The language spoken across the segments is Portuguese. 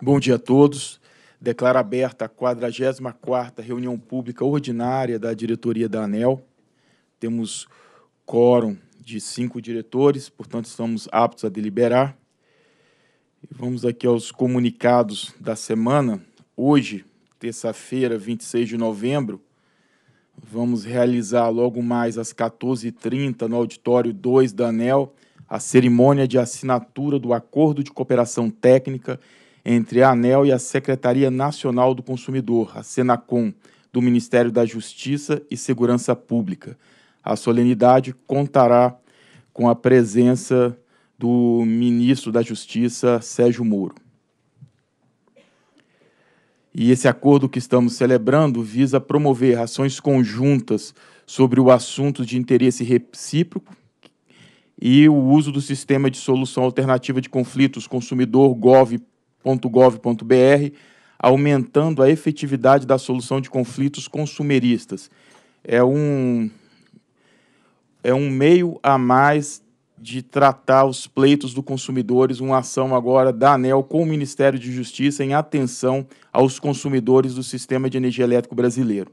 Bom dia a todos. Declaro aberta a 44ª reunião pública ordinária da diretoria da ANEL. Temos quórum de cinco diretores, portanto estamos aptos a deliberar. vamos aqui aos comunicados da semana. Hoje, terça-feira, 26 de novembro, vamos realizar logo mais às 14h30 no auditório 2 da ANEL a cerimônia de assinatura do Acordo de Cooperação Técnica entre a ANEL e a Secretaria Nacional do Consumidor, a Senacom, do Ministério da Justiça e Segurança Pública. A solenidade contará com a presença do ministro da Justiça, Sérgio Moro. E esse acordo que estamos celebrando visa promover ações conjuntas sobre o assunto de interesse recíproco e o uso do sistema de solução alternativa de conflitos consumidor gov .gov.br, aumentando a efetividade da solução de conflitos consumeristas. É um, é um meio a mais de tratar os pleitos dos consumidores, uma ação agora da ANEL com o Ministério de Justiça em atenção aos consumidores do sistema de energia elétrico brasileiro.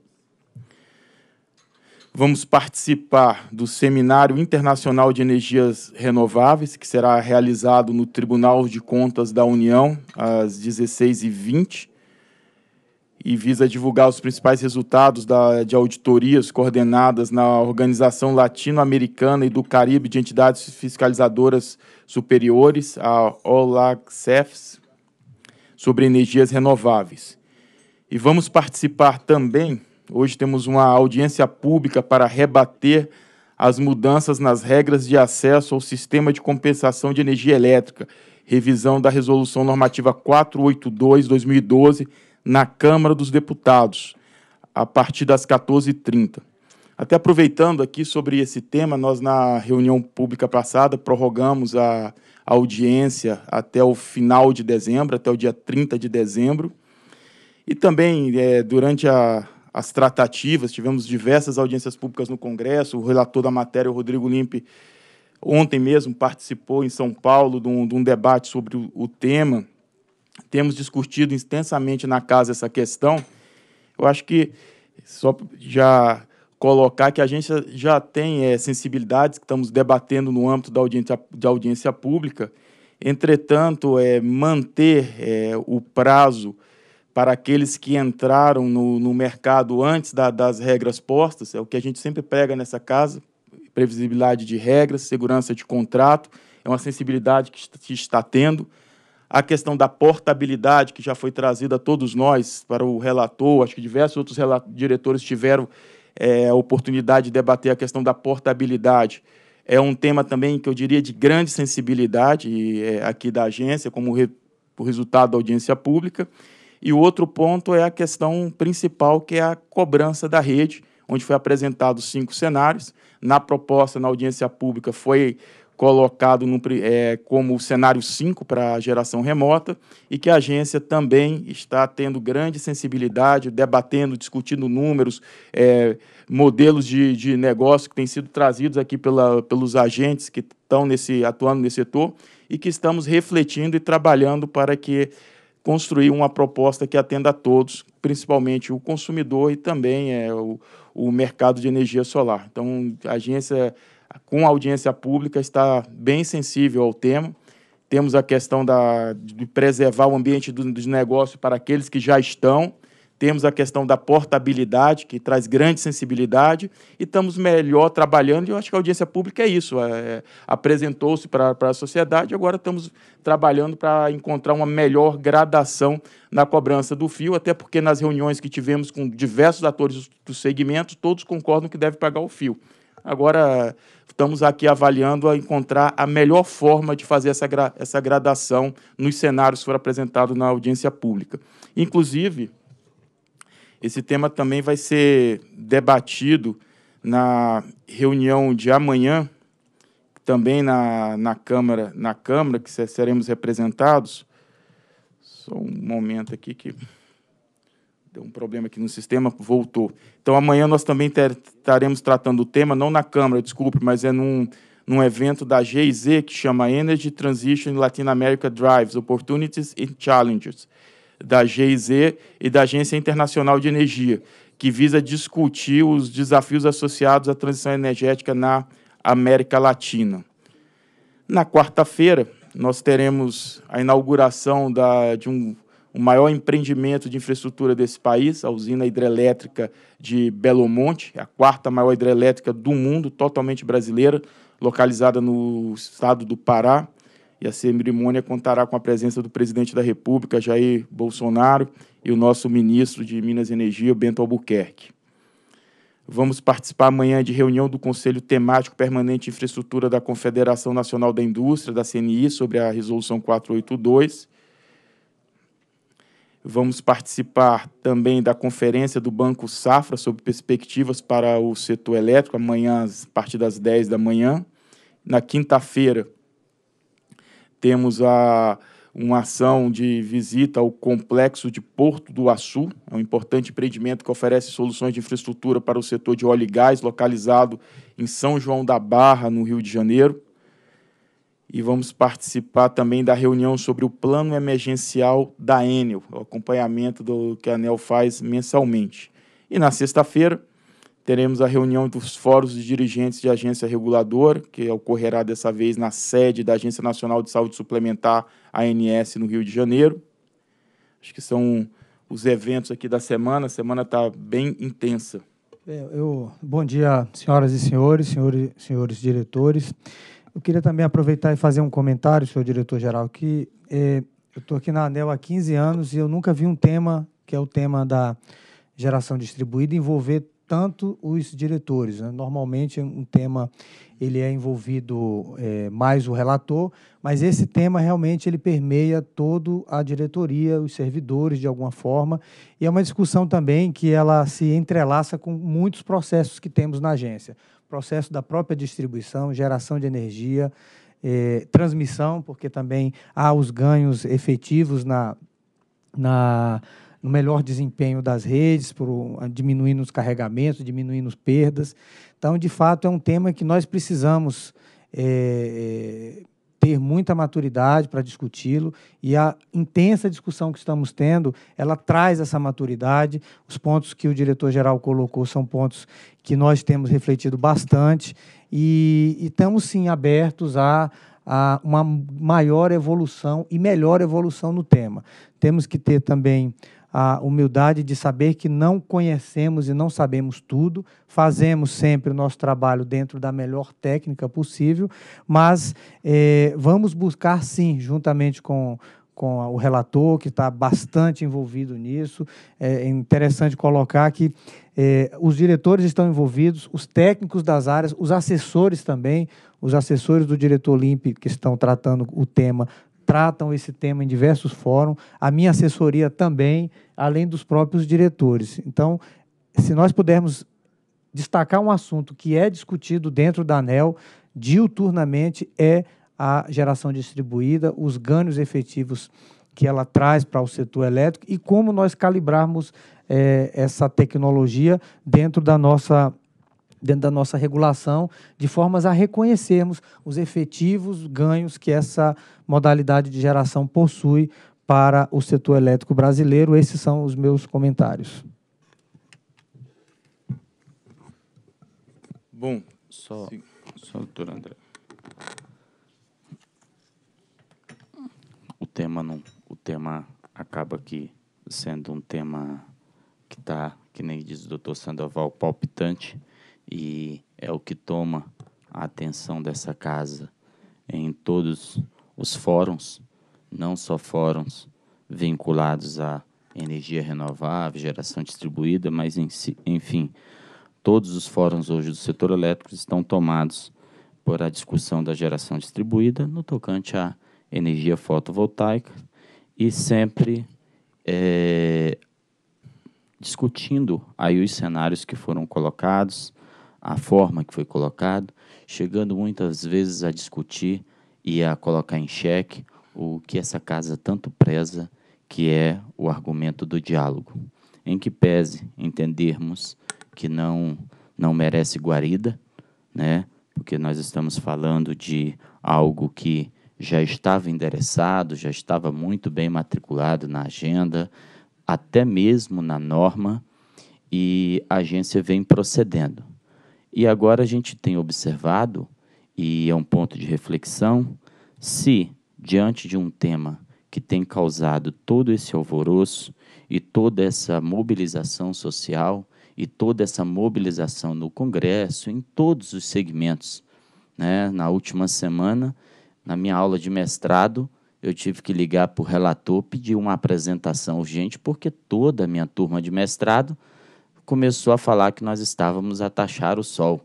Vamos participar do Seminário Internacional de Energias Renováveis, que será realizado no Tribunal de Contas da União, às 16h20, e visa divulgar os principais resultados da, de auditorias coordenadas na Organização Latino-Americana e do Caribe de Entidades Fiscalizadoras Superiores, a OLACCEFS, sobre energias renováveis. E vamos participar também Hoje temos uma audiência pública para rebater as mudanças nas regras de acesso ao sistema de compensação de energia elétrica, revisão da Resolução Normativa 482-2012 na Câmara dos Deputados, a partir das 14h30. Até aproveitando aqui sobre esse tema, nós na reunião pública passada prorrogamos a, audiência até o final de dezembro, até o dia 30 de dezembro. E também, é, durante a, as tratativas, tivemos diversas audiências públicas no Congresso, o relator da matéria, o Rodrigo Limpe, ontem mesmo participou em São Paulo de um, de um debate sobre o, o tema, temos discutido intensamente na casa essa questão, eu acho que só já colocar que a gente já tem é, sensibilidades que estamos debatendo no âmbito da audiência, da audiência pública. Entretanto, é, manter é, o prazo para aqueles que entraram no, no mercado antes da, das regras postas, é o que a gente sempre prega nessa casa, previsibilidade de regras, segurança de contrato, é uma sensibilidade que se está tendo. A questão da portabilidade, que já foi trazida a todos nós, para o relator, acho que diversos outros diretores tiveram é, a oportunidade de debater a questão da portabilidade. É um tema também que eu diria de grande sensibilidade é, aqui da agência, como re, o resultado da audiência pública. E o outro ponto é a questão principal, que é a cobrança da rede, onde foi apresentado cinco cenários. Na proposta, na audiência pública, foi colocado no, é, como cenário 5 para a geração remota e que a agência também está tendo grande sensibilidade, debatendo, discutindo números, é, modelos de, de negócio que têm sido trazidos aqui pela, pelos agentes que estão nesse, atuando nesse setor e que estamos refletindo e trabalhando para que construir uma proposta que atenda a todos, principalmente o consumidor e também é, o, o mercado de energia solar. Então, a agência com a audiência pública está bem sensível ao tema. Temos a questão da, de preservar o ambiente dos negócios para aqueles que já estão temos a questão da portabilidade, que traz grande sensibilidade, e estamos melhor trabalhando, e eu acho que a audiência pública é isso, é, é apresentou-se para a sociedade, agora estamos trabalhando para encontrar uma melhor gradação na cobrança do fio, até porque nas reuniões que tivemos com diversos atores do segmento, todos concordam que deve pagar o fio. Agora, estamos aqui avaliando a encontrar a melhor forma de fazer essa, gra essa gradação nos cenários que foram apresentados na audiência pública. Inclusive, esse tema também vai ser debatido na reunião de amanhã, também na, na Câmara, na Câmara que seremos representados. Só um momento aqui que deu um problema aqui no sistema, voltou. Então amanhã nós também estaremos tratando o tema, não na Câmara, desculpe, mas é num, num evento da GIZ que chama Energy Transition in Latin America Drives, Opportunities and Challenges da GIZ e da Agência Internacional de Energia, que visa discutir os desafios associados à transição energética na América Latina. Na quarta-feira, nós teremos a inauguração da, de um, um, maior empreendimento de infraestrutura desse país, a usina hidrelétrica de Belo Monte, a quarta maior hidrelétrica do mundo, totalmente brasileira, localizada no estado do Pará e a cerimônia contará com a presença do presidente da República, Jair Bolsonaro, e o nosso ministro de Minas e Energia, Bento Albuquerque. Vamos participar amanhã de reunião do Conselho Temático Permanente de Infraestrutura da Confederação Nacional da Indústria, da CNI, sobre a Resolução 482. Vamos participar também da conferência do Banco Safra sobre perspectivas para o setor elétrico, amanhã, a partir das 10 da manhã. Na quinta-feira, temos a, uma ação de visita ao complexo de Porto do Açu, é um importante empreendimento que oferece soluções de infraestrutura para o setor de óleo e gás, localizado em São João da Barra, no Rio de Janeiro. E vamos participar também da reunião sobre o plano emergencial da Enel, o acompanhamento do que a Enel faz mensalmente. E na sexta-feira, teremos a reunião dos fóruns de dirigentes de agência reguladora, que ocorrerá dessa vez na sede da Agência Nacional de Saúde Suplementar, ANS, no Rio de Janeiro. Acho que são os eventos aqui da semana. A semana está bem intensa. É, eu, bom dia, senhoras e senhores, senhores, senhores diretores. Eu queria também aproveitar e fazer um comentário, senhor diretor-geral, que é, eu estou aqui na ANEL há 15 anos e eu nunca vi um tema, que é o tema da geração distribuída, envolver tanto os diretores. Né? Normalmente, um tema ele é envolvido é, mais o relator, mas esse tema realmente ele permeia todo a diretoria, os servidores de alguma forma, e é uma discussão também que ela se entrelaça com muitos processos que temos na agência, processo da própria distribuição, geração de energia, é, transmissão, porque também há os ganhos efetivos na na no melhor desempenho das redes, por diminuindo os carregamentos, diminuindo as perdas. Então, de fato, é um tema que nós precisamos é, é, ter muita maturidade para discuti-lo e a intensa discussão que estamos tendo, ela traz essa maturidade. Os pontos que o diretor-geral colocou são pontos que nós temos refletido bastante e, e estamos, sim, abertos a a uma maior evolução e melhor evolução no tema. Temos que ter também a humildade de saber que não conhecemos e não sabemos tudo, fazemos sempre o nosso trabalho dentro da melhor técnica possível, mas eh, vamos buscar sim, juntamente com, com o relator, que está bastante envolvido nisso. É, é interessante colocar que eh, os diretores estão envolvidos, os técnicos das áreas, os assessores também, os assessores do diretor Olímpico que estão tratando o tema tratam esse tema em diversos fóruns, a minha assessoria também, além dos próprios diretores. Então, se nós pudermos destacar um assunto que é discutido dentro da ANEL diuturnamente é a geração distribuída, os ganhos efetivos que ela traz para o setor elétrico e como nós calibrarmos eh, essa tecnologia dentro da nossa dentro da nossa regulação, de formas a reconhecermos os efetivos ganhos que essa modalidade de geração possui para o setor elétrico brasileiro. Esses são os meus comentários. Bom, só, só doutor André. O tema não, o tema acaba aqui sendo um tema que está, que nem diz o doutor Sandoval, palpitante e é o que toma a atenção dessa casa em todos os fóruns, não só fóruns vinculados à energia renovável, geração distribuída, mas si, enfim, todos os fóruns hoje do setor elétrico estão tomados por a discussão da geração distribuída no tocante à energia fotovoltaica e sempre é, discutindo aí os cenários que foram colocados, a forma que foi colocado, chegando muitas vezes a discutir e a colocar em xeque o que essa casa tanto preza, que é o argumento do diálogo, em que pese entendermos que não não merece guarida, né? Porque nós estamos falando de algo que já estava endereçado, já estava muito bem matriculado na agenda, até mesmo na norma, e a agência vem procedendo. E agora a gente tem observado, e é um ponto de reflexão, se diante de um tema que tem causado todo esse alvoroço e toda essa mobilização social e toda essa mobilização no Congresso, em todos os segmentos. Né? Na última semana, na minha aula de mestrado, eu tive que ligar para o relator pedir uma apresentação urgente, porque toda a minha turma de mestrado começou a falar que nós estávamos a taxar o sol,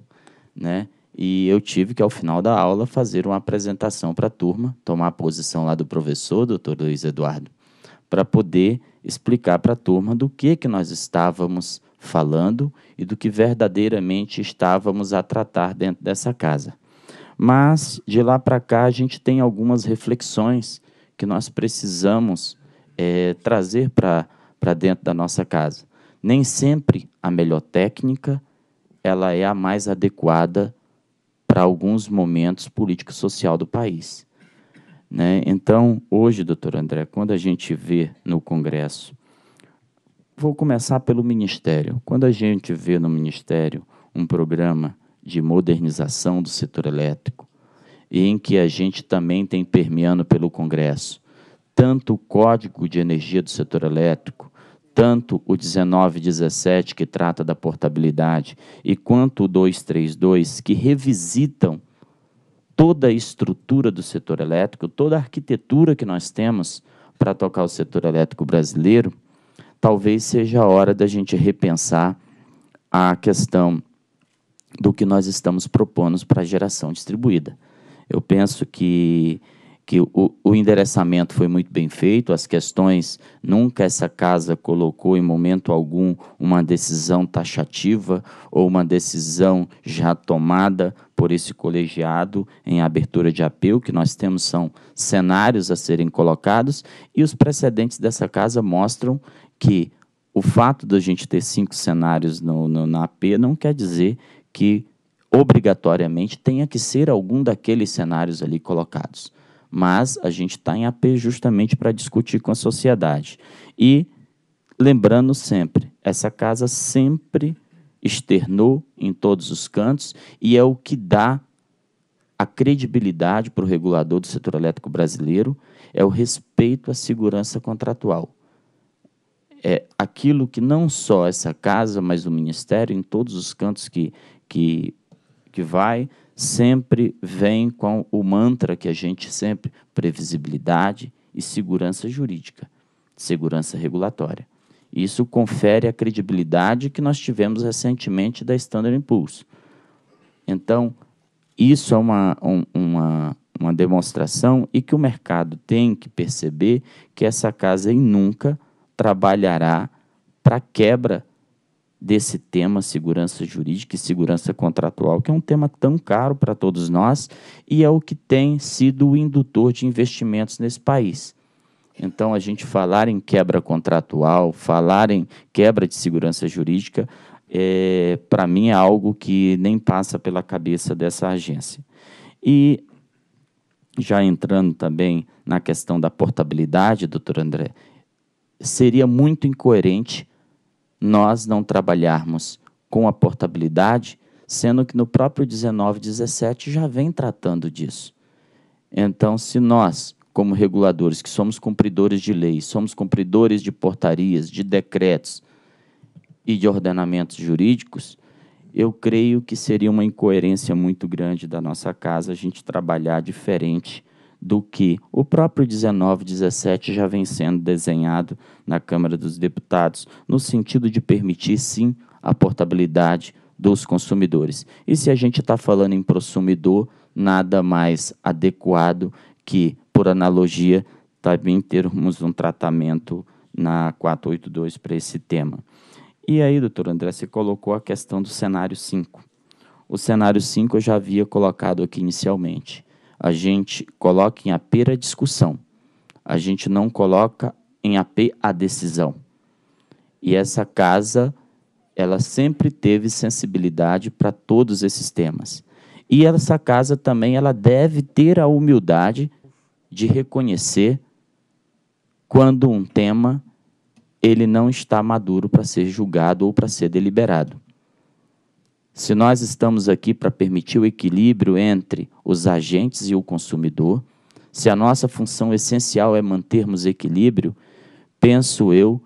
né? E eu tive que, ao final da aula, fazer uma apresentação para a turma, tomar a posição lá do professor, doutor Luiz Eduardo, para poder explicar para a turma do que, que nós estávamos falando e do que verdadeiramente estávamos a tratar dentro dessa casa. Mas, de lá para cá, a gente tem algumas reflexões que nós precisamos é, trazer para dentro da nossa casa. Nem sempre a melhor técnica ela é a mais adequada para alguns momentos político social do país. Né? Então, hoje, doutor André, quando a gente vê no Congresso, vou começar pelo Ministério. Quando a gente vê no Ministério um programa de modernização do setor elétrico, em que a gente também tem permeando pelo Congresso tanto o Código de Energia do Setor Elétrico, tanto o 1917, que trata da portabilidade, e quanto o 232, que revisitam toda a estrutura do setor elétrico, toda a arquitetura que nós temos para tocar o setor elétrico brasileiro, talvez seja a hora da gente repensar a questão do que nós estamos propondo para a geração distribuída. Eu penso que que o, o endereçamento foi muito bem feito, as questões, nunca essa casa colocou em momento algum uma decisão taxativa ou uma decisão já tomada por esse colegiado em abertura de apelo, que nós temos são cenários a serem colocados, e os precedentes dessa casa mostram que o fato da gente ter cinco cenários no, no, na AP não quer dizer que obrigatoriamente tenha que ser algum daqueles cenários ali colocados mas a gente está em AP justamente para discutir com a sociedade. E lembrando sempre, essa casa sempre externou em todos os cantos e é o que dá a credibilidade para o regulador do setor elétrico brasileiro, é o respeito à segurança contratual. É aquilo que não só essa casa, mas o Ministério, em todos os cantos que, que, que vai, sempre vem com o mantra que a gente sempre previsibilidade e segurança jurídica, segurança regulatória. Isso confere a credibilidade que nós tivemos recentemente da Standard Poor's. Então, isso é uma, um, uma, uma demonstração e que o mercado tem que perceber que essa casa em nunca trabalhará para quebra desse tema segurança jurídica e segurança contratual, que é um tema tão caro para todos nós e é o que tem sido o indutor de investimentos nesse país. Então, a gente falar em quebra contratual, falar em quebra de segurança jurídica, é, para mim é algo que nem passa pela cabeça dessa agência. E já entrando também na questão da portabilidade, doutor André, seria muito incoerente nós não trabalharmos com a portabilidade, sendo que no próprio 1917 já vem tratando disso. Então, se nós, como reguladores, que somos cumpridores de leis, somos cumpridores de portarias, de decretos e de ordenamentos jurídicos, eu creio que seria uma incoerência muito grande da nossa casa a gente trabalhar diferente do que o próprio 1917 já vem sendo desenhado na Câmara dos Deputados, no sentido de permitir, sim, a portabilidade dos consumidores. E se a gente está falando em consumidor, nada mais adequado que, por analogia, também tá termos um tratamento na 482 para esse tema. E aí, doutor André, você colocou a questão do cenário 5. O cenário 5 eu já havia colocado aqui inicialmente a gente coloca em AP a discussão, a gente não coloca em AP a decisão. E essa casa, ela sempre teve sensibilidade para todos esses temas. E essa casa também, ela deve ter a humildade de reconhecer quando um tema ele não está maduro para ser julgado ou para ser deliberado. Se nós estamos aqui para permitir o equilíbrio entre os agentes e o consumidor, se a nossa função essencial é mantermos equilíbrio, penso eu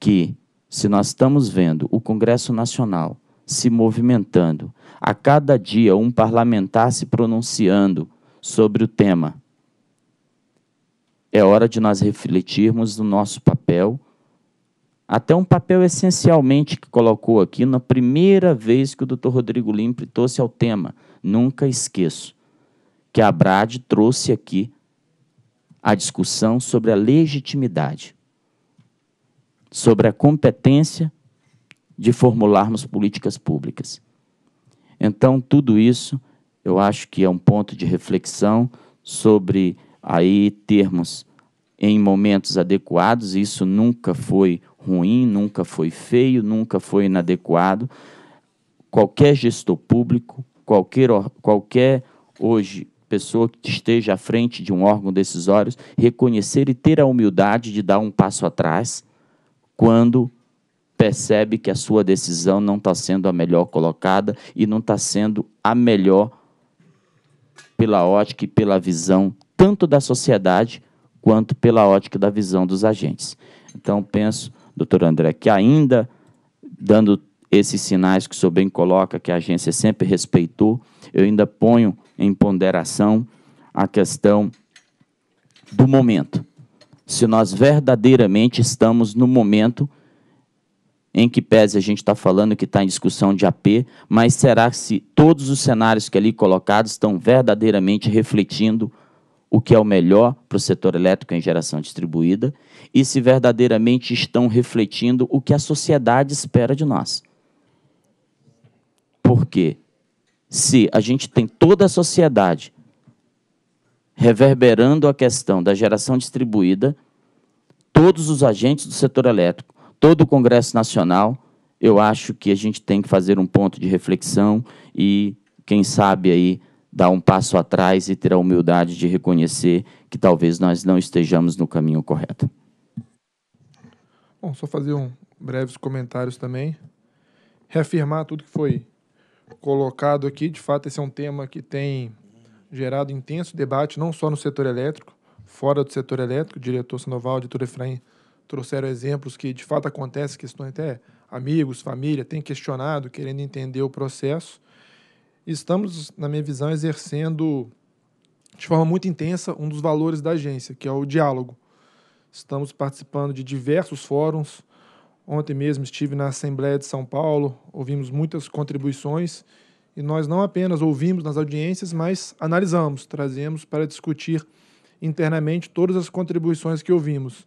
que, se nós estamos vendo o Congresso Nacional se movimentando, a cada dia um parlamentar se pronunciando sobre o tema, é hora de nós refletirmos no nosso papel até um papel essencialmente que colocou aqui na primeira vez que o Dr. Rodrigo Limpre trouxe ao tema, nunca esqueço, que a Brad trouxe aqui a discussão sobre a legitimidade, sobre a competência de formularmos políticas públicas. Então, tudo isso eu acho que é um ponto de reflexão sobre aí termos em momentos adequados, isso nunca foi ruim, nunca foi feio, nunca foi inadequado. Qualquer gestor público, qualquer, qualquer hoje pessoa que esteja à frente de um órgão decisório, reconhecer e ter a humildade de dar um passo atrás quando percebe que a sua decisão não está sendo a melhor colocada e não está sendo a melhor pela ótica e pela visão tanto da sociedade quanto pela ótica da visão dos agentes. Então, penso doutor André, que ainda dando esses sinais que o senhor bem coloca, que a agência sempre respeitou, eu ainda ponho em ponderação a questão do momento. Se nós verdadeiramente estamos no momento em que pese a gente está falando que está em discussão de AP, mas será se todos os cenários que ali colocados estão verdadeiramente refletindo o que é o melhor para o setor elétrico em geração distribuída e se verdadeiramente estão refletindo o que a sociedade espera de nós. Porque se a gente tem toda a sociedade reverberando a questão da geração distribuída, todos os agentes do setor elétrico, todo o Congresso Nacional, eu acho que a gente tem que fazer um ponto de reflexão e, quem sabe, aí dar um passo atrás e ter a humildade de reconhecer que talvez nós não estejamos no caminho correto. Bom, só fazer um breves comentários também. Reafirmar tudo que foi colocado aqui. De fato, esse é um tema que tem gerado intenso debate, não só no setor elétrico, fora do setor elétrico. O diretor Sanoval, o diretor Efraim trouxeram exemplos que de fato acontecem, questões até amigos, família, têm questionado, querendo entender o processo. Estamos, na minha visão, exercendo de forma muito intensa um dos valores da agência, que é o diálogo. Estamos participando de diversos fóruns. Ontem mesmo estive na Assembleia de São Paulo, ouvimos muitas contribuições e nós não apenas ouvimos nas audiências, mas analisamos, trazemos para discutir internamente todas as contribuições que ouvimos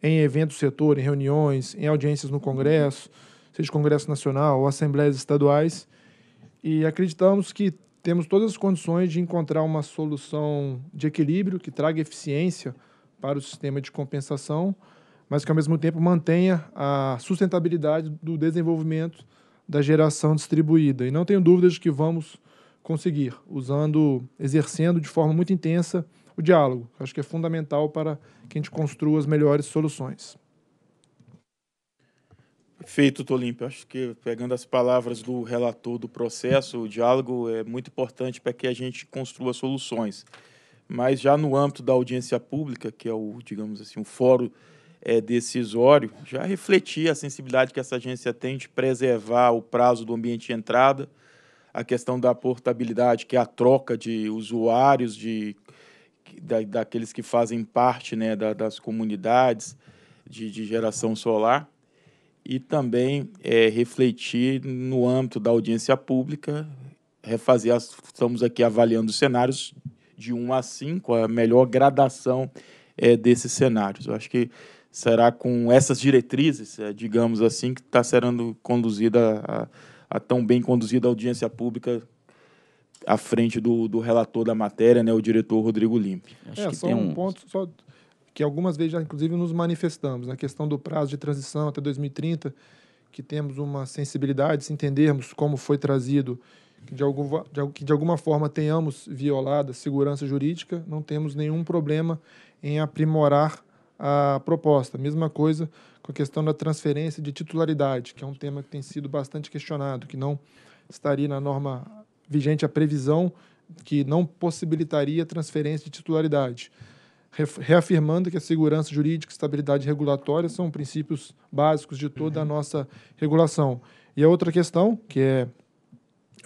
em eventos do setor, em reuniões, em audiências no Congresso, seja Congresso Nacional ou Assembleias Estaduais. E acreditamos que temos todas as condições de encontrar uma solução de equilíbrio que traga eficiência para o sistema de compensação, mas que ao mesmo tempo mantenha a sustentabilidade do desenvolvimento da geração distribuída. E não tenho dúvidas de que vamos conseguir, usando, exercendo de forma muito intensa o diálogo. Acho que é fundamental para que a gente construa as melhores soluções. Perfeito, Tolimpe. Acho que, pegando as palavras do relator do processo, o diálogo é muito importante para que a gente construa soluções mas já no âmbito da audiência pública, que é o, digamos assim, o fórum é, decisório, já refletir a sensibilidade que essa agência tem de preservar o prazo do ambiente de entrada, a questão da portabilidade, que é a troca de usuários, de, da, daqueles que fazem parte né, da, das comunidades de, de, geração solar, e também é, refletir no âmbito da audiência pública, refazer, as, estamos aqui avaliando os cenários de 1 a 5, a melhor gradação é, desses cenários. Eu acho que será com essas diretrizes, eh, digamos assim, que está sendo conduzida a, a, tão bem conduzida audiência pública à frente do, do relator da matéria, né, o diretor Rodrigo Limpe. Acho é, só um, um ponto, só que algumas vezes já inclusive nos manifestamos na né? questão do prazo de transição até 2030, que temos uma sensibilidade, se entendermos como foi trazido que de, algum, de, que de alguma forma tenhamos violado a segurança jurídica, não temos nenhum problema em aprimorar a proposta. Mesma coisa com a questão da transferência de titularidade, que é um tema que tem sido bastante questionado, que não estaria na norma vigente a previsão que não possibilitaria transferência de titularidade, reafirmando que a segurança jurídica e estabilidade regulatória são princípios básicos de toda a nossa regulação. E a outra questão, que é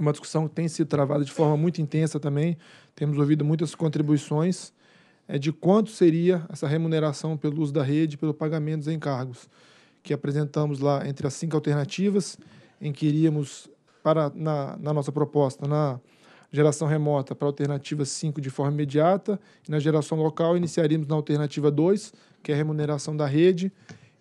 uma discussão que tem sido travada de forma muito intensa também. Temos ouvido muitas contribuições é, de quanto seria essa remuneração pelo uso da rede, pelo pagamento dos encargos, que apresentamos lá entre as cinco alternativas, em que iríamos, para, na, na nossa proposta, na geração remota para a alternativa 5 de forma imediata, e na geração local iniciaríamos na alternativa 2, que é a remuneração da rede,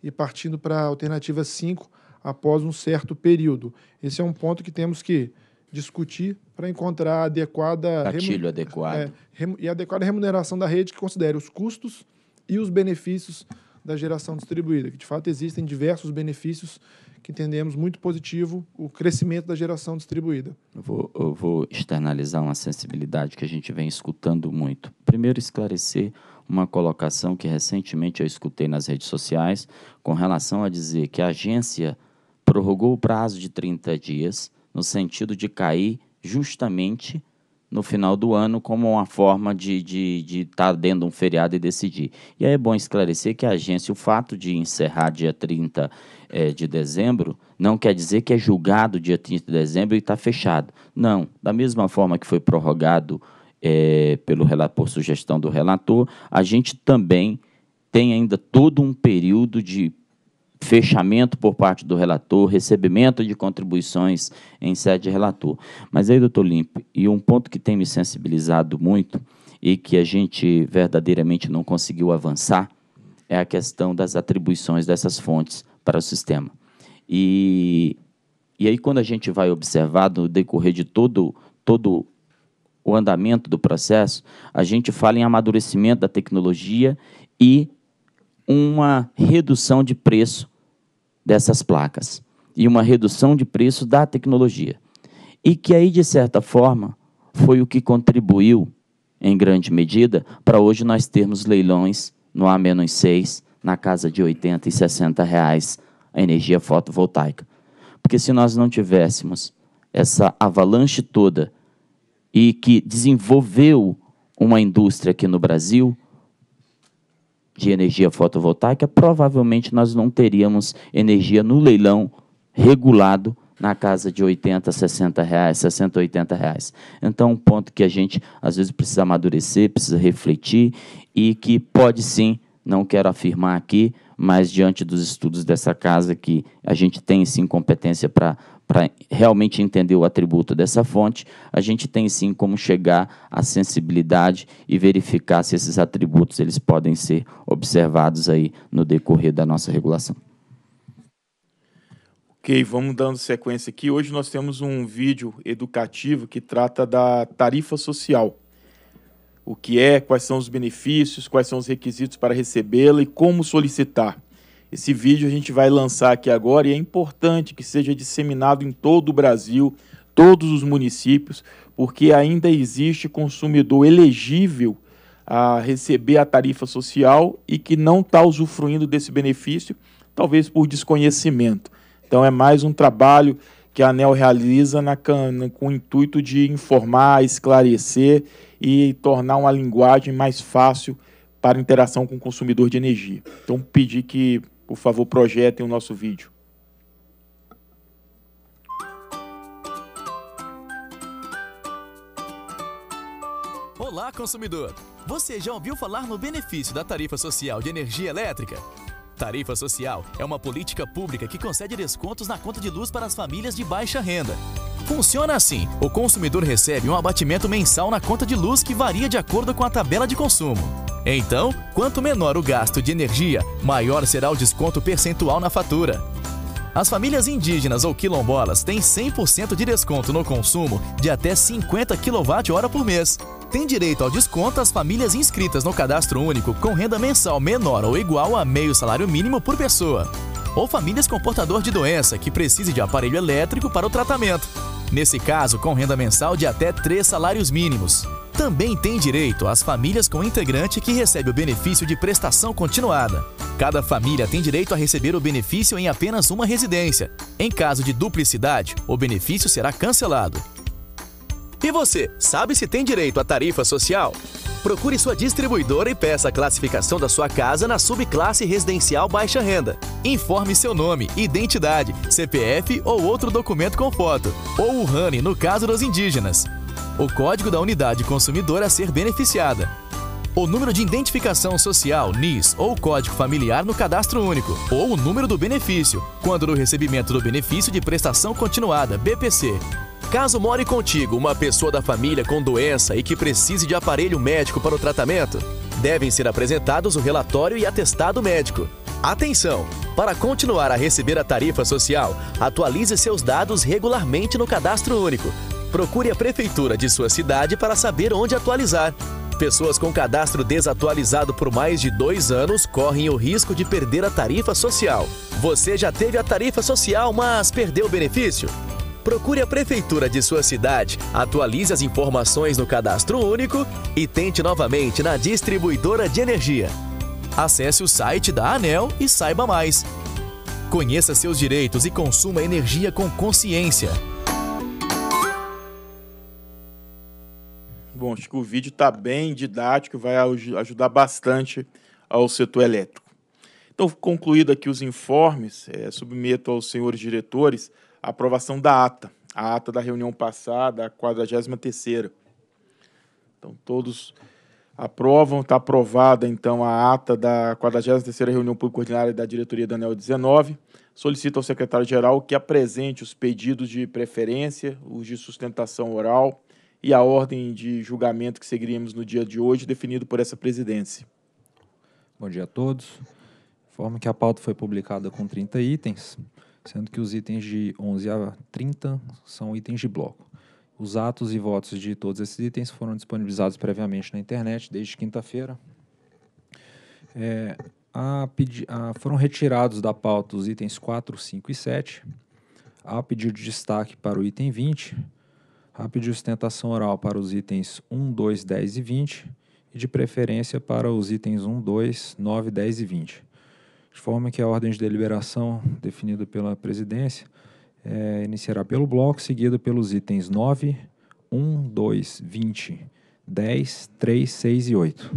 e partindo para a alternativa 5 após um certo período. Esse é um ponto que temos que discutir para encontrar a adequada gatilho adequado é, e adequada remuneração da rede que considere os custos e os benefícios da geração distribuída, que de fato existem diversos benefícios que entendemos muito positivo o crescimento da geração distribuída. Eu vou, eu vou externalizar uma sensibilidade que a gente vem escutando muito. Primeiro, esclarecer uma colocação que recentemente eu escutei nas redes sociais com relação a dizer que a agência prorrogou o prazo de 30 dias no sentido de cair justamente no final do ano como uma forma de estar de, de tá dentro de um feriado e decidir. E aí é bom esclarecer que a agência, o fato de encerrar dia 30 é, eh, de dezembro, não quer dizer que é julgado dia 30 de dezembro e está fechado. Não, da mesma forma que foi prorrogado é, pelo, por sugestão do relator, a gente também tem ainda todo um período de fechamento por parte do relator, recebimento de contribuições em sede relator. Mas aí, doutor Limpe, e um ponto que tem me sensibilizado muito e que a gente verdadeiramente não conseguiu avançar é a questão das atribuições dessas fontes para o sistema. E, e aí, quando a gente vai observar no decorrer de todo, todo o andamento do processo, a gente fala em amadurecimento da tecnologia e uma redução de preço dessas placas e uma redução de preço da tecnologia. E que aí, de certa forma, foi o que contribuiu, em grande medida, para hoje nós termos leilões no A-6 na casa de 80 e 60 reais a energia fotovoltaica. Porque se nós não tivéssemos essa avalanche toda e que desenvolveu uma indústria aqui no Brasil, de energia fotovoltaica, provavelmente nós não teríamos energia no leilão regulado na casa de 80, 60 reais, 60, 80 reais. Então, um ponto que a gente às vezes precisa amadurecer, precisa refletir e que pode sim, não quero afirmar aqui, mas diante dos estudos dessa casa que a gente tem sim competência para para realmente entender o atributo dessa fonte, a gente tem sim como chegar à sensibilidade e verificar se esses atributos eles podem ser observados aí no decorrer da nossa regulação. Ok, vamos dando sequência aqui. Hoje nós temos um vídeo educativo que trata da tarifa social. O que é, quais são os benefícios, quais são os requisitos para recebê-la e como solicitar. Esse vídeo a gente vai lançar aqui agora e é importante que seja disseminado em todo o Brasil, todos os municípios, porque ainda existe consumidor elegível a receber a tarifa social e que não está usufruindo desse benefício, talvez por desconhecimento. Então é mais um trabalho que a ANEL realiza na, com o intuito de informar, esclarecer e tornar uma linguagem mais fácil para interação com o consumidor de energia. Então pedir que por favor, projetem o nosso vídeo. Olá, consumidor! Você já ouviu falar no benefício da tarifa social de energia elétrica? Tarifa social é uma política pública que concede descontos na conta de luz para as famílias de baixa renda. Funciona assim: o consumidor recebe um abatimento mensal na conta de luz que varia de acordo com a tabela de consumo. Então, quanto menor o gasto de energia, maior será o desconto percentual na fatura. As famílias indígenas ou quilombolas têm 100% de desconto no consumo de até 50 kWh por mês. Tem direito ao desconto as famílias inscritas no cadastro único com renda mensal menor ou igual a meio salário mínimo por pessoa. Ou famílias com portador de doença que precise de aparelho elétrico para o tratamento. Nesse caso, com renda mensal de até três salários mínimos. Também tem direito as famílias com integrante que recebe o benefício de prestação continuada. Cada família tem direito a receber o benefício em apenas uma residência. Em caso de duplicidade, o benefício será cancelado. E você, sabe se tem direito à tarifa social? Procure sua distribuidora e peça a classificação da sua casa na subclasse residencial baixa renda. Informe seu nome, identidade, CPF ou outro documento com foto, ou o RANI no caso dos indígenas o código da unidade consumidora a ser beneficiada, o número de identificação social NIS ou código familiar no cadastro único, ou o número do benefício, quando no recebimento do benefício de prestação continuada, BPC. Caso more contigo uma pessoa da família com doença e que precise de aparelho médico para o tratamento, devem ser apresentados o relatório e atestado médico. Atenção! Para continuar a receber a tarifa social, atualize seus dados regularmente no Cadastro Único, procure a prefeitura de sua cidade para saber onde atualizar. Pessoas com cadastro desatualizado por mais de dois anos correm o risco de perder a tarifa social. Você já teve a tarifa social, mas perdeu o benefício? Procure a prefeitura de sua cidade, atualize as informações no cadastro único e tente novamente na distribuidora de energia. Acesse o site da ANEL e saiba mais. Conheça seus direitos e consuma energia com consciência. bom. Acho que o vídeo está bem didático, vai ajudar bastante ao setor elétrico. Então, concluído aqui os informes, é, submeto aos senhores diretores a aprovação da ata, a ata da reunião passada, a 43 Então, todos aprovam, está aprovada então a ata da 43 reunião pública ordinária da diretoria da ANEL 19. Solicito ao secretário-geral que apresente os pedidos de preferência, os de sustentação oral, e a ordem de julgamento que seguiríamos no dia de hoje, definido por essa presidência. Bom dia a todos. Informo que a pauta foi publicada com 30 itens, sendo que os itens de 11 a 30 são itens de bloco. Os atos e votos de todos esses itens foram disponibilizados previamente na internet desde quinta-feira. É, a, a, foram retirados da pauta os itens 4, 5 e 7, a pedido de destaque para o item 20, a pedir sustentação oral para os itens 1, 2, 10 e 20 e de preferência para os itens 1, 2, 9, 10 e 20. De forma que a ordem de deliberação definida pela presidência é, iniciará pelo bloco, seguida pelos itens 9, 1, 2, 20, 10, 3, 6 e 8.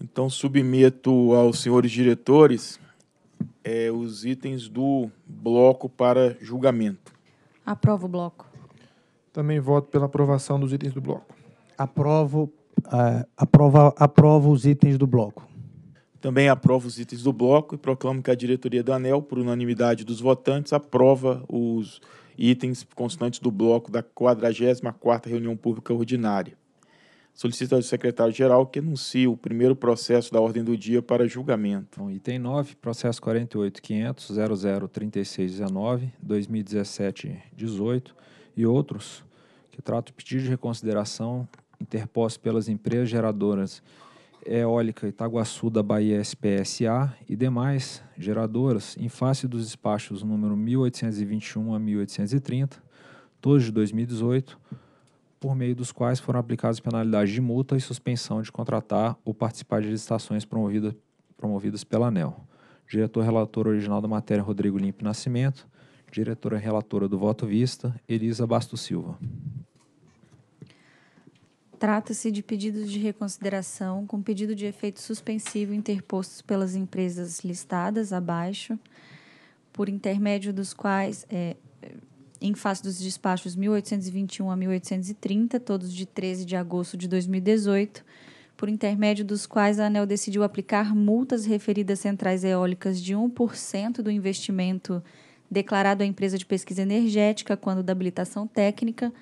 Então, submeto aos senhores diretores é, os itens do bloco para julgamento. Aprovo o bloco. Também voto pela aprovação dos itens do bloco. Aprovo, uh, aprova, aprovo os itens do bloco. Também aprovo os itens do bloco e proclamo que a diretoria da ANEL, por unanimidade dos votantes, aprova os itens constantes do bloco da 44ª reunião pública ordinária solicita ao secretário-geral que anuncie o primeiro processo da ordem do dia para julgamento. Bom, item 9, processo 48.500.003619, 2017-18 e outros, que trata o pedido de reconsideração interposto pelas empresas geradoras Eólica Itaguaçu da Bahia SPSA e demais geradoras em face dos despachos número 1821 a 1830, todos de 2018, por meio dos quais foram aplicadas penalidades de multa e suspensão de contratar ou participar de licitações promovida, promovidas pela ANEL. Diretor relator original da matéria, Rodrigo Limpe Nascimento. Diretora relatora do voto vista, Elisa Basto Silva. Trata-se de pedidos de reconsideração com pedido de efeito suspensivo interpostos pelas empresas listadas abaixo, por intermédio dos quais é, em face dos despachos 1821 a 1830, todos de 13 de agosto de 2018, por intermédio dos quais a ANEL decidiu aplicar multas referidas centrais eólicas de 1% do investimento declarado à empresa de pesquisa energética quando da habilitação técnica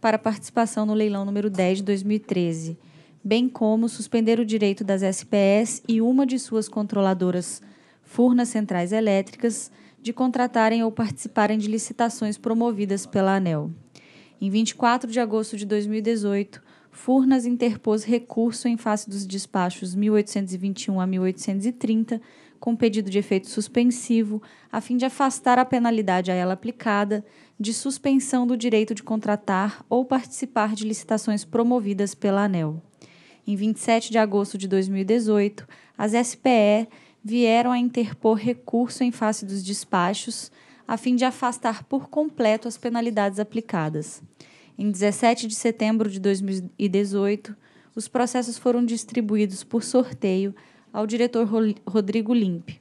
para participação no leilão número 10 de 2013, bem como suspender o direito das SPS e uma de suas controladoras Furnas Centrais Elétricas de contratarem ou participarem de licitações promovidas pela ANEL. Em 24 de agosto de 2018, Furnas interpôs recurso em face dos despachos 1821 a 1830, com pedido de efeito suspensivo, a fim de afastar a penalidade a ela aplicada de suspensão do direito de contratar ou participar de licitações promovidas pela ANEL. Em 27 de agosto de 2018, as SPE vieram a interpor recurso em face dos despachos, a fim de afastar por completo as penalidades aplicadas. Em 17 de setembro de 2018, os processos foram distribuídos por sorteio ao diretor Rodrigo Limpe.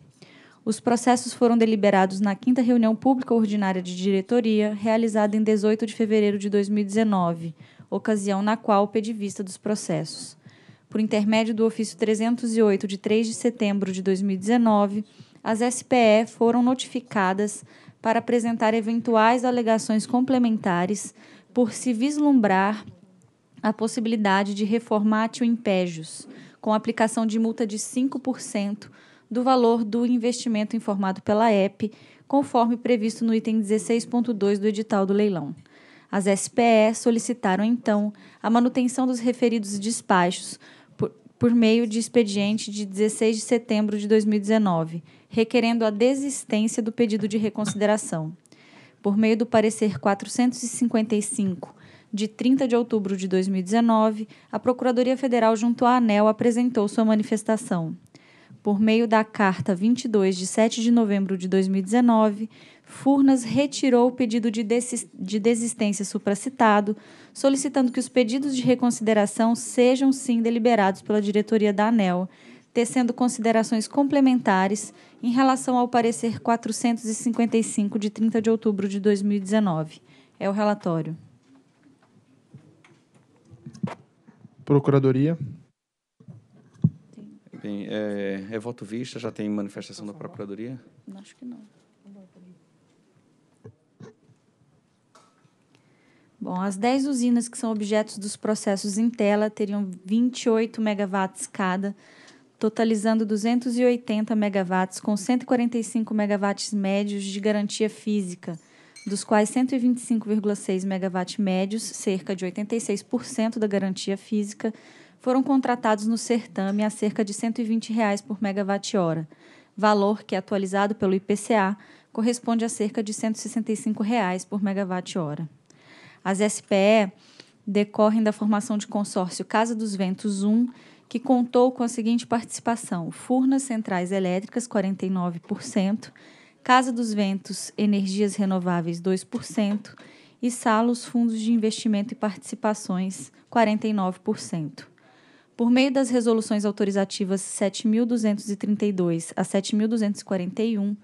Os processos foram deliberados na quinta reunião pública ordinária de diretoria, realizada em 18 de fevereiro de 2019, ocasião na qual pedi vista dos processos por intermédio do ofício 308 de 3 de setembro de 2019, as SPE foram notificadas para apresentar eventuais alegações complementares por se vislumbrar a possibilidade de o impégios, com aplicação de multa de 5% do valor do investimento informado pela EP, conforme previsto no item 16.2 do edital do leilão. As SPE solicitaram, então, a manutenção dos referidos despachos por meio de expediente de 16 de setembro de 2019, requerendo a desistência do pedido de reconsideração. Por meio do parecer 455 de 30 de outubro de 2019, a Procuradoria Federal junto à ANEL apresentou sua manifestação. Por meio da carta 22 de 7 de novembro de 2019, Furnas retirou o pedido de, desistência supracitado, solicitando que os pedidos de reconsideração sejam sim deliberados pela diretoria da ANEL, tecendo considerações complementares em relação ao parecer 455 de 30 de outubro de 2019. É o relatório. Procuradoria. Bem, é, é voto vista, já tem manifestação da Procuradoria? Acho que não. Bom, as 10 usinas que são objetos dos processos em tela teriam 28 megawatts cada, totalizando 280 megawatts, com 145 megawatts médios de garantia física, dos quais 125,6 megawatts médios, cerca de 86% da garantia física, foram contratados no certame a cerca de R$ 120 reais por megawatt-hora, valor que, atualizado pelo IPCA, corresponde a cerca de R$ 165 reais por megawatt-hora. As SPE decorrem da formação de consórcio Casa dos Ventos 1, que contou com a seguinte participação: Furnas Centrais Elétricas, 49%, Casa dos Ventos Energias Renováveis, 2%, e Salos Fundos de Investimento e Participações, 49%. Por meio das resoluções autorizativas 7.232 a 7.241,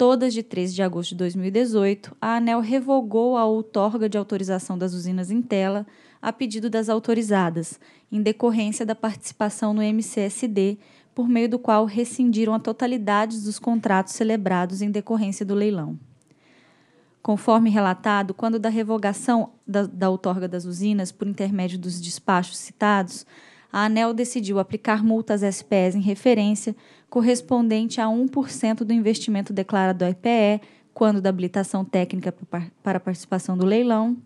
todas de 13 de agosto de 2018, a ANEL revogou a outorga de autorização das usinas em tela a pedido das autorizadas, em decorrência da participação no MCSD, por meio do qual rescindiram a totalidade dos contratos celebrados em decorrência do leilão. Conforme relatado, quando da revogação da, da outorga das usinas por intermédio dos despachos citados, a ANEL decidiu aplicar multas SPS em referência, correspondente a 1% do investimento declarado ao IPE, quando da habilitação técnica para participação do leilão,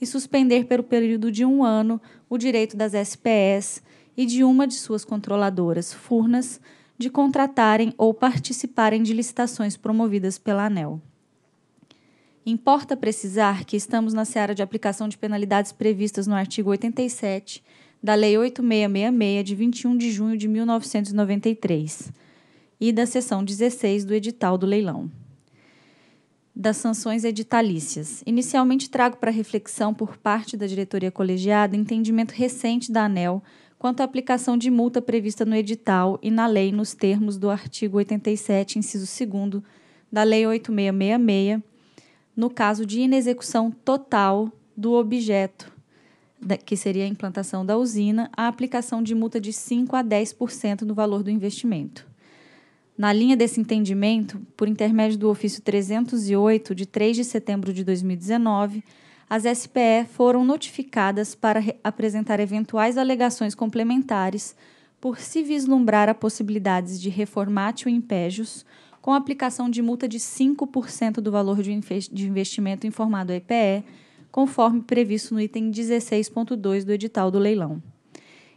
e suspender pelo período de um ano o direito das SPS e de uma de suas controladoras, Furnas, de contratarem ou participarem de licitações promovidas pela ANEL. Importa precisar que estamos na seara de aplicação de penalidades previstas no artigo 87 da Lei 8666, de 21 de junho de 1993, e da Seção 16 do edital do leilão. Das sanções editalícias. Inicialmente, trago para reflexão por parte da diretoria colegiada entendimento recente da ANEL quanto à aplicação de multa prevista no edital e na lei nos termos do artigo 87, inciso 2 da Lei 8666, no caso de inexecução total do objeto que seria a implantação da usina, a aplicação de multa de 5% a 10% no valor do investimento. Na linha desse entendimento, por intermédio do ofício 308, de 3 de setembro de 2019, as SPE foram notificadas para apresentar eventuais alegações complementares por se vislumbrar a possibilidades de reformatio impégios com aplicação de multa de 5% do valor de investimento informado à EPE conforme previsto no item 16.2 do edital do leilão.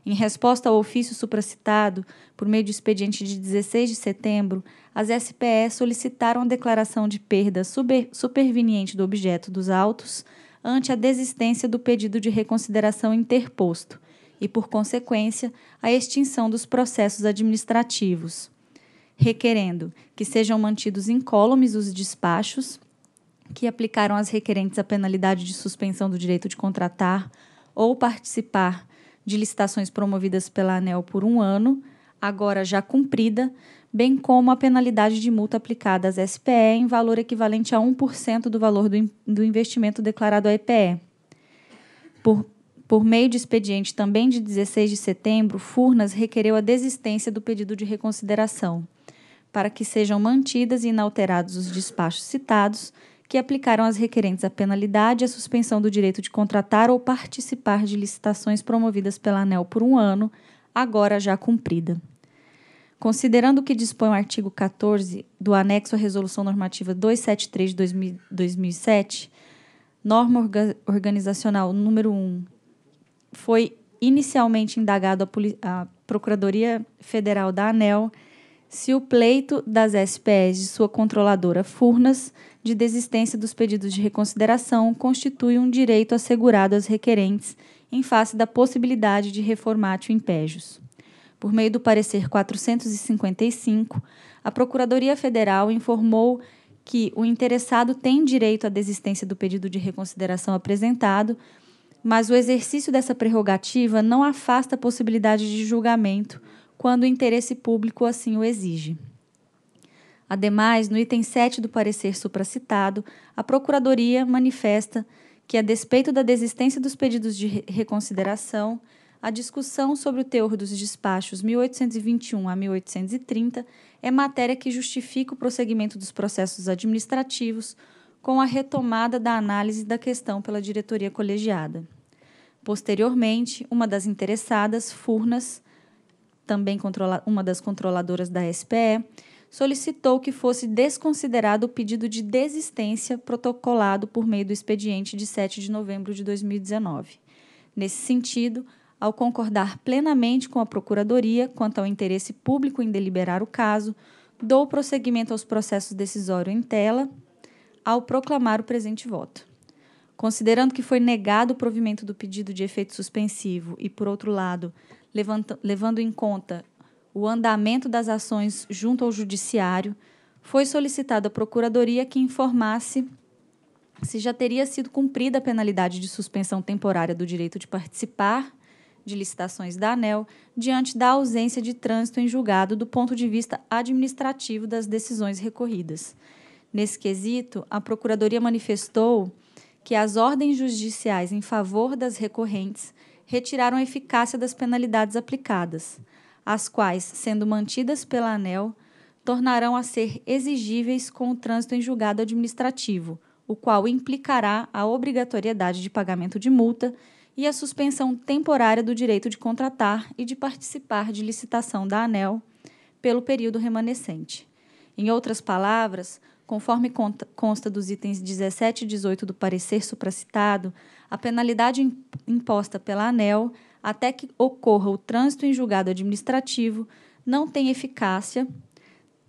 Em resposta ao ofício supracitado, por meio do expediente de 16 de setembro, as SPE solicitaram a declaração de perda super, superveniente do objeto dos autos ante a desistência do pedido de reconsideração interposto e, por consequência, a extinção dos processos administrativos, requerendo que sejam mantidos incólumes os despachos que aplicaram às requerentes a penalidade de suspensão do direito de contratar ou participar de licitações promovidas pela ANEL por um ano, agora já cumprida, bem como a penalidade de multa aplicada às SPE em valor equivalente a 1% do valor do, do investimento declarado à EPE. Por, por meio de expediente também de 16 de setembro, Furnas requereu a desistência do pedido de reconsideração, para que sejam mantidas e inalterados os despachos citados que aplicaram às requerentes a penalidade e a suspensão do direito de contratar ou participar de licitações promovidas pela ANEL por um ano, agora já cumprida. Considerando o que dispõe o artigo 14 do anexo à Resolução Normativa 273 de 2007, norma organizacional número 1, foi inicialmente indagado a, Procuradoria Federal da ANEL se o pleito das SPS de sua controladora Furnas de desistência dos pedidos de reconsideração constitui um direito assegurado às requerentes em face da possibilidade de reformatio impégios. Por meio do parecer 455, a Procuradoria Federal informou que o interessado tem direito à desistência do pedido de reconsideração apresentado, mas o exercício dessa prerrogativa não afasta a possibilidade de julgamento quando o interesse público assim o exige. Ademais, no item 7 do parecer supracitado, a Procuradoria manifesta que, a despeito da desistência dos pedidos de reconsideração, a discussão sobre o teor dos despachos 1821 a 1830 é matéria que justifica o prosseguimento dos processos administrativos com a retomada da análise da questão pela diretoria colegiada. Posteriormente, uma das interessadas, Furnas, também uma das controladoras da SPE, solicitou que fosse desconsiderado o pedido de desistência protocolado por meio do expediente de 7 de novembro de 2019. Nesse sentido, ao concordar plenamente com a Procuradoria quanto ao interesse público em deliberar o caso, dou prosseguimento aos processos decisórios em tela ao proclamar o presente voto. Considerando que foi negado o provimento do pedido de efeito suspensivo e, por outro lado, levando em conta o andamento das ações junto ao Judiciário, foi solicitada à Procuradoria que informasse se já teria sido cumprida a penalidade de suspensão temporária do direito de participar de licitações da ANEL diante da ausência de trânsito em julgado do ponto de vista administrativo das decisões recorridas. Nesse quesito, a Procuradoria manifestou que as ordens judiciais em favor das recorrentes retiraram a eficácia das penalidades aplicadas as quais, sendo mantidas pela ANEL, tornarão a ser exigíveis com o trânsito em julgado administrativo, o qual implicará a obrigatoriedade de pagamento de multa e a suspensão temporária do direito de contratar e de participar de licitação da ANEL pelo período remanescente. Em outras palavras, conforme consta dos itens 17 e 18 do parecer supracitado, a penalidade imposta pela ANEL até que ocorra o trânsito em julgado administrativo, não tem eficácia,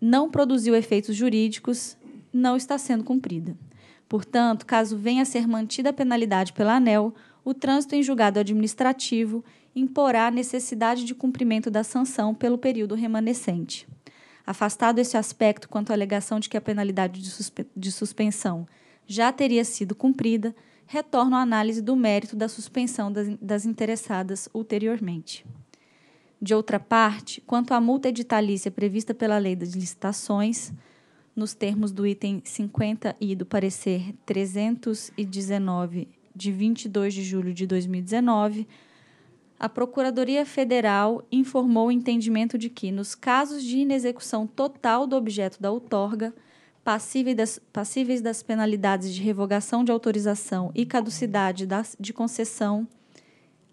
não produziu efeitos jurídicos, não está sendo cumprida. Portanto, caso venha a ser mantida a penalidade pela ANEL, o trânsito em julgado administrativo imporá a necessidade de cumprimento da sanção pelo período remanescente. Afastado esse aspecto quanto à alegação de que a penalidade de, suspe de suspensão já teria sido cumprida, retorno à análise do mérito da suspensão das, das interessadas ulteriormente. De outra parte, quanto à multa editalícia prevista pela Lei das Licitações, nos termos do item 50 e do parecer 319 de 22 de julho de 2019, a Procuradoria Federal informou o entendimento de que, nos casos de inexecução total do objeto da outorga, passíveis das, passíveis das penalidades de revogação de autorização e caducidade das, de concessão,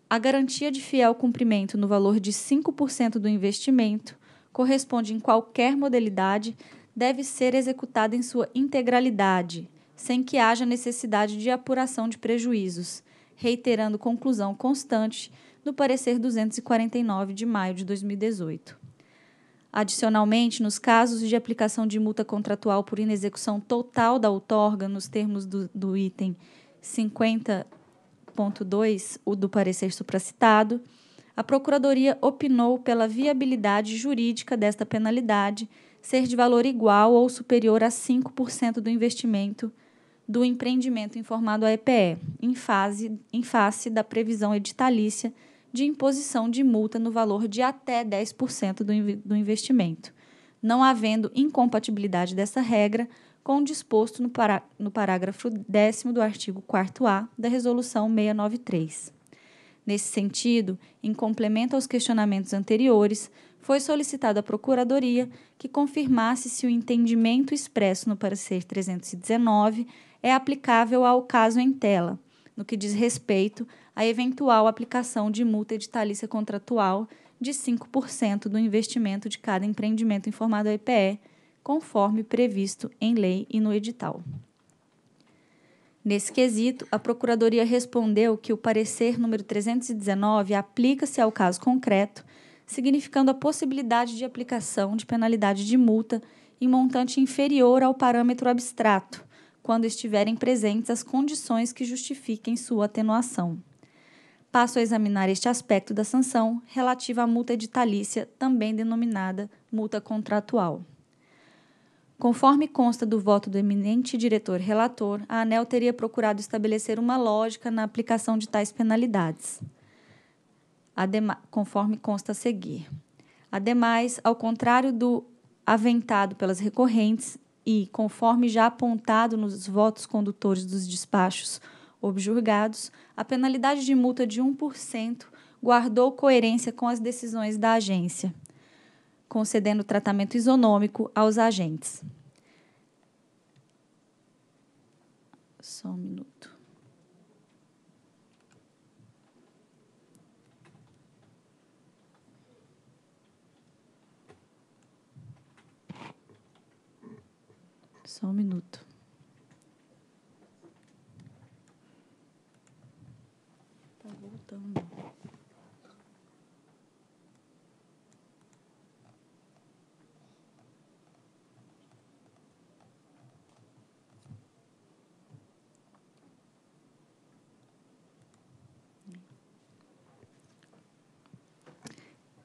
a garantia de fiel cumprimento no valor de 5% do investimento, corresponde em qualquer modalidade, deve ser executada em sua integralidade, sem que haja necessidade de apuração de prejuízos, reiterando conclusão constante no parecer 249 de maio de 2018. Adicionalmente, nos casos de aplicação de multa contratual por inexecução total da outorga, nos termos do, do item 50.2 o do parecer supracitado, a Procuradoria opinou pela viabilidade jurídica desta penalidade ser de valor igual ou superior a 5% do investimento do empreendimento informado à EPE, em, fase, em face da previsão editalícia de imposição de multa no valor de até 10% do, do investimento, não havendo incompatibilidade dessa regra com o disposto no, no parágrafo 10 do artigo 4A da Resolução 693. Nesse sentido, em complemento aos questionamentos anteriores, foi solicitado à Procuradoria que confirmasse se o entendimento expresso no parecer 319 é aplicável ao caso em tela, no que diz respeito a eventual aplicação de multa editalícia contratual de 5% do investimento de cada empreendimento informado ao EPE, conforme previsto em lei e no edital. Nesse quesito, a Procuradoria respondeu que o parecer número 319 aplica-se ao caso concreto, significando a possibilidade de aplicação de penalidade de multa em montante inferior ao parâmetro abstrato, quando estiverem presentes as condições que justifiquem sua atenuação passo a examinar este aspecto da sanção relativa à multa editalícia, também denominada multa contratual. Conforme consta do voto do eminente diretor relator, a ANEL teria procurado estabelecer uma lógica na aplicação de tais penalidades, Adema conforme consta a seguir. Ademais, ao contrário do aventado pelas recorrentes e conforme já apontado nos votos condutores dos despachos objurgados, a penalidade de multa de 1% guardou coerência com as decisões da agência, concedendo tratamento isonômico aos agentes. Só um minuto. Só um minuto.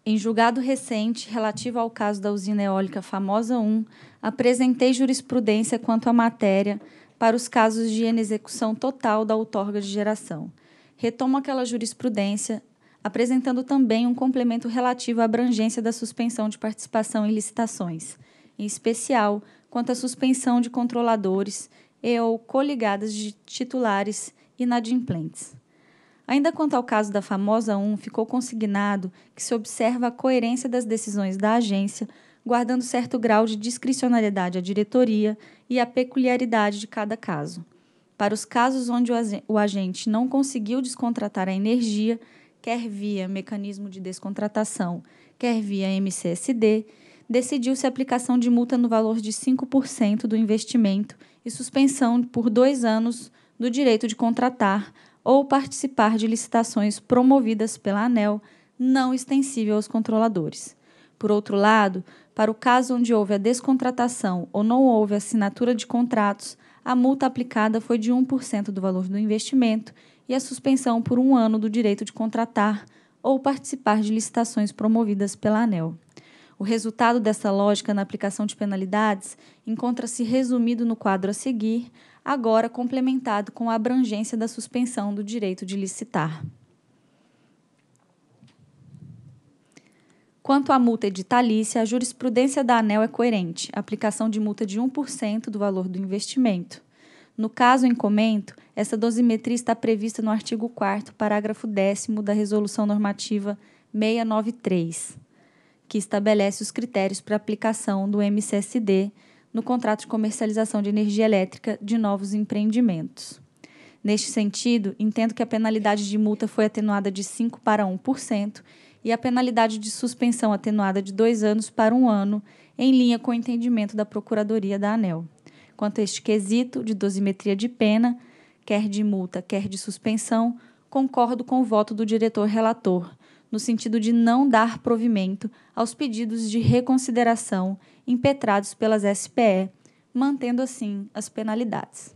Em julgado recente relativo ao caso da usina eólica Famosa 1, apresentei jurisprudência quanto à matéria para os casos de inexecução total da outorga de geração. Retomo aquela jurisprudência, apresentando também um complemento relativo à abrangência da suspensão de participação em licitações, em especial quanto à suspensão de controladores e ou coligadas de titulares inadimplentes. Ainda quanto ao caso da famosa 1, ficou consignado que se observa a coerência das decisões da agência, guardando certo grau de discricionariedade à diretoria e a peculiaridade de cada caso. Para os casos onde o agente não conseguiu descontratar a energia, quer via mecanismo de descontratação, quer via MCSD, decidiu-se a aplicação de multa no valor de 5% do investimento e suspensão por dois anos do direito de contratar ou participar de licitações promovidas pela ANEL não extensível aos controladores. Por outro lado, para o caso onde houve a descontratação ou não houve assinatura de contratos, a multa aplicada foi de 1% do valor do investimento e a suspensão por um ano do direito de contratar ou participar de licitações promovidas pela ANEL. O resultado dessa lógica na aplicação de penalidades encontra-se resumido no quadro a seguir, agora complementado com a abrangência da suspensão do direito de licitar. Quanto à multa editalícia, a jurisprudência da ANEL é coerente, aplicação de multa de 1% do valor do investimento. No caso em comento, essa dosimetria está prevista no artigo 4 parágrafo 10 da Resolução Normativa 693 que estabelece os critérios para aplicação do MCSD no contrato de comercialização de energia elétrica de novos empreendimentos. Neste sentido, entendo que a penalidade de multa foi atenuada de 5% para 1% e a penalidade de suspensão atenuada de dois anos para um ano, em linha com o entendimento da Procuradoria da ANEL. Quanto a este quesito de dosimetria de pena, quer de multa, quer de suspensão, concordo com o voto do diretor relator, no sentido de não dar provimento aos pedidos de reconsideração impetrados pelas SPE, mantendo assim as penalidades.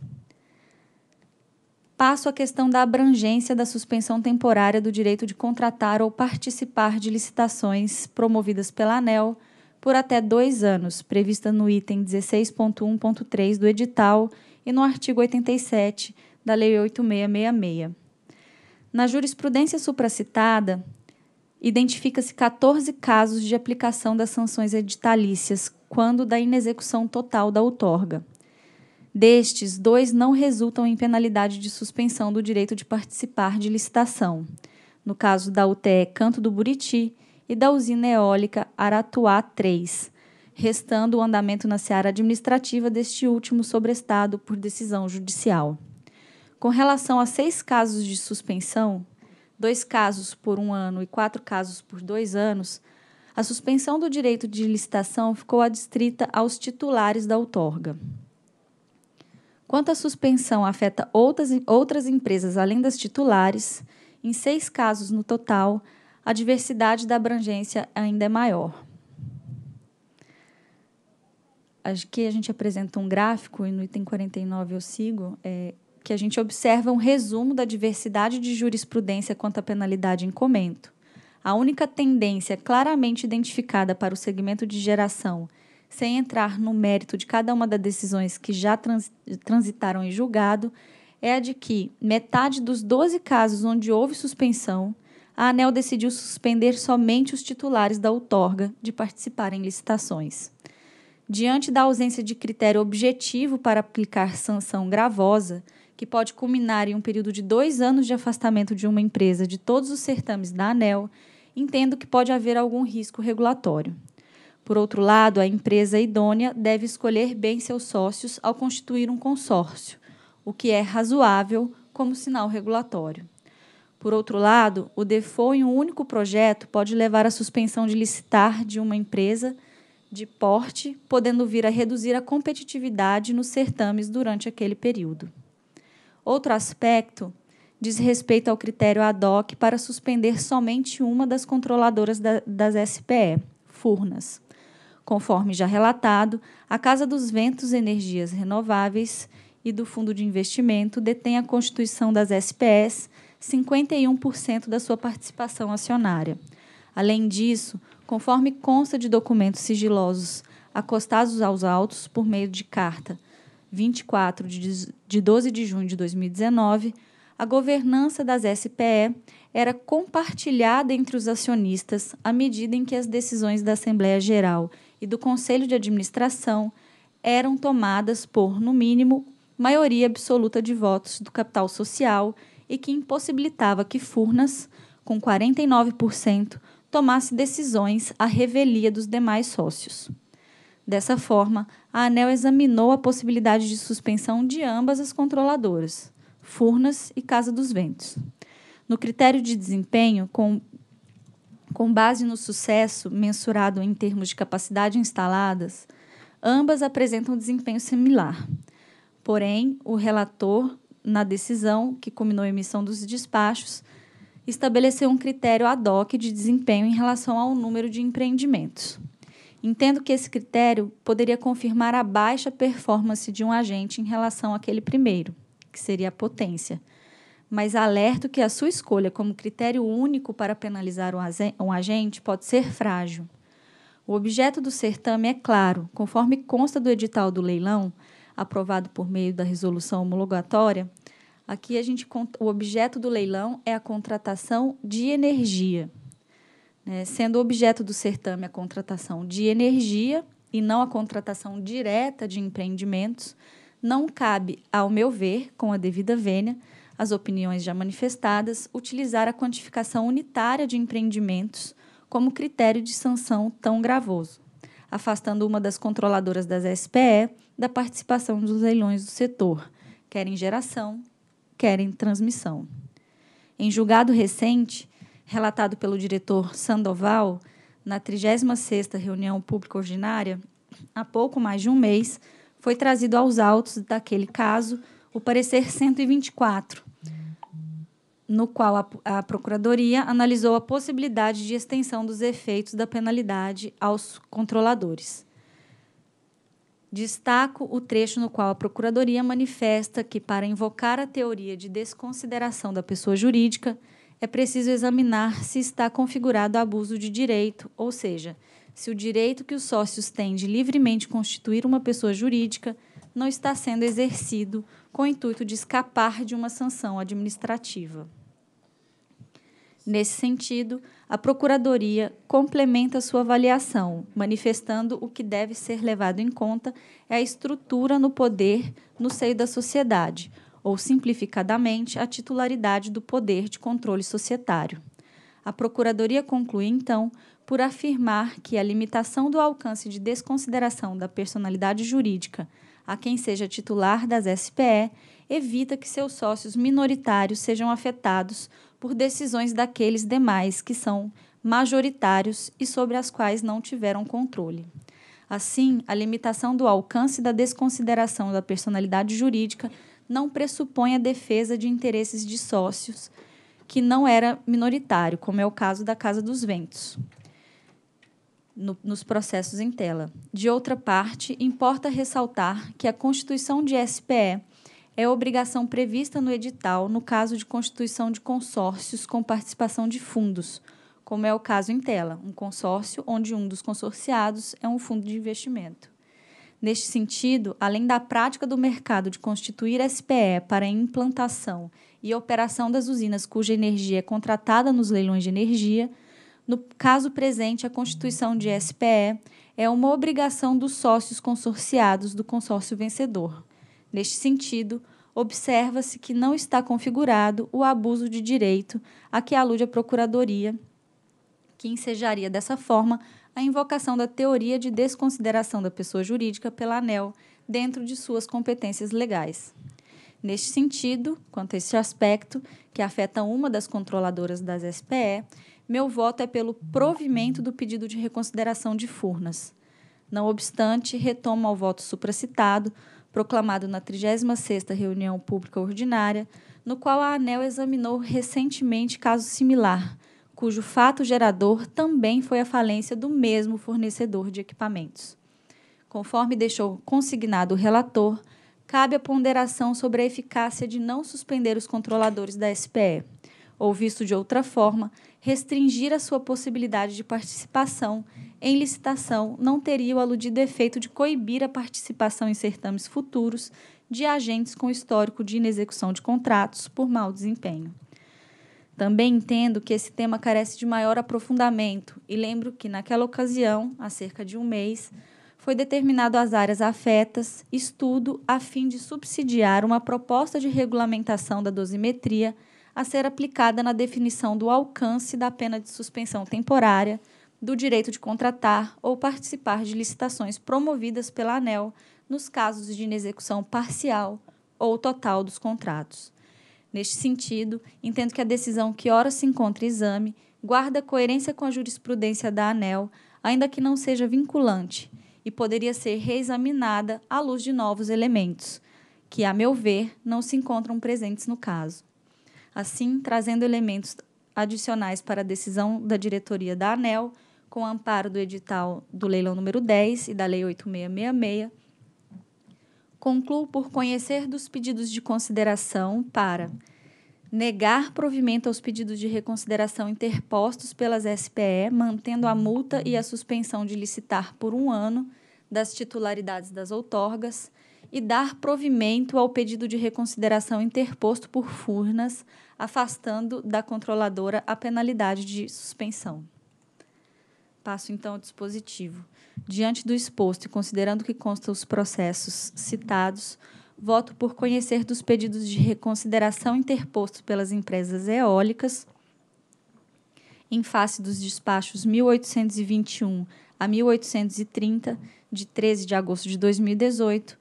Passo à questão da abrangência da suspensão temporária do direito de contratar ou participar de licitações promovidas pela ANEL por até dois anos, prevista no item 16.1.3 do edital e no artigo 87 da Lei 8666. Na jurisprudência supracitada, identifica-se 14 casos de aplicação das sanções editalícias quando da inexecução total da outorga. Destes, dois não resultam em penalidade de suspensão do direito de participar de licitação, no caso da UTE Canto do Buriti e da usina eólica Aratuá 3, restando o andamento na seara administrativa deste último sobrestado por decisão judicial. Com relação a seis casos de suspensão, dois casos por um ano e quatro casos por dois anos, a suspensão do direito de licitação ficou adstrita aos titulares da outorga. Quanto a suspensão afeta outras, outras empresas além das titulares, em seis casos no total, a diversidade da abrangência ainda é maior. Aqui a gente apresenta um gráfico, e no item 49 eu sigo, é, que a gente observa um resumo da diversidade de jurisprudência quanto à penalidade em comento. A única tendência claramente identificada para o segmento de geração, sem entrar no mérito de cada uma das decisões que já transitaram em julgado, é a de que metade dos 12 casos onde houve suspensão, a ANEL decidiu suspender somente os titulares da outorga de participar em licitações. Diante da ausência de critério objetivo para aplicar sanção gravosa, que pode culminar em um período de dois anos de afastamento de uma empresa de todos os certames da ANEL, entendo que pode haver algum risco regulatório. Por outro lado, a empresa idônea deve escolher bem seus sócios ao constituir um consórcio, o que é razoável como sinal regulatório. Por outro lado, o default em um único projeto pode levar à suspensão de licitar de uma empresa de porte, podendo vir a reduzir a competitividade nos certames durante aquele período. Outro aspecto diz respeito ao critério ad hoc para suspender somente uma das controladoras da, das SPE, Furnas. Conforme já relatado, a Casa dos Ventos Energias Renováveis e do Fundo de Investimento detém a constituição das SPEs 51% da sua participação acionária. Além disso, conforme consta de documentos sigilosos acostados aos autos por meio de carta 24 de 12 de junho de 2019, a governança das SPE era compartilhada entre os acionistas à medida em que as decisões da Assembleia Geral e do Conselho de Administração eram tomadas por, no mínimo, maioria absoluta de votos do capital social e que impossibilitava que Furnas, com 49%, tomasse decisões à revelia dos demais sócios. Dessa forma, a ANEL examinou a possibilidade de suspensão de ambas as controladoras, Furnas e Casa dos Ventos. No critério de desempenho, com, com base no sucesso mensurado em termos de capacidade instaladas, ambas apresentam desempenho similar. Porém, o relator, na decisão que combinou a emissão dos despachos, estabeleceu um critério ad hoc de desempenho em relação ao número de empreendimentos. Entendo que esse critério poderia confirmar a baixa performance de um agente em relação àquele primeiro, que seria a potência. Mas alerto que a sua escolha como critério único para penalizar um agente pode ser frágil. O objeto do certame é claro, conforme consta do edital do leilão, aprovado por meio da resolução homologatória. Aqui a gente o objeto do leilão é a contratação de energia né, sendo objeto do certame a contratação de energia e não a contratação direta de empreendimentos, não cabe, ao meu ver, com a devida vênia, as opiniões já manifestadas, utilizar a quantificação unitária de empreendimentos como critério de sanção tão gravoso, afastando uma das controladoras das SPE da participação dos leilões do setor, quer em geração, quer em transmissão. Em julgado recente, relatado pelo diretor Sandoval na 36ª reunião pública ordinária, há pouco mais de um mês, foi trazido aos autos daquele caso o parecer 124, no qual a, a Procuradoria analisou a possibilidade de extensão dos efeitos da penalidade aos controladores. Destaco o trecho no qual a Procuradoria manifesta que, para invocar a teoria de desconsideração da pessoa jurídica, é preciso examinar se está configurado abuso de direito, ou seja, se o direito que os sócios têm de livremente constituir uma pessoa jurídica não está sendo exercido com o intuito de escapar de uma sanção administrativa. Nesse sentido, a Procuradoria complementa sua avaliação, manifestando o que deve ser levado em conta é a estrutura no poder no seio da sociedade, ou simplificadamente, a titularidade do poder de controle societário. A Procuradoria conclui, então, por afirmar que a limitação do alcance de desconsideração da personalidade jurídica a quem seja titular das SPE evita que seus sócios minoritários sejam afetados por decisões daqueles demais que são majoritários e sobre as quais não tiveram controle. Assim, a limitação do alcance da desconsideração da personalidade jurídica não pressupõe a defesa de interesses de sócios que não era minoritário, como é o caso da Casa dos Ventos, no, nos processos em tela. De outra parte, importa ressaltar que a constituição de SPE é obrigação prevista no edital no caso de constituição de consórcios com participação de fundos, como é o caso em tela, um consórcio onde um dos consorciados é um fundo de investimento. Neste sentido, além da prática do mercado de constituir SPE para implantação e operação das usinas cuja energia é contratada nos leilões de energia, no caso presente, a constituição de SPE é uma obrigação dos sócios consorciados do consórcio vencedor. Neste sentido, observa-se que não está configurado o abuso de direito a que alude a Procuradoria, que ensejaria dessa forma a invocação da teoria de desconsideração da pessoa jurídica pela ANEL dentro de suas competências legais. Neste sentido, quanto a este aspecto, que afeta uma das controladoras das SPE, meu voto é pelo provimento do pedido de reconsideração de Furnas. Não obstante, retomo ao voto supracitado, proclamado na 36ª reunião pública ordinária, no qual a ANEL examinou recentemente caso similar, cujo fato gerador também foi a falência do mesmo fornecedor de equipamentos. Conforme deixou consignado o relator, cabe a ponderação sobre a eficácia de não suspender os controladores da SPE, ou visto de outra forma, restringir a sua possibilidade de participação em licitação não teria o aludido efeito de coibir a participação em certames futuros de agentes com histórico de inexecução de contratos por mau desempenho. Também entendo que esse tema carece de maior aprofundamento e lembro que, naquela ocasião, há cerca de um mês, foi determinado às áreas afetas estudo a fim de subsidiar uma proposta de regulamentação da dosimetria a ser aplicada na definição do alcance da pena de suspensão temporária do direito de contratar ou participar de licitações promovidas pela ANEL nos casos de inexecução parcial ou total dos contratos. Neste sentido, entendo que a decisão que ora se encontra em exame guarda coerência com a jurisprudência da ANEL, ainda que não seja vinculante, e poderia ser reexaminada à luz de novos elementos, que, a meu ver, não se encontram presentes no caso. Assim, trazendo elementos adicionais para a decisão da diretoria da ANEL, com amparo do edital do leilão número 10 e da lei 8666, concluo por conhecer dos pedidos de consideração para negar provimento aos pedidos de reconsideração interpostos pelas SPE, mantendo a multa e a suspensão de licitar por um ano das titularidades das outorgas, e dar provimento ao pedido de reconsideração interposto por Furnas, afastando da controladora a penalidade de suspensão. Passo então ao dispositivo. Diante do exposto e considerando que constam os processos citados, voto por conhecer dos pedidos de reconsideração interpostos pelas empresas eólicas em face dos despachos 1821 a 1830 de 13 de agosto de 2018,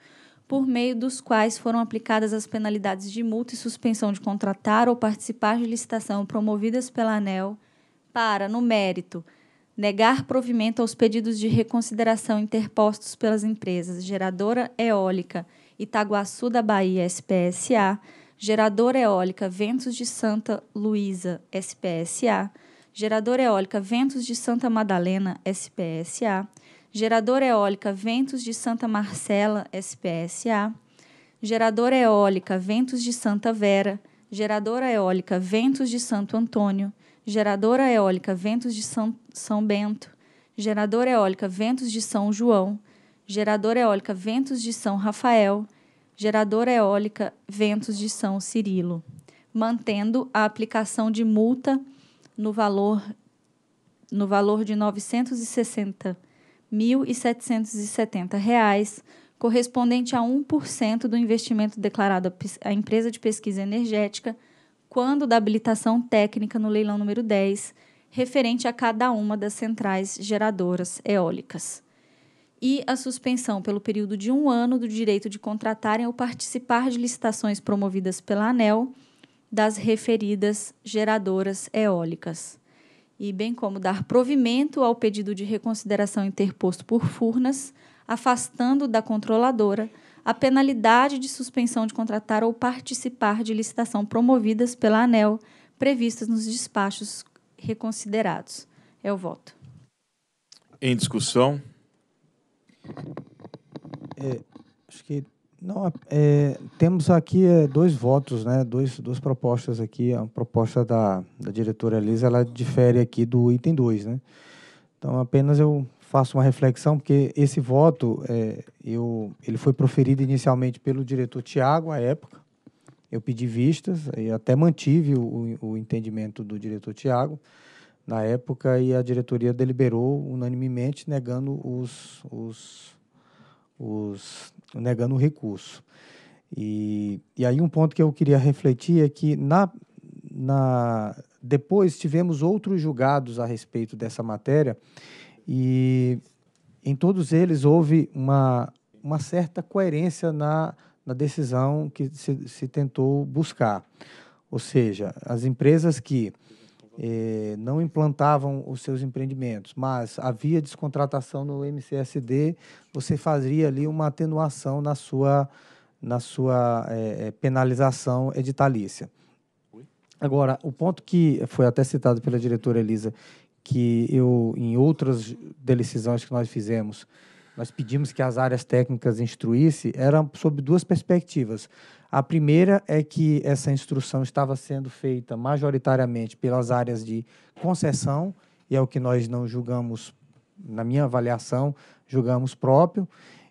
por meio dos quais foram aplicadas as penalidades de multa e suspensão de contratar ou participar de licitação promovidas pela ANEL para, no mérito, negar provimento aos pedidos de reconsideração interpostos pelas empresas Geradora Eólica Itaguaçu da Bahia SPSA, Geradora Eólica Ventos de Santa Luísa SPSA, Geradora Eólica Ventos de Santa Madalena SPSA, Geradora Eólica Ventos de Santa Marcela SPSA, Geradora Eólica Ventos de Santa Vera, Geradora Eólica Ventos de Santo Antônio, geradora eólica Ventos de São, São Bento, geradora eólica Ventos de São João, geradora eólica Ventos de São Rafael, geradora eólica Ventos de São Cirilo, mantendo a aplicação de multa no valor no valor de R$ 960.770, correspondente a 1% do investimento declarado à empresa de pesquisa energética quando da habilitação técnica no leilão número 10, referente a cada uma das centrais geradoras eólicas. E a suspensão pelo período de um ano do direito de contratarem ou participar de licitações promovidas pela ANEL das referidas geradoras eólicas. E bem como dar provimento ao pedido de reconsideração interposto por Furnas, afastando da controladora a penalidade de suspensão de contratar ou participar de licitação promovidas pela ANEL, previstas nos despachos reconsiderados. É o voto. Em discussão? É, acho que não, é, temos aqui é, dois votos, né? Dois, duas propostas aqui. A proposta da, da diretora Elisa, ela difere aqui do item 2, né? Então, apenas eu faço uma reflexão, porque esse voto é, eu, ele foi proferido inicialmente pelo diretor Tiago, à época. Eu pedi vistas e até mantive o, o entendimento do diretor Tiago na época e a diretoria deliberou unanimemente negando os, os, os negando o recurso. E, e aí um ponto que eu queria refletir é que na, na depois tivemos outros julgados a respeito dessa matéria e em todos eles houve uma, uma certa coerência na, na decisão que se, se tentou buscar. Ou seja, as empresas que eh, não implantavam os seus empreendimentos, mas havia descontratação no MCSD, você fazia ali uma atenuação na sua, na sua eh, eh penalização editalícia. Agora, o ponto que foi até citado pela diretora Elisa, que eu, em outras decisões que nós fizemos, nós pedimos que as áreas técnicas instruísse, era sob duas perspectivas. A primeira é que essa instrução estava sendo feita majoritariamente pelas áreas de concessão, e é o que nós não julgamos, na minha avaliação, julgamos próprio.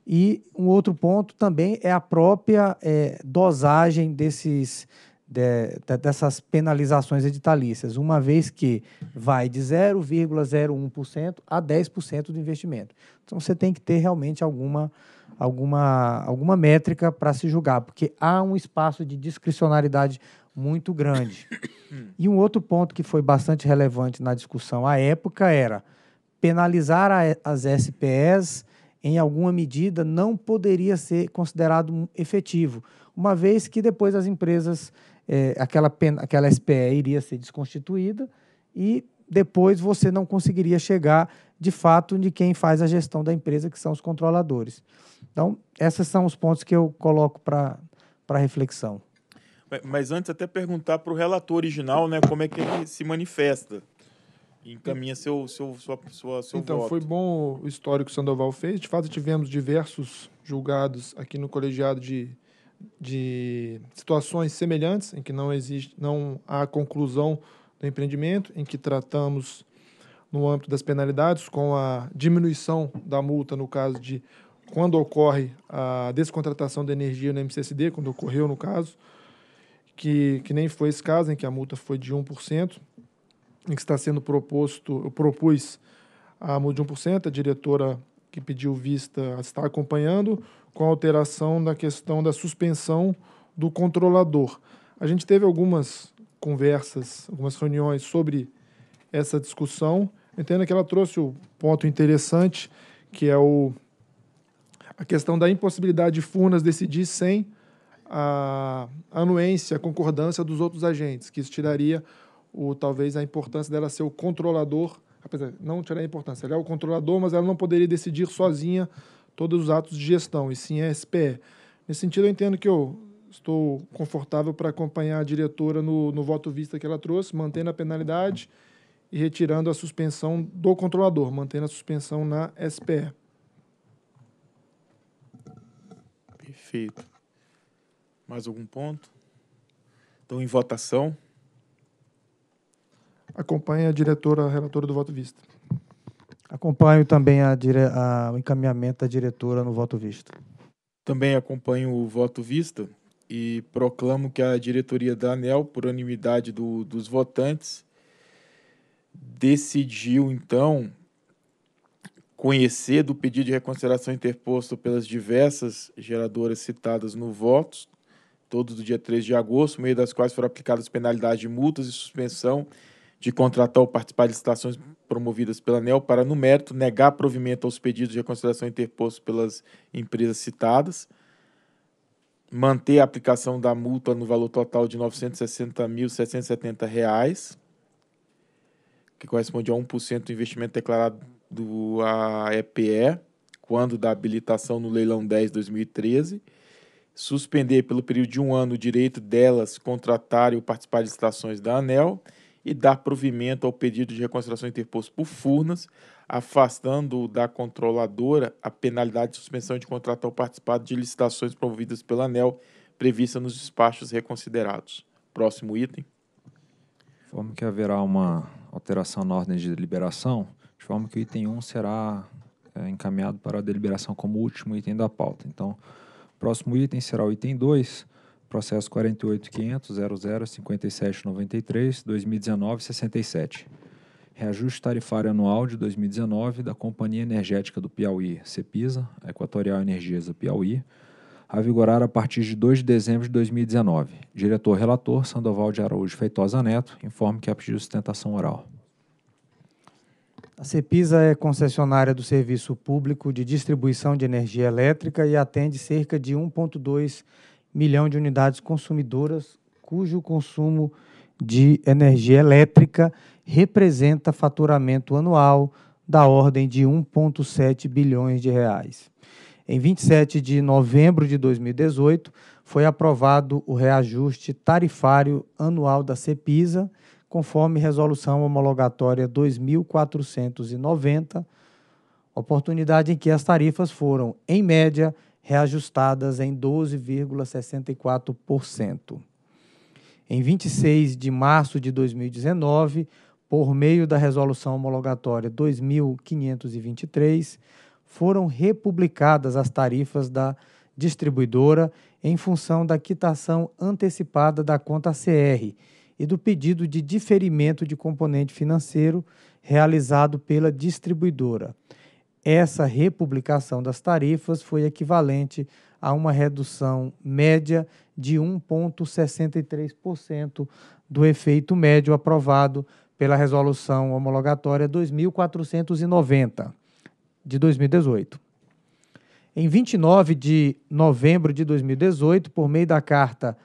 E um outro ponto também é a própria é, dosagem desses de, de, dessas penalizações editalícias, uma vez que vai de 0,01% a 10% do investimento. Então você tem que ter realmente alguma, alguma, alguma métrica para se julgar, porque há um espaço de discricionariedade muito grande. E um outro ponto que foi bastante relevante na discussão à época era penalizar a, as SPEs em alguma medida não poderia ser considerado efetivo, uma vez que depois as empresas é, aquela, pena, aquela SPE iria ser desconstituída e depois você não conseguiria chegar de fato de quem faz a gestão da empresa, que são os controladores. Então, esses são os pontos que eu coloco para reflexão. Mas antes, até perguntar para o relator original né, como é que ele se manifesta encaminha seu, seu, sua, sua, seu então, voto. foi bom o histórico que o Sandoval fez. De fato, tivemos diversos julgados aqui no colegiado de de situações semelhantes, em que não existe, não há conclusão do empreendimento, em que tratamos no âmbito das penalidades com a diminuição da multa no caso de quando ocorre a descontratação de energia no MCSD, quando ocorreu no caso, que, que nem foi esse caso, em que a multa foi de 1%, em que está sendo proposto, eu propus a multa de 1%, a diretora que pediu vista está acompanhando, com a alteração da questão da suspensão do controlador. A gente teve algumas conversas, algumas reuniões sobre essa discussão. Entendo que ela trouxe o ponto interessante, que é o, a questão da impossibilidade de Furnas decidir sem a anuência, a concordância dos outros agentes, que isso tiraria o, talvez a importância dela ser o controlador, apesar não tirar a importância, ela é o controlador, mas ela não poderia decidir sozinha todos os atos de gestão, e sim a SPE. Nesse sentido, eu entendo que eu estou confortável para acompanhar a diretora no, no voto vista que ela trouxe, mantendo a penalidade e retirando a suspensão do controlador, mantendo a suspensão na SPE. Perfeito. Mais algum ponto? Então, em votação. Acompanhe a diretora, a relatora do voto vista. Acompanho também a, a, o encaminhamento da diretora no voto visto. Também acompanho o voto visto e proclamo que a diretoria da ANEL, por unanimidade do, dos votantes, decidiu, então, conhecer do pedido de reconsideração interposto pelas diversas geradoras citadas no voto, todos do dia 3 de agosto, meio das quais foram aplicadas penalidades de multas e suspensão de contratar ou participar de licitações promovidas pela ANEL para, no mérito, negar provimento aos pedidos de reconsideração interpostos pelas empresas citadas, manter a aplicação da multa no valor total de R$ 960.770, que corresponde a 1% do investimento declarado do a EPE, quando da habilitação no leilão 10 2013, suspender pelo período de um ano o direito delas contratar ou participar de licitações da ANEL e dar provimento ao pedido de reconciliação interposto por Furnas, afastando da controladora a penalidade de suspensão de contrato ao participado de licitações promovidas pela ANEL prevista nos despachos reconsiderados. Próximo item. Informo que haverá uma alteração na ordem de deliberação, de forma que o item 1 será é, encaminhado para a deliberação como último item da pauta. Então, o próximo item será o item 2, processo 48.500.00.5793.2019.67. Reajuste tarifário anual de 2019 da Companhia Energética do Piauí, CEPISA, Equatorial Energias do Piauí, a vigorar a partir de 2 de dezembro de 2019. Diretor-relator Sandoval de Araújo Feitosa Neto, informe que é pedido sustentação oral. A CEPISA é concessionária do Serviço Público de Distribuição de Energia Elétrica e atende cerca de 1,2 milhão de unidades consumidoras cujo consumo de energia elétrica representa faturamento anual da ordem de 1,7 bilhões de reais. Em 27 de novembro de 2018, foi aprovado o reajuste tarifário anual da CEPISA, conforme resolução homologatória 2490, oportunidade em que as tarifas foram, em média, reajustadas em 12,64%. Em 26 de março de 2019, por meio da Resolução Homologatória 2523, foram republicadas as tarifas da distribuidora em função da quitação antecipada da conta CR e do pedido de diferimento de componente financeiro realizado pela distribuidora essa republicação das tarifas foi equivalente a uma redução média de 1,63% do efeito médio aprovado pela Resolução Homologatória 2490 de 2018. Em 29 de novembro de 2018, por meio da Carta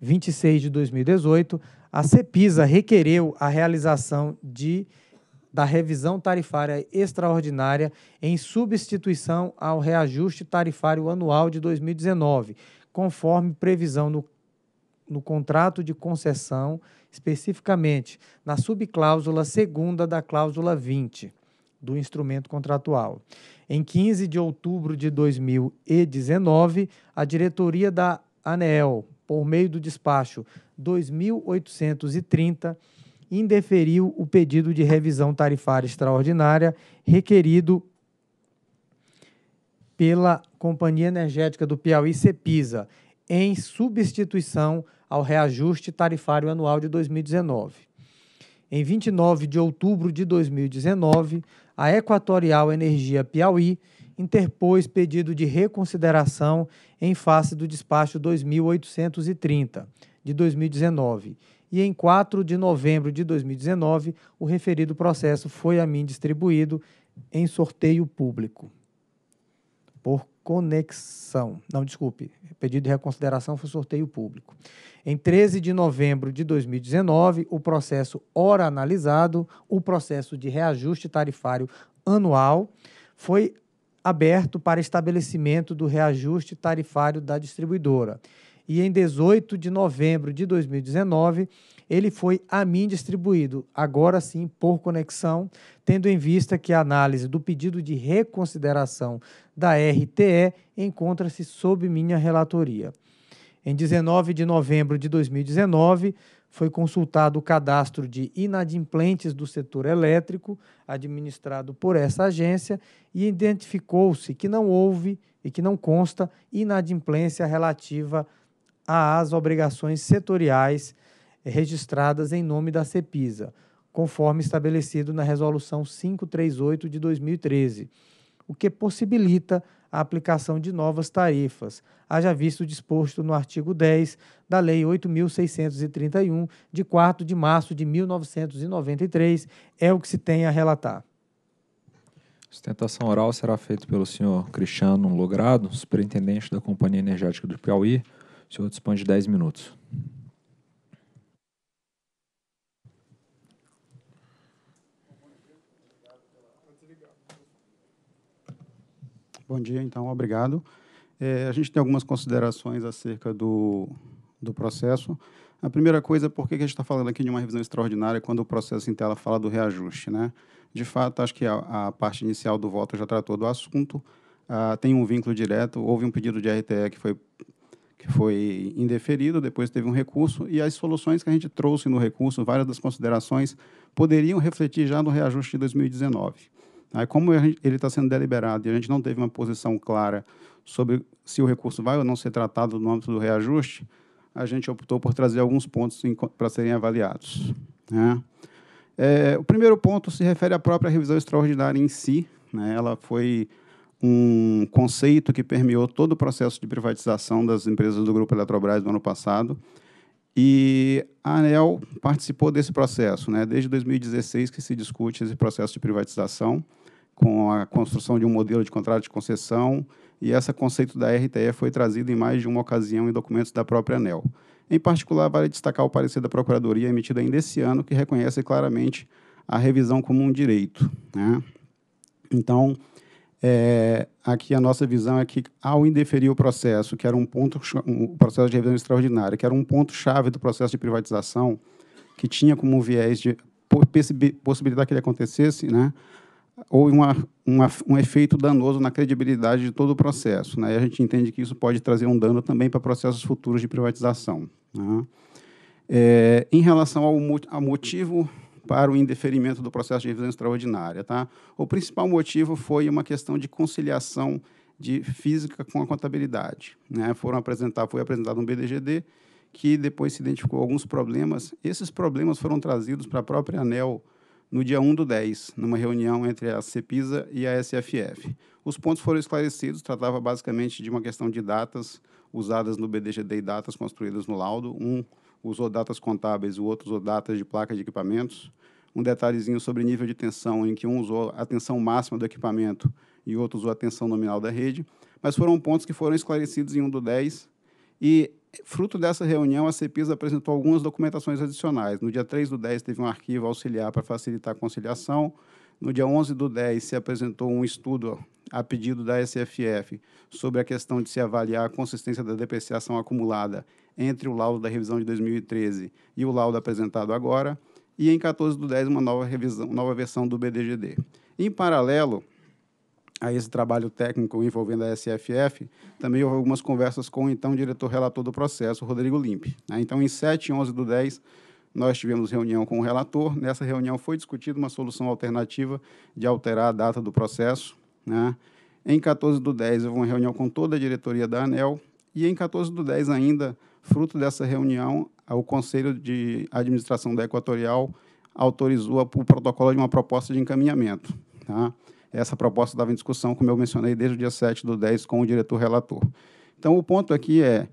26 de 2018, a CEPISA requereu a realização de da revisão tarifária extraordinária em substituição ao reajuste tarifário anual de 2019, conforme previsão no, no contrato de concessão, especificamente na subcláusula segunda da cláusula 20 do instrumento contratual. Em 15 de outubro de 2019, a diretoria da ANEEL, por meio do despacho 2830, indeferiu o pedido de revisão tarifária extraordinária requerido pela Companhia Energética do Piauí, CEPISA, em substituição ao reajuste tarifário anual de 2019. Em 29 de outubro de 2019, a Equatorial Energia Piauí interpôs pedido de reconsideração em face do despacho 2830 de 2019 e em 4 de novembro de 2019, o referido processo foi a mim distribuído em sorteio público. Por conexão. Não, desculpe. Pedido de reconsideração foi sorteio público. Em 13 de novembro de 2019, o processo ora analisado, o processo de reajuste tarifário anual, foi aberto para estabelecimento do reajuste tarifário da distribuidora e em 18 de novembro de 2019 ele foi a mim distribuído, agora sim por conexão, tendo em vista que a análise do pedido de reconsideração da RTE encontra-se sob minha relatoria. Em 19 de novembro de 2019, foi consultado o cadastro de inadimplentes do setor elétrico, administrado por essa agência, e identificou-se que não houve e que não consta inadimplência relativa às obrigações setoriais registradas em nome da CEPISA, conforme estabelecido na Resolução 538 de 2013, o que possibilita a aplicação de novas tarifas, haja visto disposto no artigo 10 da Lei 8.631, de 4 de março de 1993, é o que se tem a relatar. Sustentação oral será feita pelo senhor Cristiano Logrado, superintendente da Companhia Energética do Piauí, o senhor dispõe de 10 minutos. Bom dia, então, obrigado. É, a gente tem algumas considerações acerca do, do processo. A primeira coisa, é por que a gente está falando aqui de uma revisão extraordinária quando o processo em tela fala do reajuste? Né? De fato, acho que a, a parte inicial do voto já tratou do assunto, ah, tem um vínculo direto, houve um pedido de RTE que foi que foi indeferido, depois teve um recurso, e as soluções que a gente trouxe no recurso, várias das considerações, poderiam refletir já no reajuste de 2019. Aí, como ele está sendo deliberado e a gente não teve uma posição clara sobre se o recurso vai ou não ser tratado no âmbito do reajuste, a gente optou por trazer alguns pontos para serem avaliados. Né? É, o primeiro ponto se refere à própria revisão extraordinária em si. Né? Ela foi um conceito que permeou todo o processo de privatização das empresas do Grupo Eletrobras no ano passado. E a ANEL participou desse processo, né? desde 2016 que se discute esse processo de privatização, com a construção de um modelo de contrato de concessão, e esse conceito da RTE foi trazido em mais de uma ocasião em documentos da própria ANEL. Em particular, vale destacar o parecer da Procuradoria emitido ainda esse ano, que reconhece claramente a revisão como um direito. Né? Então, é, aqui a nossa visão é que, ao indeferir o processo, que era um ponto, o processo de revisão extraordinária, que era um ponto-chave do processo de privatização, que tinha como viés de possibilitar que ele acontecesse, né, houve uma, uma, um efeito danoso na credibilidade de todo o processo. Né, e a gente entende que isso pode trazer um dano também para processos futuros de privatização. Né. É, em relação ao, ao motivo para o indeferimento do processo de revisão extraordinária. Tá? O principal motivo foi uma questão de conciliação de física com a contabilidade. Né? Foram apresentar, foi apresentado um BDGD que depois se identificou alguns problemas. Esses problemas foram trazidos para a própria ANEL no dia 1 do 10, numa reunião entre a CEPISA e a SFF. Os pontos foram esclarecidos, tratava basicamente de uma questão de datas usadas no BDGD e datas construídas no laudo. Um usou datas contábeis, o outro usou datas de placa de equipamentos um detalhezinho sobre nível de tensão, em que um usou a tensão máxima do equipamento e outro usou a tensão nominal da rede, mas foram pontos que foram esclarecidos em um do 10 e fruto dessa reunião, a CEPIS apresentou algumas documentações adicionais. No dia 3 do 10 teve um arquivo auxiliar para facilitar a conciliação, no dia 11 do 10 se apresentou um estudo a pedido da SFF sobre a questão de se avaliar a consistência da depreciação acumulada entre o laudo da revisão de 2013 e o laudo apresentado agora e em 14 do 10 uma nova revisão, nova versão do BDGD. Em paralelo a esse trabalho técnico envolvendo a SFF, também houve algumas conversas com o então diretor relator do processo, Rodrigo Limpe. Né? Então, em 7 e 11 do 10, nós tivemos reunião com o relator. Nessa reunião foi discutida uma solução alternativa de alterar a data do processo. Né? Em 14 do 10, houve uma reunião com toda a diretoria da ANEL. E em 14 do 10 ainda, Fruto dessa reunião, é o Conselho de Administração da Equatorial autorizou o protocolo de uma proposta de encaminhamento. Tá? Essa proposta estava em discussão, como eu mencionei, desde o dia 7 do 10 com o diretor relator. Então, o ponto aqui é,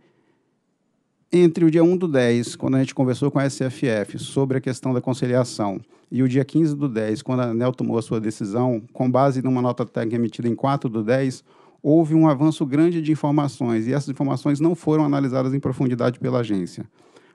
entre o dia 1 do 10, quando a gente conversou com a SFF sobre a questão da conciliação, e o dia 15 do 10, quando a ANEL tomou a sua decisão, com base numa nota técnica emitida em 4 do 10, houve um avanço grande de informações e essas informações não foram analisadas em profundidade pela agência.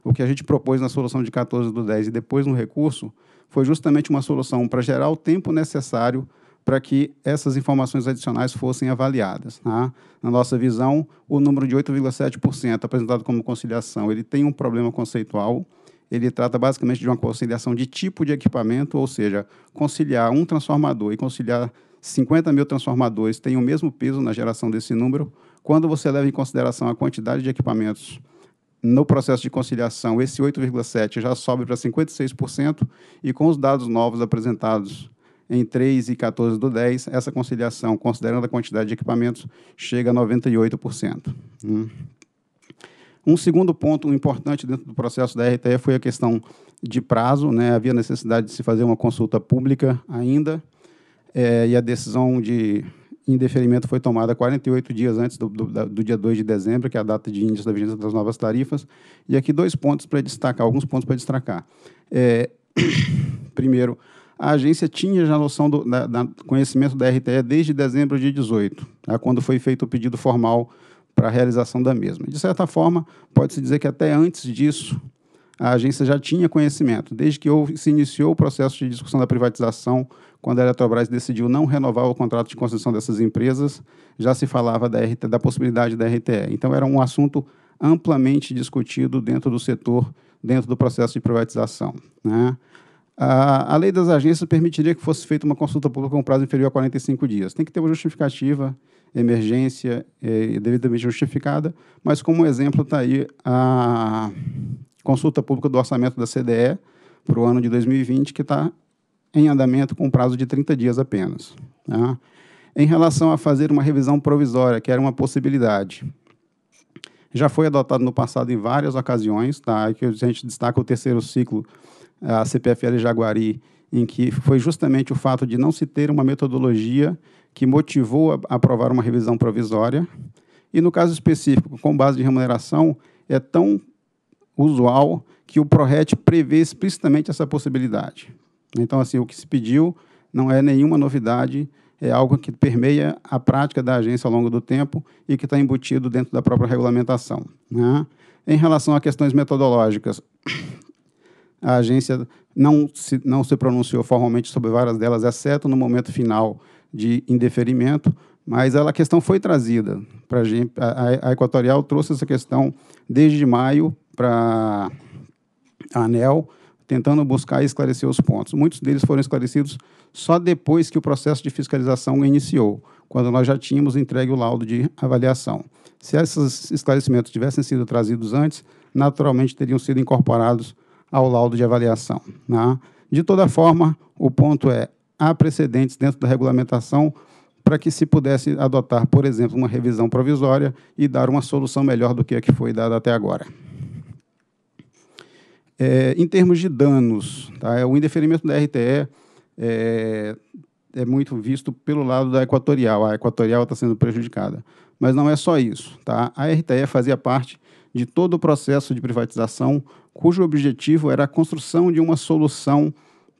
O que a gente propôs na solução de 14 do 10 e depois no recurso foi justamente uma solução para gerar o tempo necessário para que essas informações adicionais fossem avaliadas. Tá? Na nossa visão, o número de 8,7% apresentado como conciliação, ele tem um problema conceitual, ele trata basicamente de uma conciliação de tipo de equipamento, ou seja, conciliar um transformador e conciliar 50 mil transformadores têm o mesmo peso na geração desse número, quando você leva em consideração a quantidade de equipamentos no processo de conciliação, esse 8,7% já sobe para 56%, e com os dados novos apresentados em 3 e 14 do 10, essa conciliação, considerando a quantidade de equipamentos, chega a 98%. Hum. Né? Um segundo ponto importante dentro do processo da RTE foi a questão de prazo. Né? Havia necessidade de se fazer uma consulta pública ainda, é, e a decisão de indeferimento foi tomada 48 dias antes do, do, do, dia 2 de dezembro, que é a data de início da vigência das novas tarifas. E aqui dois pontos para destacar, alguns pontos para destacar. É, primeiro, a agência tinha já noção do da, da conhecimento da RTE desde dezembro de 18, tá, quando foi feito o pedido formal para a realização da mesma. De certa forma, pode-se dizer que até antes disso, a agência já tinha conhecimento, desde que se iniciou o processo de discussão da privatização quando a Eletrobras decidiu não renovar o contrato de concessão dessas empresas, já se falava da, RT, da possibilidade da RTE. Então, era um assunto amplamente discutido dentro do setor, dentro do processo de privatização. Né? A, a lei das agências permitiria que fosse feita uma consulta pública com prazo inferior a 45 dias. Tem que ter uma justificativa, emergência, é, devidamente justificada, mas como exemplo está aí a consulta pública do orçamento da CDE para o ano de 2020, que está em andamento com prazo de 30 dias apenas. Né? Em relação a fazer uma revisão provisória, que era uma possibilidade, já foi adotado no passado em várias ocasiões, tá? que a gente destaca o terceiro ciclo, a CPFL Jaguari, em que foi justamente o fato de não se ter uma metodologia que motivou a aprovar uma revisão provisória. E no caso específico, com base de remuneração, é tão usual que o ProRet prevê explicitamente essa possibilidade. Então, assim, o que se pediu não é nenhuma novidade, é algo que permeia a prática da agência ao longo do tempo e que está embutido dentro da própria regulamentação. Né? Em relação a questões metodológicas, a agência não se, não se pronunciou formalmente sobre várias delas, exceto no momento final de indeferimento, mas ela, a questão foi trazida para a, a Equatorial trouxe essa questão desde maio para a ANEL tentando buscar e esclarecer os pontos. Muitos deles foram esclarecidos só depois que o processo de fiscalização iniciou, quando nós já tínhamos entregue o laudo de avaliação. Se esses esclarecimentos tivessem sido trazidos antes, naturalmente teriam sido incorporados ao laudo de avaliação. Né? De toda forma, o ponto é: há precedentes dentro da regulamentação para que se pudesse adotar, por exemplo, uma revisão provisória e dar uma solução melhor do que a que foi dada até agora. É, em termos de danos, tá? É, o indeferimento da RTE é, é muito visto pelo lado da Equatorial. A Equatorial está sendo prejudicada. Mas não é só isso. Tá? A RTE fazia parte de todo o processo de privatização, cujo objetivo era a construção de uma solução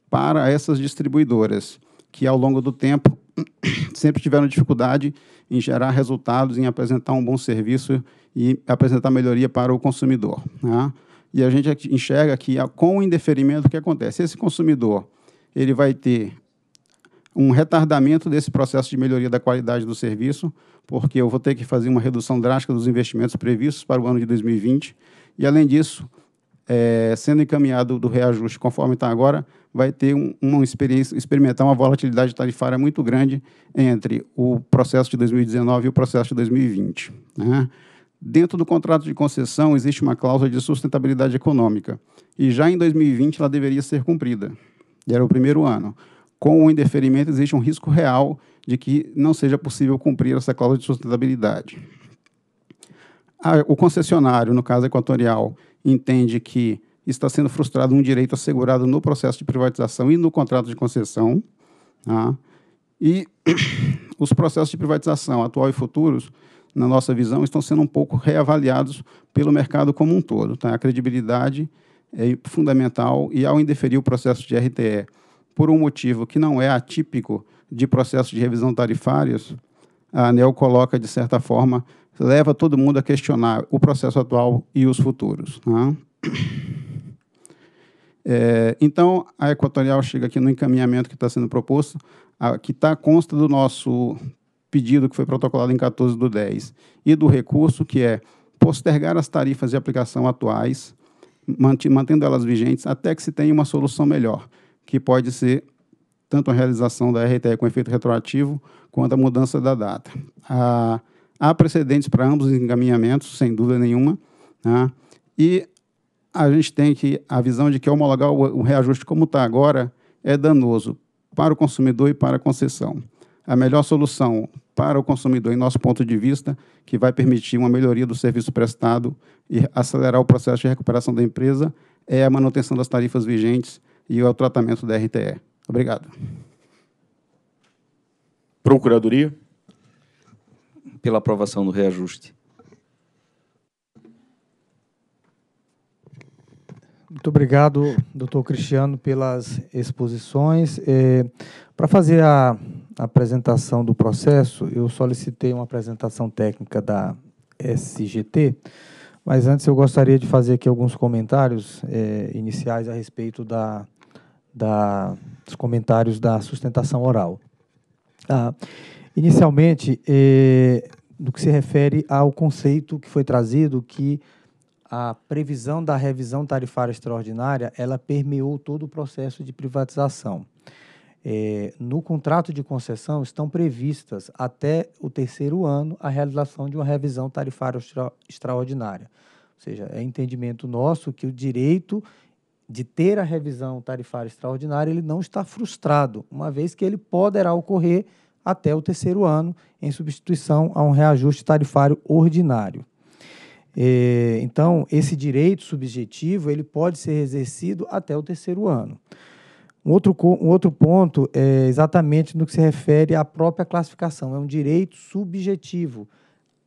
para essas distribuidoras, que ao longo do tempo sempre tiveram dificuldade em gerar resultados, em apresentar um bom serviço e apresentar melhoria para o consumidor. Né? E a gente enxerga que, com o indeferimento, o que acontece? Esse consumidor ele vai ter um retardamento desse processo de melhoria da qualidade do serviço, porque eu vou ter que fazer uma redução drástica dos investimentos previstos para o ano de 2020. E, além disso, é, sendo encaminhado do reajuste conforme está agora, vai ter um, uma experiência, experimentar uma volatilidade tarifária muito grande entre o processo de 2019 e o processo de 2020. Né? Dentro do contrato de concessão existe uma cláusula de sustentabilidade econômica e já em 2020 ela deveria ser cumprida. E era o primeiro ano. Com o indeferimento existe um risco real de que não seja possível cumprir essa cláusula de sustentabilidade. o concessionário, no caso equatorial, entende que está sendo frustrado um direito assegurado no processo de privatização e no contrato de concessão. Tá? E os processos de privatização, atual e futuros, na nossa visão, estão sendo um pouco reavaliados pelo mercado como um todo. Tá? A credibilidade é fundamental e, ao indeferir o processo de RTE por um motivo que não é atípico de processos de revisão tarifários, a ANEL coloca, de certa forma, leva todo mundo a questionar o processo atual e os futuros. Tá? É, então, a Equatorial chega aqui no encaminhamento que está sendo proposto, a, que tá, consta do nosso pedido que foi protocolado em 14 do 10, e do recurso, que é postergar as tarifas de aplicação atuais, mantendo elas vigentes, até que se tenha uma solução melhor, que pode ser tanto a realização da RTE com efeito retroativo, quanto a mudança da data. Ah, há precedentes para ambos os encaminhamentos, sem dúvida nenhuma, né? e a gente tem que a visão de que homologar o reajuste como está agora é danoso para o consumidor e para a concessão a melhor solução para o consumidor, em nosso ponto de vista, que vai permitir uma melhoria do serviço prestado e acelerar o processo de recuperação da empresa, é a manutenção das tarifas vigentes e o tratamento da RTE. Obrigado. Procuradoria? Pela aprovação do reajuste. Muito obrigado, doutor Cristiano, pelas exposições. É, Para fazer a, apresentação do processo, eu solicitei uma apresentação técnica da SGT, mas antes eu gostaria de fazer aqui alguns comentários é, iniciais a respeito da, da, dos comentários da sustentação oral. Ah, inicialmente, é, do que se refere ao conceito que foi trazido, que a previsão da revisão tarifária extraordinária, ela permeou todo o processo de privatização. É, no contrato de concessão estão previstas até o terceiro ano a realização de uma revisão tarifária extra, extraordinária. Ou seja, é entendimento nosso que o direito de ter a revisão tarifária extraordinária ele não está frustrado, uma vez que ele poderá ocorrer até o terceiro ano em substituição a um reajuste tarifário ordinário. É, então, esse direito subjetivo ele pode ser exercido até o terceiro ano. Um outro, um outro ponto é exatamente no que se refere à própria classificação. É um direito subjetivo.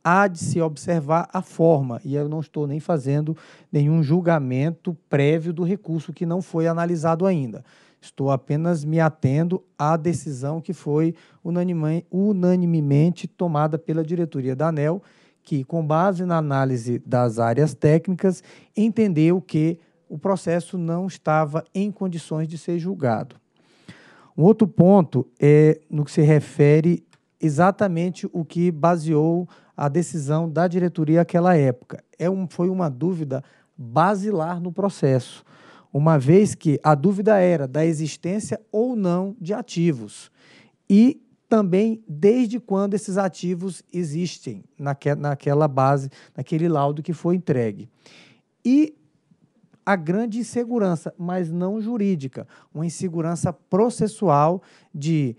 Há de se observar a forma, e eu não estou nem fazendo nenhum julgamento prévio do recurso que não foi analisado ainda. Estou apenas me atendo à decisão que foi unanimemente tomada pela diretoria da ANEL que, com base na análise das áreas técnicas, entendeu que o processo não estava em condições de ser julgado. Um outro ponto é no que se refere exatamente o que baseou a decisão da diretoria naquela época. É um, foi uma dúvida basilar no processo, uma vez que a dúvida era da existência ou não de ativos. E também desde quando esses ativos existem naque, naquela base, naquele laudo que foi entregue. E a grande insegurança, mas não jurídica, uma insegurança processual de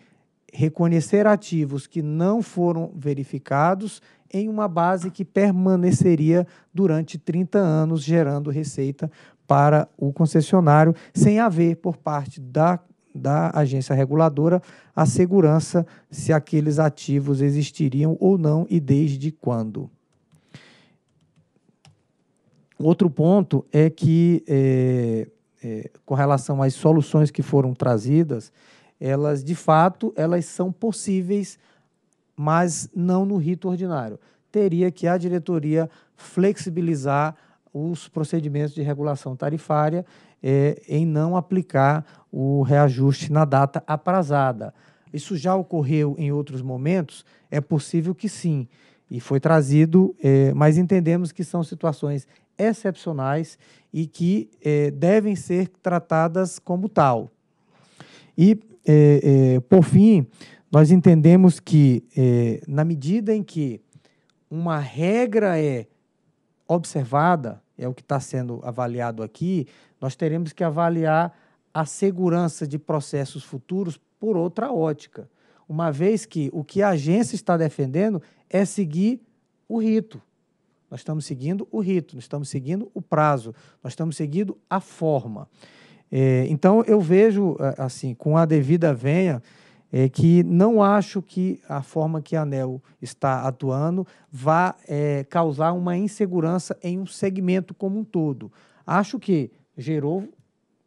reconhecer ativos que não foram verificados em uma base que permaneceria durante 30 anos, gerando receita para o concessionário, sem haver por parte da da agência reguladora a segurança se aqueles ativos existiriam ou não e desde quando. Outro ponto é que, é, é, com relação às soluções que foram trazidas, elas, de fato, elas são possíveis, mas não no rito ordinário. Teria que a diretoria flexibilizar os procedimentos de regulação tarifária é, em não aplicar o reajuste na data aprazada. Isso já ocorreu em outros momentos? É possível que sim. E foi trazido, é, mas entendemos que são situações excepcionais e que é, devem ser tratadas como tal. E, é, é, por fim, nós entendemos que, é, na medida em que uma regra é observada, é o que está sendo avaliado aqui, nós teremos que avaliar a segurança de processos futuros por outra ótica, uma vez que o que a agência está defendendo é seguir o rito. Nós estamos seguindo o rito, nós estamos seguindo o prazo, nós estamos seguindo a forma. É, então, eu vejo, é, assim, com a devida venha, é, que não acho que a forma que a ANEL está atuando vá é, causar uma insegurança em um segmento como um todo. Acho que gerou,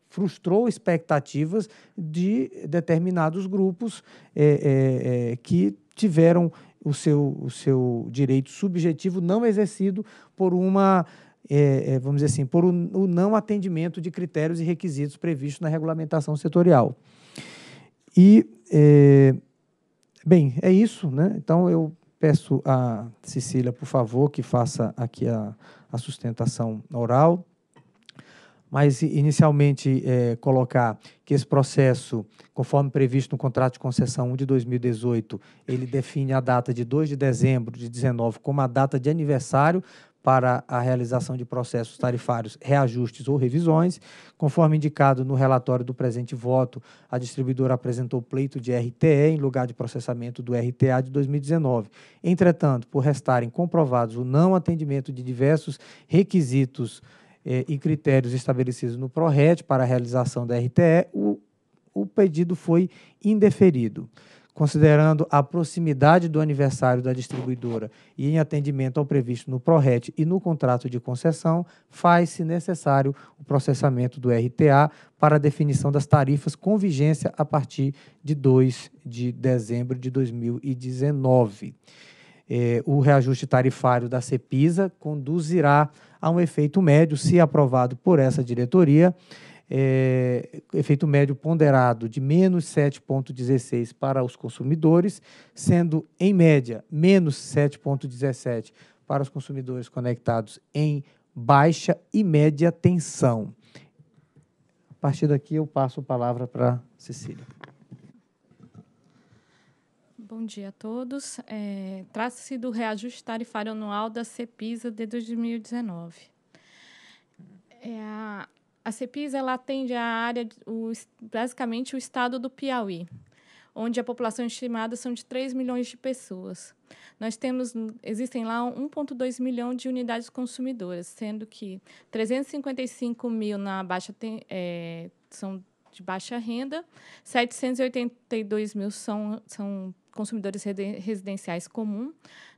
frustrou expectativas de determinados grupos é, é, é, que tiveram o seu, o seu direito subjetivo não exercido por uma é, é vamos dizer assim, por o, o, não atendimento de critérios e requisitos previstos na regulamentação setorial. E, é, bem, é isso, né? Então, eu peço a Cecília, por favor, que faça aqui a, a sustentação oral mas inicialmente é, colocar que esse processo, conforme previsto no contrato de concessão 1 de 2018, ele define a data de 2 de dezembro de 19 como a data de aniversário para a realização de processos tarifários, reajustes ou revisões. Conforme indicado no relatório do presente voto, a distribuidora apresentou pleito de RTE em lugar de processamento do RTA de 2019. Entretanto, por restarem comprovados o não atendimento de diversos requisitos eh, e critérios estabelecidos no PRORET para a realização da RTE, o, o pedido foi indeferido. Considerando a proximidade do aniversário da distribuidora e em atendimento ao previsto no PRORET e no contrato de concessão, faz-se necessário o processamento do RTA para a definição das tarifas com vigência a partir de 2 de dezembro de 2019. Eh, o reajuste tarifário da CEPISA conduzirá a um efeito médio, se aprovado por essa diretoria, eh, efeito médio ponderado de menos 7,16 para os consumidores, sendo, em média, menos 7,17 para os consumidores conectados em baixa e média tensão. A partir daqui, eu passo a palavra para Cecília. Bom dia a todos. É, Trata-se do reajuste tarifário anual da CEPISA de 2019. É, a, a CEPISA ela atende a área, o, basicamente, o estado do Piauí, onde a população estimada são de 3 milhões de pessoas. Nós temos, existem lá 1,2 milhão de unidades consumidoras, sendo que 355 mil na baixa é, são de baixa renda, 782 mil são, são consumidores residenciais comum,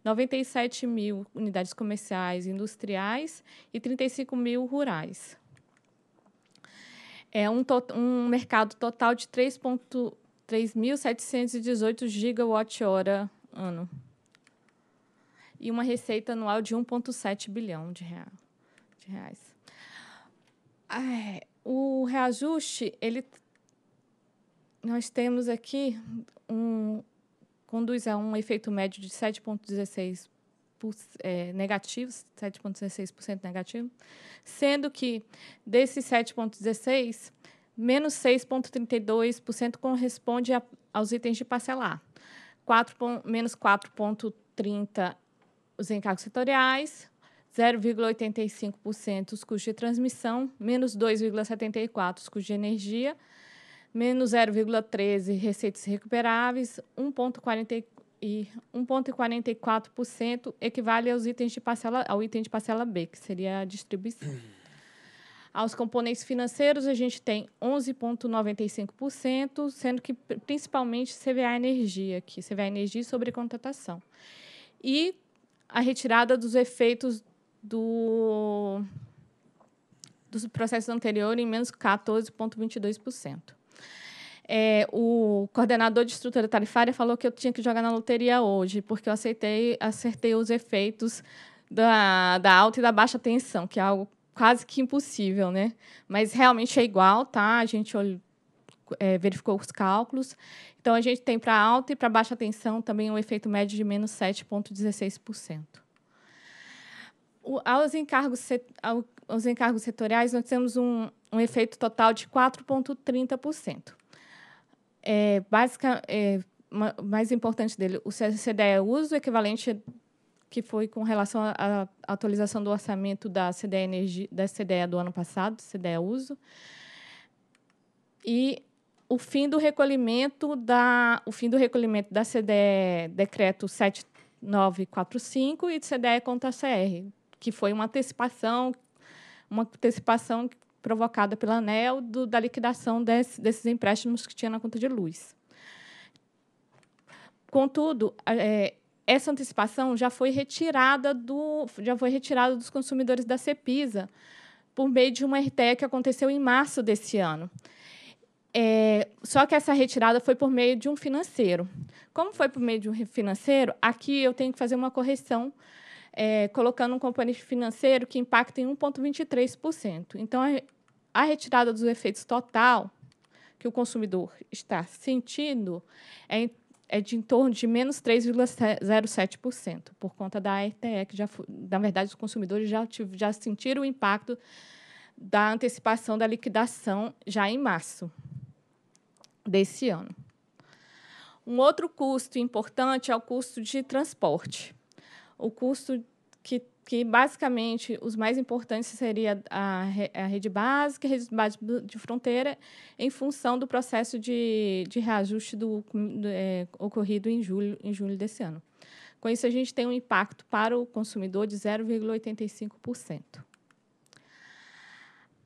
97 mil unidades comerciais e industriais e 35 mil rurais. É um, um mercado total de 3.718 gigawatt-hora ano e uma receita anual de 1,7 bilhão de, real, de reais. É, o reajuste, ele, nós temos aqui um, conduz a um efeito médio de 7,16% é, negativo, 7,16% negativo, sendo que desses 7,16%, menos 6,32% corresponde a, aos itens de parcelar. 4, menos 4,30% os encargos setoriais, 0,85% os custos de transmissão, menos 2,74% os custos de energia, menos 0,13 receitas recuperáveis, 1,44% equivale aos itens de parcela, ao item de parcela B, que seria a distribuição. Uhum. Aos componentes financeiros, a gente tem 11,95%, sendo que principalmente CVA Energia, aqui, CVA Energia sobre contratação. E a retirada dos efeitos do, dos processos anteriores em menos 14,22%. É, o coordenador de estrutura tarifária falou que eu tinha que jogar na loteria hoje, porque eu aceitei, acertei os efeitos da, da alta e da baixa tensão, que é algo quase que impossível, né? Mas realmente é igual, tá? A gente é, verificou os cálculos. Então, a gente tem para alta e para baixa tensão também um efeito médio de menos 7,16%. Aos encargos, aos encargos setoriais, nós temos um, um efeito total de 4,30% é, básica, é, mais importante dele, o CDE é uso equivalente que foi com relação à atualização do orçamento da CDE Energia, da CDE do ano passado, CDE uso, e o fim do recolhimento da o fim do recolhimento da CDE decreto 7945 e CDE conta CR, que foi uma antecipação uma antecipação provocada pelo ANEL do, da liquidação desse, desses empréstimos que tinha na conta de luz. Contudo, é, essa antecipação já foi retirada do já foi retirada dos consumidores da Cepisa por meio de uma RTE que aconteceu em março desse ano. É, só que essa retirada foi por meio de um financeiro. Como foi por meio de um financeiro, aqui eu tenho que fazer uma correção é, colocando um componente financeiro que impacta em 1,23%. Então, a, retirada dos efeitos total que o consumidor está sentindo é é de em torno de menos 3,07%, por conta da RTE, que já, na verdade, os consumidores já, já sentiram o impacto da antecipação da liquidação já em março desse ano. Um outro custo importante é o custo de transporte o custo que, que basicamente os mais importantes seria a, a rede básica, a rede de fronteira, em função do processo de, de reajuste do, do é, ocorrido em julho, em julho desse ano. Com isso, a gente tem um impacto para o consumidor de 0,85%.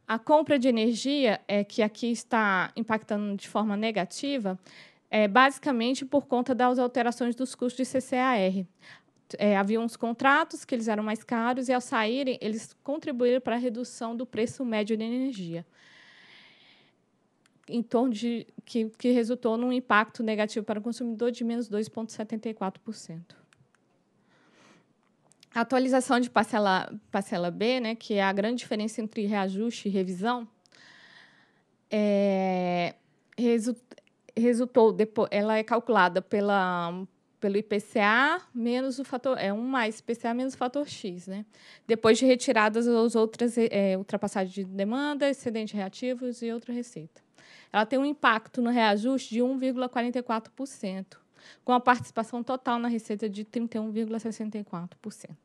A compra de energia, é, que aqui está impactando de forma negativa, é basicamente por conta das alterações dos custos de CCAR é, havia uns contratos que eles eram mais caros e, ao saírem, eles contribuíram para a redução do preço médio de energia em torno de que, que resultou num impacto negativo para o consumidor de menos 2,74%. A atualização de parcela, parcela B, né, que é a grande diferença entre reajuste e revisão, é, result, resultou depois, ela é calculada pela pelo IPCA menos o fator é um mais IPCA menos o fator x, né? Depois de retiradas as outras é, ultrapassagem de demanda, excedente reativos e outra receita. Ela tem um impacto no reajuste de 1,44%, com a participação total na receita de 31,64%.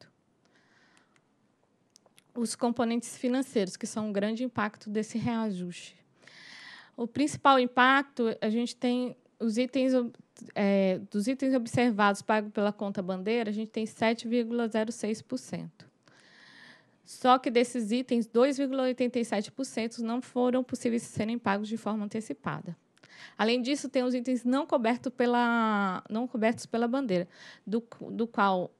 Os componentes financeiros, que são um grande impacto desse reajuste. O principal impacto, a gente tem os itens é, dos itens observados pagos pela conta bandeira, a gente tem 7,06%. Só que desses itens, 2,87% não foram possíveis de serem pagos de forma antecipada. Além disso, tem os itens não, coberto pela, não cobertos pela bandeira, do, do qual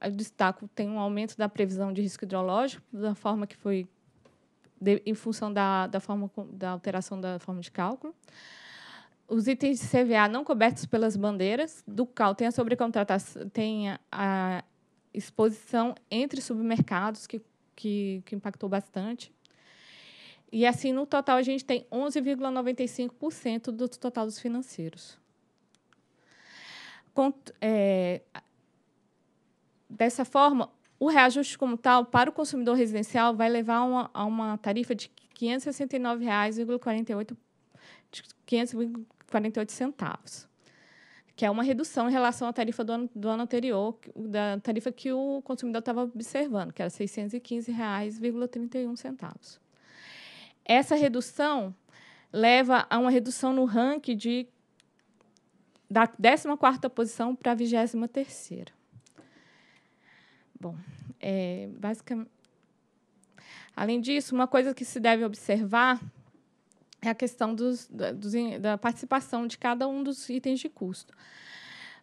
eu destaco tem um aumento da previsão de risco hidrológico, da forma que foi de, em função da, da, forma, da alteração da forma de cálculo os itens de CVA não cobertos pelas bandeiras do CAL tem a sobrecontratação, tem a, a exposição entre submercados, que, que, que impactou bastante. E assim, no total, a gente tem 11,95% do total dos financeiros. Com, é, dessa forma, o reajuste como tal para o consumidor residencial vai levar uma, a uma tarifa de R$ 569,48 48 centavos, que é uma redução em relação à tarifa do ano, do ano anterior, da tarifa que o consumidor estava observando, que era R$ 615,31. Essa redução leva a uma redução no ranking de da 14ª posição para a 23ª. Bom, é, basicamente... Além disso, uma coisa que se deve observar é a questão dos, dos, da participação de cada um dos itens de custo.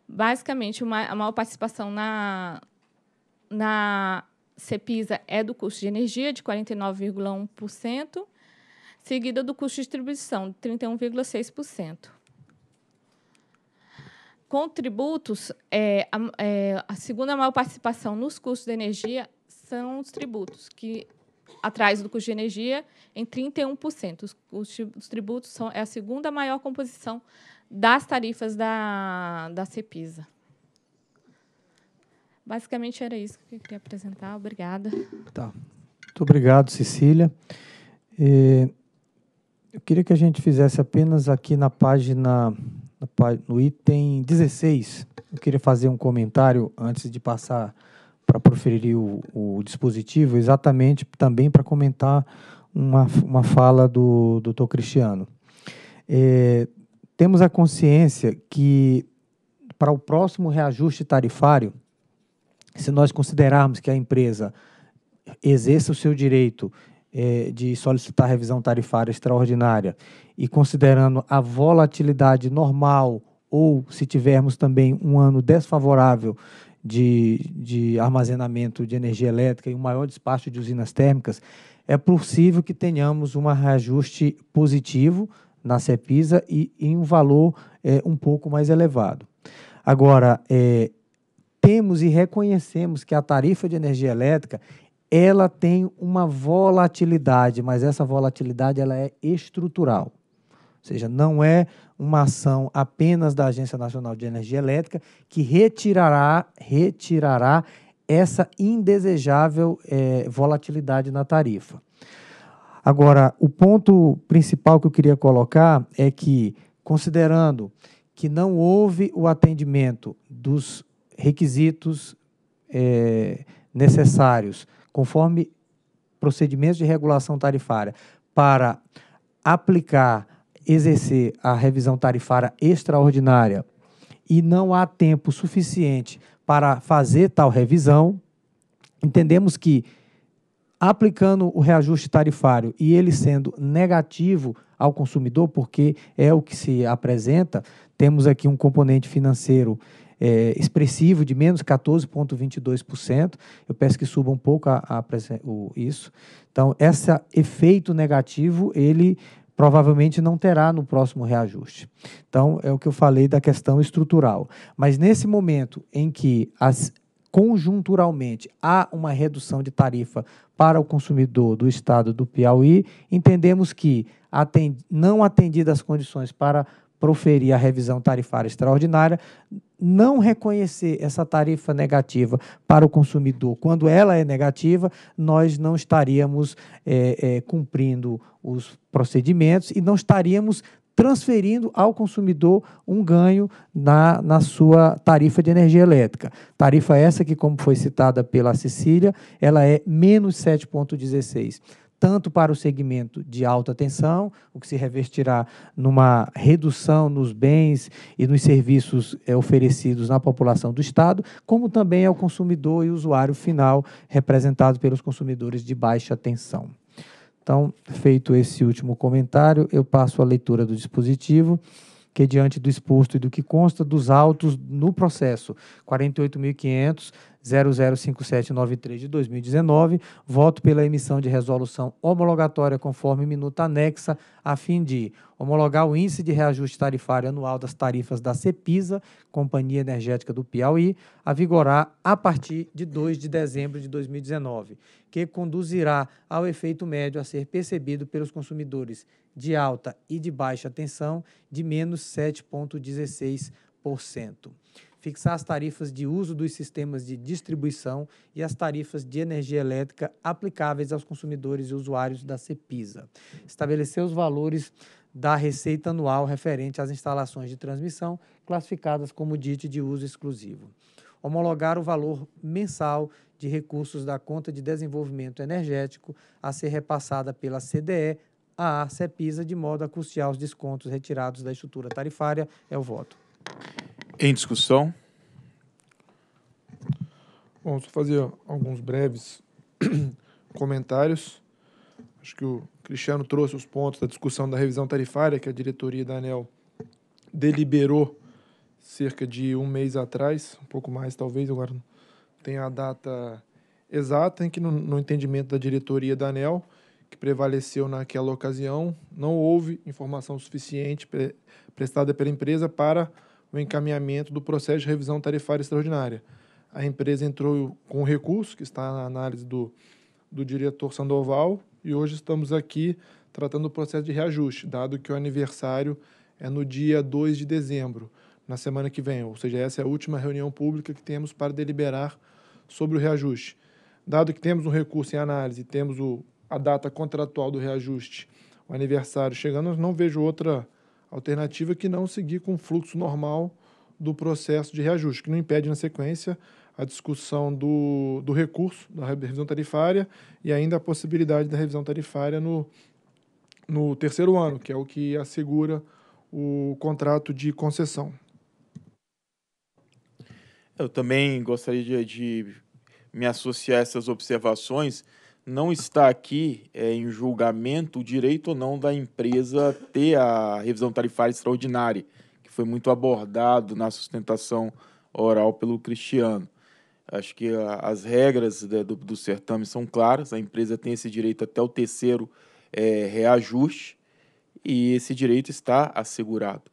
Basicamente, uma, a maior participação na, na CEPISA é do custo de energia, de 49,1%, seguida do custo de distribuição, de 31,6%. Com tributos, é, a, é, a segunda maior participação nos custos de energia são os tributos, que atrás do custo de energia em 31%. Os, os tributos são é a segunda maior composição das tarifas da, da CEPISA. Basicamente era isso que eu queria apresentar. Obrigada. Tá. Muito obrigado, Cecília. eu queria que a gente fizesse apenas aqui na página, no item 16. Eu queria fazer um comentário antes de passar para proferir o, o, dispositivo, exatamente também para comentar uma, uma fala do doutor Cristiano. É, temos a consciência que para o próximo reajuste tarifário, se nós considerarmos que a empresa exerça o seu direito é, de solicitar revisão tarifária extraordinária e considerando a volatilidade normal ou se tivermos também um ano desfavorável de, de armazenamento de energia elétrica e um maior despacho de usinas térmicas, é possível que tenhamos um reajuste positivo na CEPISA e em um valor é, um pouco mais elevado. Agora, é, temos e reconhecemos que a tarifa de energia elétrica ela tem uma volatilidade, mas essa volatilidade ela é estrutural. Ou seja, não é uma ação apenas da Agência Nacional de Energia Elétrica que retirará, retirará essa indesejável é, volatilidade na tarifa. Agora, o ponto principal que eu queria colocar é que, considerando que não houve o atendimento dos requisitos é, necessários, conforme procedimentos de regulação tarifária, para aplicar exercer a revisão tarifária extraordinária e não há tempo suficiente para fazer tal revisão, entendemos que aplicando o reajuste tarifário e ele sendo negativo ao consumidor, porque é o que se apresenta, temos aqui um componente financeiro é, expressivo de menos 14,22%. Eu peço que suba um pouco a, a, o, isso. Então, esse efeito negativo, ele provavelmente não terá no próximo reajuste. Então, é o que eu falei da questão estrutural. Mas nesse momento em que as, conjunturalmente há uma redução de tarifa para o consumidor do estado do Piauí, entendemos que não atendidas as condições para proferir a revisão tarifária extraordinária, não reconhecer essa tarifa negativa para o consumidor, quando ela é negativa, nós não estaríamos é, é, cumprindo os procedimentos e não estaríamos transferindo ao consumidor um ganho na, na sua tarifa de energia elétrica. Tarifa essa que, como foi citada pela Cecília, ela é menos 7,16 tanto para o segmento de alta tensão, o que se revestirá numa redução nos bens e nos serviços é, oferecidos na população do Estado, como também ao consumidor e usuário final, representado pelos consumidores de baixa tensão. Então, feito esse último comentário, eu passo a leitura do dispositivo que diante do exposto e do que consta dos autos no processo 48.500 005793 de 2019, voto pela emissão de resolução homologatória conforme minuta anexa, a fim de homologar o índice de reajuste tarifário anual das tarifas da CEPISA, Companhia Energética do Piauí, a vigorar a partir de 2 de dezembro de 2019, que conduzirá ao efeito médio a ser percebido pelos consumidores de alta e de baixa tensão de menos 7,16% fixar as tarifas de uso dos sistemas de distribuição e as tarifas de energia elétrica aplicáveis aos consumidores e usuários da CEPISA, estabelecer os valores da receita anual referente às instalações de transmissão classificadas como DIT de uso exclusivo, homologar o valor mensal de recursos da conta de desenvolvimento energético a ser repassada pela CDE à CEPISA de modo a custear os descontos retirados da estrutura tarifária. É o voto. Em discussão. Bom, só fazer alguns breves comentários. Acho que o Cristiano trouxe os pontos da discussão da revisão tarifária que a diretoria da ANEL deliberou cerca de um mês atrás, um pouco mais talvez, agora não tem a data exata, em que no, no entendimento da diretoria da ANEL, que prevaleceu naquela ocasião, não houve informação suficiente pre prestada pela empresa para o encaminhamento do processo de revisão tarifária extraordinária. A empresa entrou com o recurso, que está na análise do, do diretor Sandoval, e hoje estamos aqui tratando o processo de reajuste, dado que o aniversário é no dia 2 de dezembro, na semana que vem, ou seja, essa é a última reunião pública que temos para deliberar sobre o reajuste. Dado que temos um recurso em análise, temos o, a data contratual do reajuste, o aniversário chegando, não vejo outra alternativa que não seguir com o fluxo normal do processo de reajuste, que não impede, na sequência, a discussão do, do recurso da revisão tarifária e ainda a possibilidade da revisão tarifária no, no terceiro ano, que é o que assegura o contrato de concessão. Eu também gostaria de, de me associar a essas observações não está aqui é, em julgamento o direito ou não da empresa ter a revisão tarifária extraordinária, que foi muito abordado na sustentação oral pelo Cristiano. Acho que a, as regras de, né, do, do certame são claras, a empresa tem esse direito até o terceiro é, reajuste e esse direito está assegurado.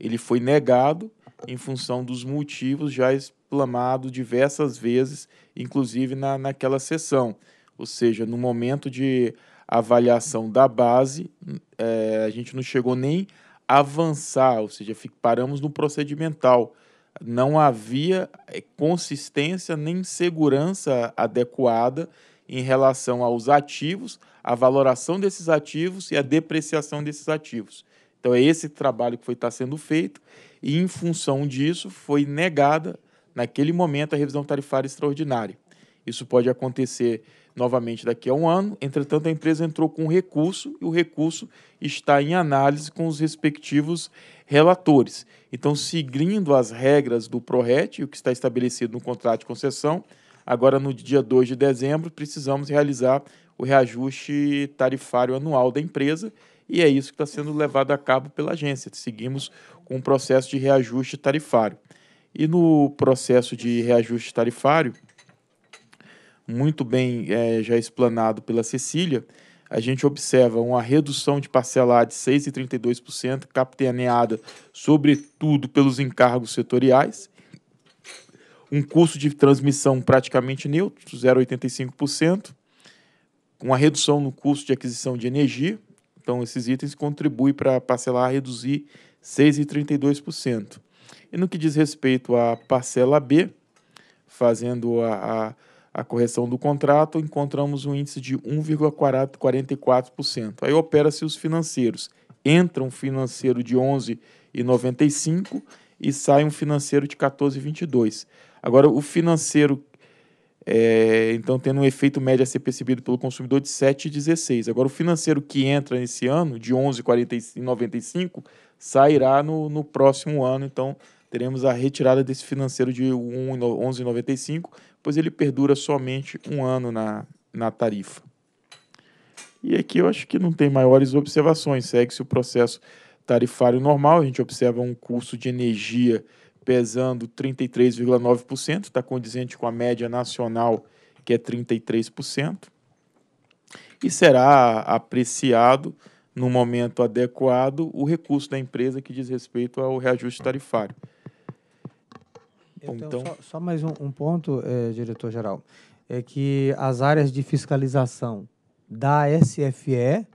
Ele foi negado em função dos motivos já explamados diversas vezes, inclusive na, naquela sessão. Ou seja, no momento de avaliação da base, é, a gente não chegou nem a avançar, ou seja, paramos no procedimental. Não havia é, consistência nem segurança adequada em relação aos ativos, a valoração desses ativos e a depreciação desses ativos. Então é esse trabalho que foi estar tá sendo feito e em função disso foi negada naquele momento a revisão tarifária extraordinária. Isso pode acontecer novamente daqui a um ano. Entretanto, a empresa entrou com um recurso e o recurso está em análise com os respectivos relatores. Então, seguindo as regras do PRORET e o que está estabelecido no contrato de concessão, agora no dia 2 de dezembro, precisamos realizar o reajuste tarifário anual da empresa e é isso que está sendo levado a cabo pela agência. Seguimos com o processo de reajuste tarifário. E no processo de reajuste tarifário, muito bem é, já explanado pela Cecília, a gente observa uma redução de parcela de 6,32%, capitaneada sobretudo pelos encargos setoriais, um custo de transmissão praticamente neutro, 0,85%, uma redução no custo de aquisição de energia, então esses itens contribuem para a parcela A reduzir 6,32%. E no que diz respeito à parcela B, fazendo a, a a correção do contrato, encontramos um índice de 1,44%. Aí opera-se os financeiros. Entra um financeiro de 11,95 e sai um financeiro de 14,22. Agora, o financeiro, é, então, tendo um efeito médio a ser percebido pelo consumidor de 7,16. Agora, o financeiro que entra nesse ano, de 11,95, sairá no, no próximo ano, então teremos a retirada desse financeiro de 11,95 pois ele perdura somente um ano na, na tarifa. E aqui eu acho que não tem maiores observações, segue-se o processo tarifário normal, a gente observa um custo de energia pesando 33,9%, está condizente com a média nacional, que é 33%, e será apreciado no momento adequado o recurso da empresa que diz respeito ao reajuste tarifário então, só, então- só, mais um, um ponto, é, eh, diretor-geral, é que as áreas de fiscalização da SFE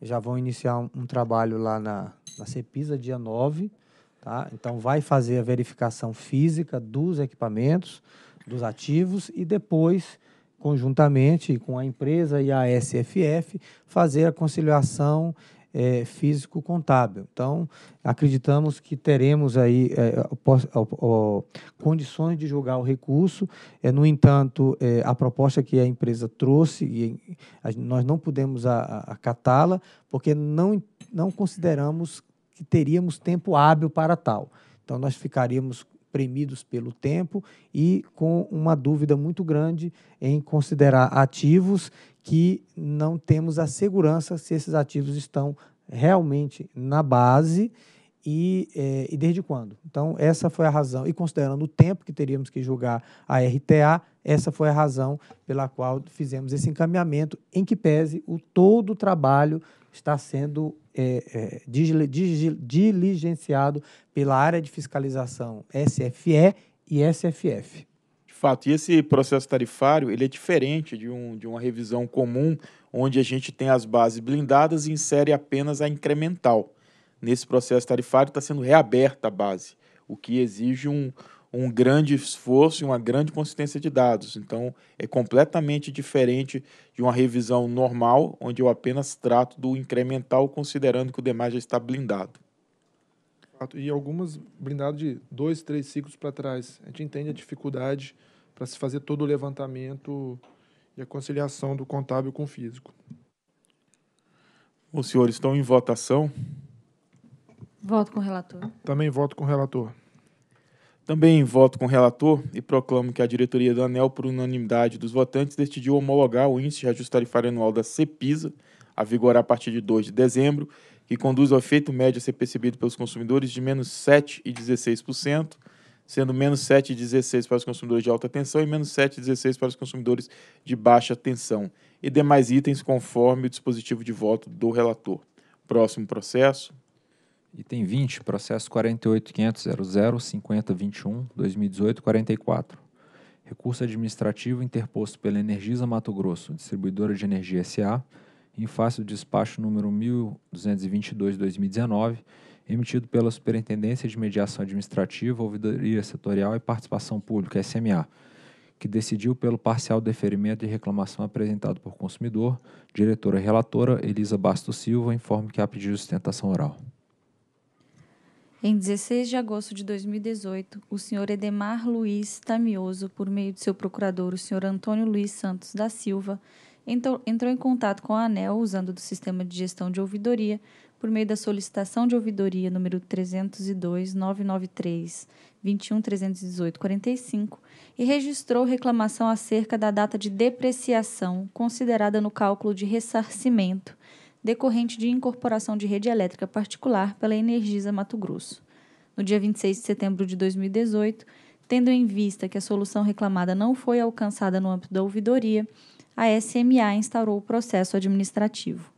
já vão iniciar um, um trabalho lá na, na CEPISA, dia 9, tá? Então, vai fazer a verificação física dos equipamentos, dos ativos, e depois, conjuntamente com a empresa e a SFF, fazer a conciliação é, físico-contábil. Então, acreditamos que teremos aí é, condições de julgar o recurso. É, no entanto, é, a proposta que a empresa trouxe, e a, nós não pudemos acatá-la, porque não, não consideramos que teríamos tempo hábil para tal. Então, nós ficaríamos premidos pelo tempo e com uma dúvida muito grande em considerar ativos que não temos a segurança se esses ativos estão realmente na base e, é, e, desde quando. Então, essa foi a razão, e considerando o tempo que teríamos que julgar a RTA, essa foi a razão pela qual fizemos esse encaminhamento, em que pese o todo o trabalho está sendo é, é, diligenciado pela área de fiscalização SFE e SFF fato. E esse processo tarifário ele é diferente de, um, de uma revisão comum, onde a gente tem as bases blindadas e insere apenas a incremental. Nesse processo tarifário está sendo reaberta a base, o que exige um, um grande esforço e uma grande consistência de dados. Então, é completamente diferente de uma revisão normal, onde eu apenas trato do incremental, considerando que o demais já está blindado. E algumas blindadas de dois, três ciclos para trás. A gente entende a dificuldade para se fazer todo o levantamento e a conciliação do contábil com o físico. Os senhores estão em votação? Voto com o relator. Também voto com o relator. Também voto com o relator e proclamo que a diretoria da ANEL, por unanimidade dos votantes, decidiu homologar o índice de ajuste tarifário anual da CEPISA, a vigorar a partir de 2 de dezembro, que conduz ao efeito médio a ser percebido pelos consumidores de menos 7,16%, sendo menos 7,16 para os consumidores de alta tensão e menos 7,16 para os consumidores de baixa tensão, e demais itens conforme o dispositivo de voto do relator. Próximo processo. Item 20, processo 48.500.00.50.21.2018.44. Recurso administrativo interposto pela Energisa Mato Grosso, distribuidora de energia SA, em face do despacho número 1222/2019 emitido pela Superintendência de Mediação Administrativa, Ouvidoria Setorial e Participação Pública, SMA, que decidiu pelo parcial deferimento e reclamação apresentado por consumidor, diretora relatora Elisa Basto Silva informe que há pedido de sustentação oral. Em 16 de agosto de 2018, o senhor Edemar Luiz Tamioso, por meio de seu procurador, o senhor Antônio Luiz Santos da Silva, entrou em contato com a ANEL, usando do sistema de gestão de ouvidoria, por meio da solicitação de ouvidoria número 302 993 21 318 45 e registrou reclamação acerca da data de depreciação considerada no cálculo de ressarcimento decorrente de incorporação de rede elétrica particular pela Energisa Mato Grosso. No dia 26 de setembro de 2018, tendo em vista que a solução reclamada não foi alcançada no âmbito da ouvidoria, a SMA instaurou o processo administrativo.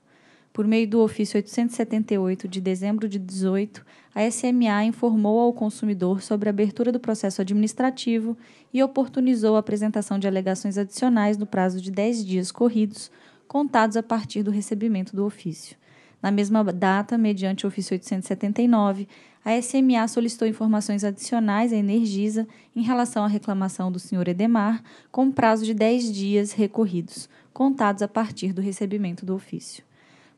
Por meio do ofício 878 de dezembro de 18, a SMA informou ao consumidor sobre a abertura do processo administrativo e oportunizou a apresentação de alegações adicionais no prazo de 10 dias corridos, contados a partir do recebimento do ofício. Na mesma data, mediante o ofício 879, a SMA solicitou informações adicionais à Energisa em relação à reclamação do Sr. Edemar, com prazo de 10 dias recorridos, contados a partir do recebimento do ofício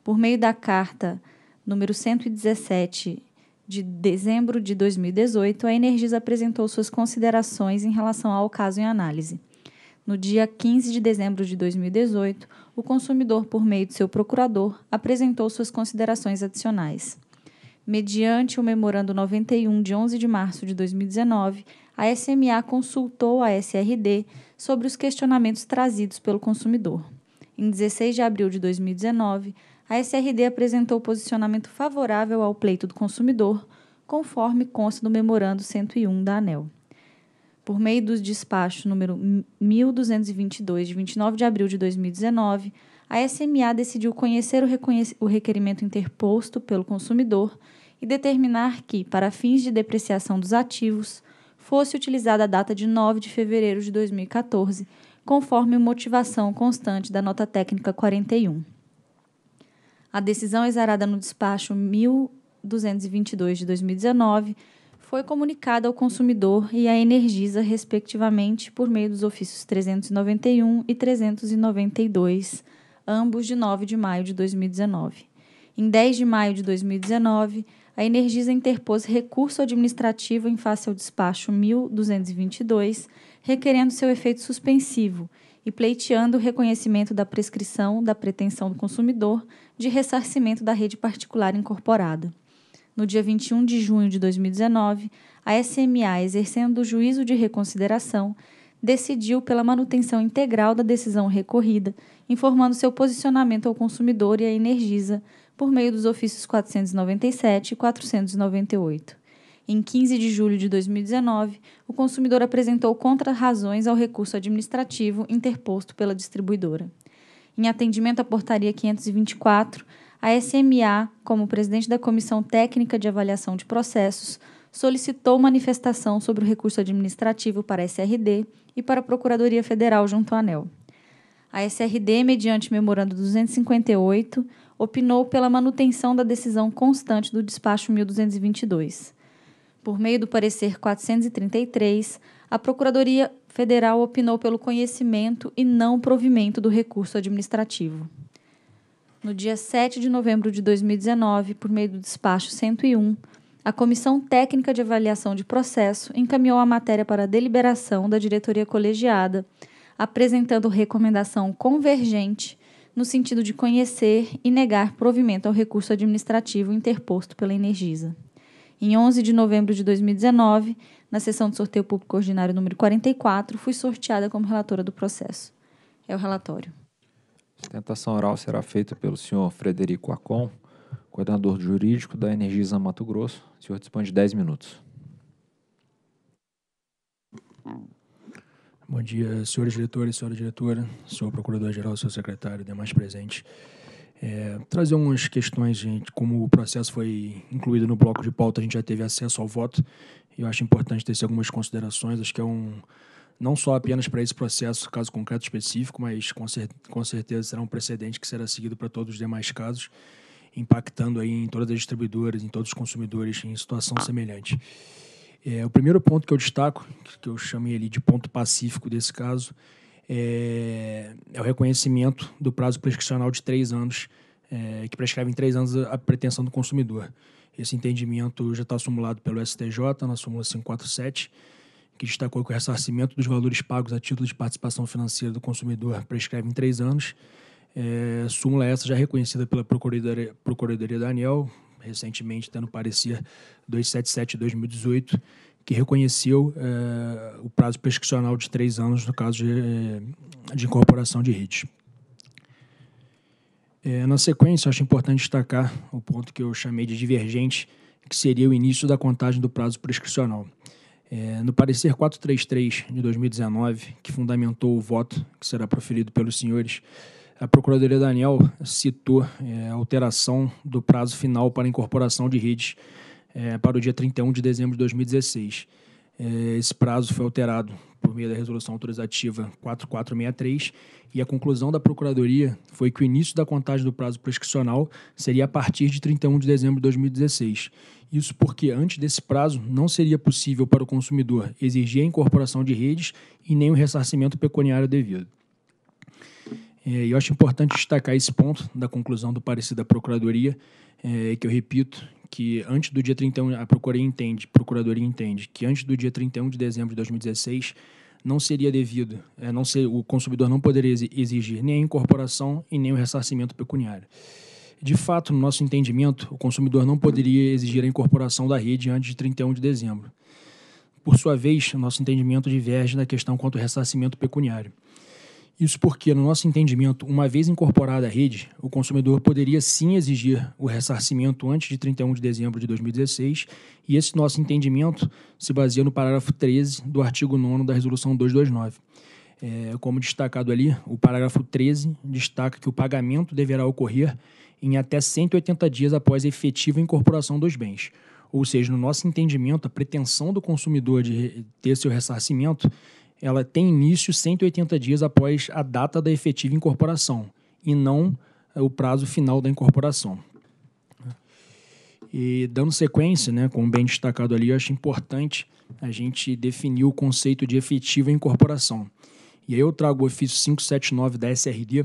por meio da carta número 117 de dezembro de 2018, a Energisa apresentou suas considerações em relação ao caso em análise. No dia 15 de dezembro de 2018, o consumidor, por meio de seu procurador, apresentou suas considerações adicionais. Mediante o Memorando 91 de 11 de março de 2019, a SMA consultou a SRD sobre os questionamentos trazidos pelo consumidor. Em 16 de abril de 2019, a SRD apresentou posicionamento favorável ao pleito do consumidor, conforme consta do Memorando 101 da ANEL. Por meio do despacho número 1222, de 29 de abril de 2019, a SMA decidiu conhecer o, o requerimento interposto pelo consumidor e determinar que, para fins de depreciação dos ativos, fosse utilizada a data de 9 de fevereiro de 2014, conforme motivação constante da nota técnica 41. A decisão exarada no despacho 1222 de 2019 foi comunicada ao consumidor e à Energisa, respectivamente, por meio dos ofícios 391 e 392, ambos de 9 de maio de 2019. Em 10 de maio de 2019, a Energisa interpôs recurso administrativo em face ao despacho 1222, requerendo seu efeito suspensivo e pleiteando o reconhecimento da prescrição da pretensão do consumidor de ressarcimento da rede particular incorporada. No dia 21 de junho de 2019, a SMA, exercendo o juízo de reconsideração, decidiu pela manutenção integral da decisão recorrida, informando seu posicionamento ao consumidor e à Energisa por meio dos ofícios 497 e 498. Em 15 de julho de 2019, o consumidor apresentou contrarrazões ao recurso administrativo interposto pela distribuidora em atendimento à Portaria 524, a SMA, como presidente da Comissão Técnica de Avaliação de Processos, solicitou manifestação sobre o recurso administrativo para a SRD e para a Procuradoria Federal junto à ANEL. A SRD, mediante memorando 258, opinou pela manutenção da decisão constante do despacho 1222. Por meio do parecer 433, a Procuradoria Federal opinou pelo conhecimento e não provimento do recurso administrativo. No dia 7 de novembro de 2019, por meio do despacho 101, a Comissão Técnica de Avaliação de Processo encaminhou a matéria para a deliberação da diretoria colegiada, apresentando recomendação convergente no sentido de conhecer e negar provimento ao recurso administrativo interposto pela Energisa. Em 11 de novembro de 2019, na sessão de sorteio público ordinário número 44, fui sorteada como relatora do processo. É o relatório. A sustentação oral será feita pelo senhor Frederico Acon, coordenador jurídico da Energisa Mato Grosso. O senhor dispõe de 10 minutos. Bom dia, senhores diretores, senhora diretora, senhor procurador-geral, senhor secretário, demais presentes. É, trazer algumas questões, gente. Como o processo foi incluído no bloco de pauta, a gente já teve acesso ao voto. Eu acho importante ter algumas considerações. Acho que é um não só apenas para esse processo, caso concreto específico, mas com, cer com certeza será um precedente que será seguido para todos os demais casos, impactando aí em todas as distribuidoras, em todos os consumidores em situação semelhante. É, o primeiro ponto que eu destaco, que eu chamei ali de ponto pacífico desse caso, é, é o reconhecimento do prazo prescricional de três anos, é, que prescreve em três anos a pretensão do consumidor. Esse entendimento já está assumulado pelo STJ, na súmula 547, que destacou que o ressarcimento dos valores pagos a título de participação financeira do consumidor prescreve em três anos. É, súmula essa já reconhecida pela Procuradoria, Procuradoria Daniel recentemente tendo parecer 277-2018, que reconheceu é, o prazo prescricional de três anos no caso de, é, de incorporação de RIT. É, na sequência, acho importante destacar o ponto que eu chamei de divergente, que seria o início da contagem do prazo prescricional. É, no parecer 433 de 2019, que fundamentou o voto que será proferido pelos senhores, a Procuradoria Daniel citou é, a alteração do prazo final para incorporação de redes é, para o dia 31 de dezembro de 2016. É, esse prazo foi alterado por meio da Resolução Autorizativa 4463, e a conclusão da Procuradoria foi que o início da contagem do prazo prescricional seria a partir de 31 de dezembro de 2016. Isso porque, antes desse prazo, não seria possível para o consumidor exigir a incorporação de redes e nem o ressarcimento pecuniário devido. É, eu acho importante destacar esse ponto da conclusão do parecer da Procuradoria, é, que eu repito, que antes do dia 31, a Procuradoria entende, Procuradoria entende que antes do dia 31 de dezembro de 2016 não seria devido, é, não ser, o consumidor não poderia exigir nem a incorporação e nem o ressarcimento pecuniário. De fato, no nosso entendimento, o consumidor não poderia exigir a incorporação da rede antes de 31 de dezembro. Por sua vez, nosso entendimento diverge na questão quanto ao ressarcimento pecuniário. Isso porque, no nosso entendimento, uma vez incorporada à rede, o consumidor poderia sim exigir o ressarcimento antes de 31 de dezembro de 2016, e esse nosso entendimento se baseia no parágrafo 13 do artigo 9 da Resolução 229. É, como destacado ali, o parágrafo 13 destaca que o pagamento deverá ocorrer em até 180 dias após a efetiva incorporação dos bens. Ou seja, no nosso entendimento, a pretensão do consumidor de ter seu ressarcimento ela tem início 180 dias após a data da efetiva incorporação e não eh, o prazo final da incorporação. E dando sequência, né, como bem destacado ali, eu acho importante a gente definir o conceito de efetiva incorporação. E aí eu trago o ofício 579 da SRD,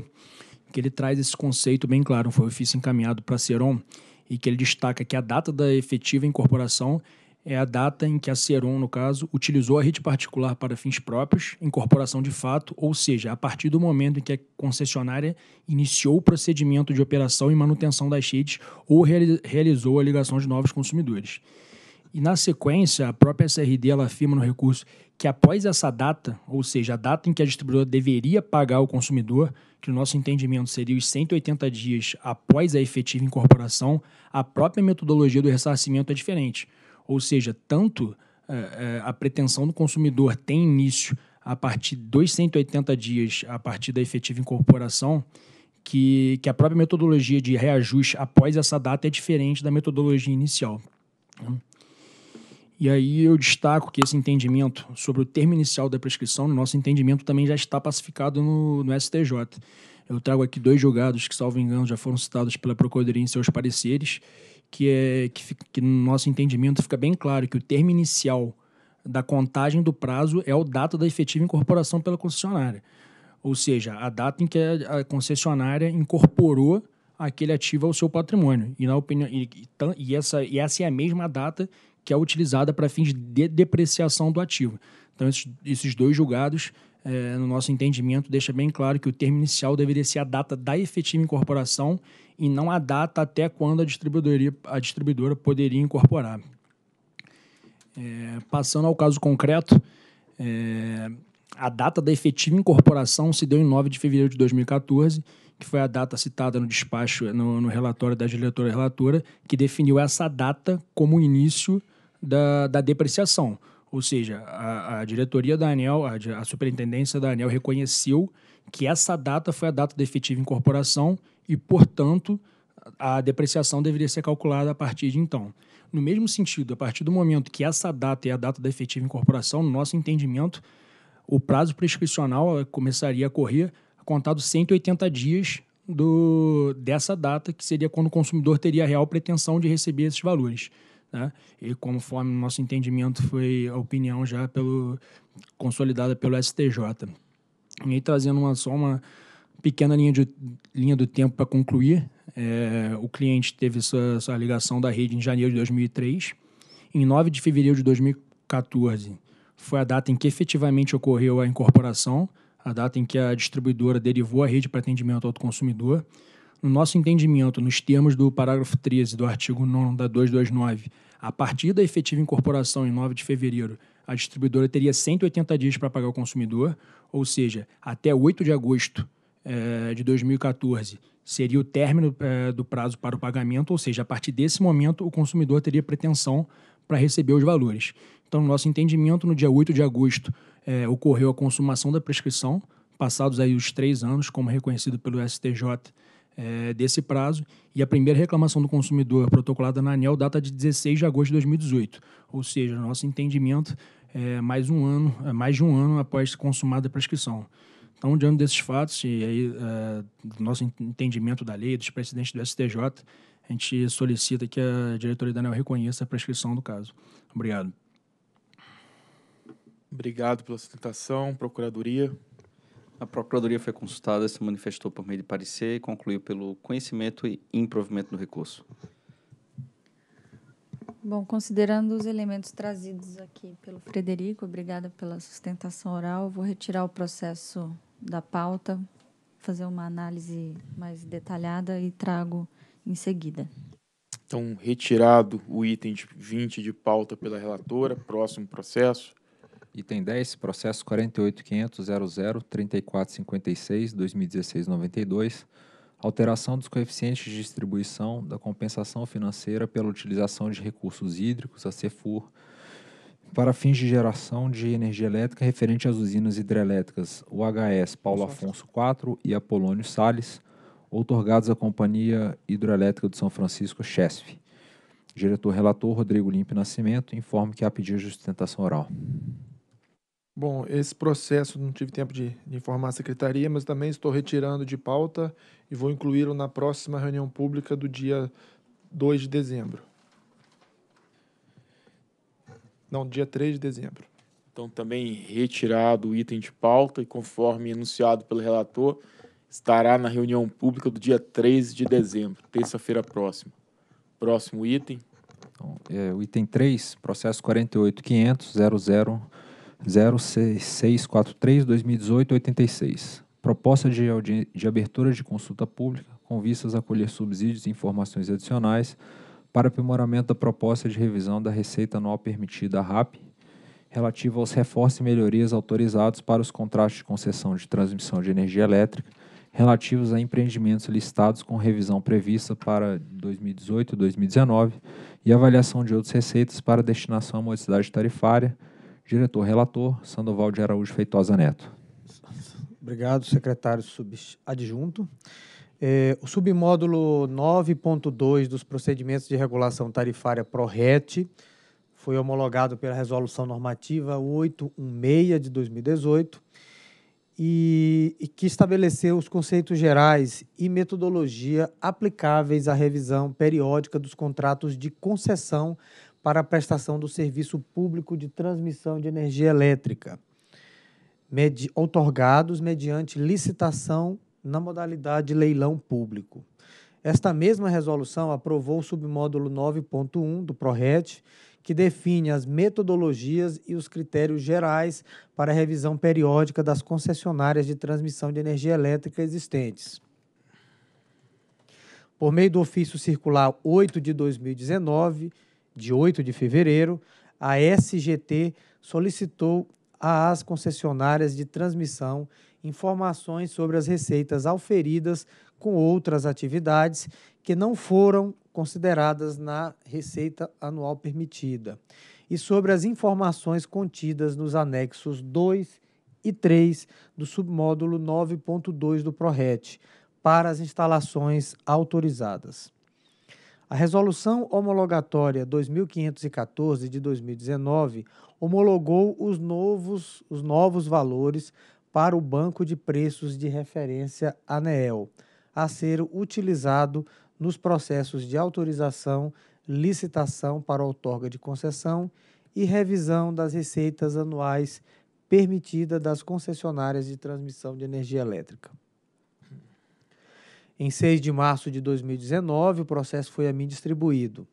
que ele traz esse conceito bem claro, foi o ofício encaminhado para a Seron, e que ele destaca que a data da efetiva incorporação é a data em que a Ceron, no caso, utilizou a rede particular para fins próprios, incorporação de fato, ou seja, a partir do momento em que a concessionária iniciou o procedimento de operação e manutenção das redes ou realizou a ligação de novos consumidores. E na sequência, a própria SRD ela afirma no recurso que após essa data, ou seja, a data em que a distribuidora deveria pagar ao consumidor, que no nosso entendimento seria os 180 dias após a efetiva incorporação, a própria metodologia do ressarcimento é diferente ou seja, tanto eh, eh, a pretensão do consumidor tem início a partir dos 180 dias a partir da efetiva incorporação, que, que a própria metodologia de reajuste após essa data é diferente da metodologia inicial. Né? E aí eu destaco que esse entendimento sobre o termo inicial da prescrição, no nosso entendimento, também já está pacificado no, no STJ. Eu trago aqui dois julgados que, salvo engano, já foram citados pela Procuradoria em seus pareceres, que, é, que, que no nosso entendimento fica bem claro que o termo inicial da contagem do prazo é o data da efetiva incorporação pela concessionária. Ou seja, a data em que a concessionária incorporou aquele ativo ao seu patrimônio. E, na opinião, e, e essa, e essa é a mesma data que é utilizada para fins de depreciação do ativo. Então, esses, esses dois julgados, é, no nosso entendimento, deixa bem claro que o termo inicial deveria ser a data da efetiva incorporação e não a data até quando a distribuidoria, a distribuidora poderia incorporar. É, passando ao caso concreto, é, a data da efetiva incorporação se deu em 9 de fevereiro de 2014, que foi a data citada no despacho, no, no relatório da diretora relatora, que definiu essa data como o início da, da depreciação. Ou seja, a, a diretoria da ANEL, a, a superintendência da ANEL reconheceu que essa data foi a data da efetiva incorporação e, portanto, a depreciação deveria ser calculada a partir de então. No mesmo sentido, a partir do momento que essa data é a data da efetiva incorporação, no nosso entendimento, o prazo prescricional começaria a correr contado 180 dias do, dessa data, que seria quando o consumidor teria a real pretensão de receber esses valores. Né? E conforme nosso entendimento foi a opinião já pelo, consolidada pelo STJ. E aí, trazendo uma, soma uma, pequena linha, de, linha do tempo para concluir. É, o cliente teve sua, sua ligação da rede em janeiro de 2003. Em 9 de fevereiro de 2014 foi a data em que efetivamente ocorreu a incorporação, a data em que a distribuidora derivou a rede para atendimento ao consumidor. No nosso entendimento, nos termos do parágrafo 13 do artigo 9 da 229, a partir da efetiva incorporação em 9 de fevereiro, a distribuidora teria 180 dias para pagar o consumidor, ou seja, até 8 de agosto é, de 2014 seria o término é, do prazo para o pagamento, ou seja, a partir desse momento o consumidor teria pretensão para receber os valores. Então, no nosso entendimento, no dia 8 de agosto é, ocorreu a consumação da prescrição, passados aí os três anos, como reconhecido pelo STJ é, desse prazo, e a primeira reclamação do consumidor protocolada na ANEL data de 16 de agosto de 2018. Ou seja, nosso entendimento, mais, um ano, mais de um ano após consumada a prescrição. Tá então, diante desses fatos e aí é, do nosso entendimento da lei, dos precedentes do STJ, a gente solicita que a diretoria da ANEL reconheça a prescrição do caso. Obrigado. Obrigado pela sustentação, Procuradoria. A Procuradoria foi consultada, se manifestou por meio de parecer e concluiu pelo conhecimento e improvimento do recurso. Bom, considerando os elementos trazidos aqui pelo Frederico, obrigada pela sustentação oral, vou retirar o processo da pauta, fazer uma análise mais detalhada e trago em seguida. Então, retirado o item de 20 de pauta pela relatora, próximo processo. Item 10, processo 48.500.00.3456.2016.92, alteração dos coeficientes de distribuição da compensação financeira pela utilização de recursos hídricos, a CEFUR, para fins de geração de energia elétrica referente às usinas hidrelétricas UHS Paulo Afonso IV e Apolônio Sales, outorgados à Companhia Hidroelétrica de São Francisco, CHESF. Diretor relator Rodrigo Limpe Nascimento informa que há pedido de sustentação oral. Bom, esse processo não tive tempo de, de, informar a secretaria, mas também estou retirando de pauta e vou incluí-lo na próxima reunião pública do dia 2 de dezembro. Não, dia 3 de dezembro. Então, também retirado o item de pauta e, conforme anunciado pelo relator, estará na reunião pública do dia 3 de dezembro, terça-feira próxima. Próximo item. Então, é, o item 3, processo 48.500.0006643-2018-86. Proposta de, de abertura de consulta pública com vistas a colher subsídios e informações adicionais para aprimoramento da proposta de revisão da receita anual permitida à RAP, relativa aos reforços e melhorias autorizados para os contratos de concessão de transmissão de energia elétrica relativos a empreendimentos listados com revisão prevista para 2018 e 2019 e avaliação de outras receitas para destinação à modicidade tarifária. Diretor-relator, Sandoval de Araújo Feitosa Neto. Obrigado, secretário adjunto. É, o submódulo 9.2 dos procedimentos de regulação tarifária ProRet foi homologado pela Resolução Normativa 816 de 2018 e, e que estabeleceu os conceitos gerais e metodologia aplicáveis à revisão periódica dos contratos de concessão para a prestação do serviço público de transmissão de energia elétrica, med, otorgados mediante licitação na modalidade leilão público. Esta mesma resolução aprovou o submódulo 9.1 do PRORET, que define as metodologias e os critérios gerais para a revisão periódica das concessionárias de transmissão de energia elétrica existentes. Por meio do ofício circular 8 de 2019, de 8 de fevereiro, a SGT solicitou às concessionárias de transmissão informações sobre as receitas auferidas com outras atividades que não foram consideradas na receita anual permitida e sobre as informações contidas nos anexos 2 e 3 do submódulo 9.2 do PRORET para as instalações autorizadas. A Resolução Homologatória 2514 de 2019 homologou os novos, os novos valores para o Banco de Preços de Referência ANEEL, a ser utilizado nos processos de autorização, licitação para outorga de concessão e revisão das receitas anuais permitida das concessionárias de transmissão de energia elétrica. Em 6 de março de 2019, o processo foi a mim distribuído.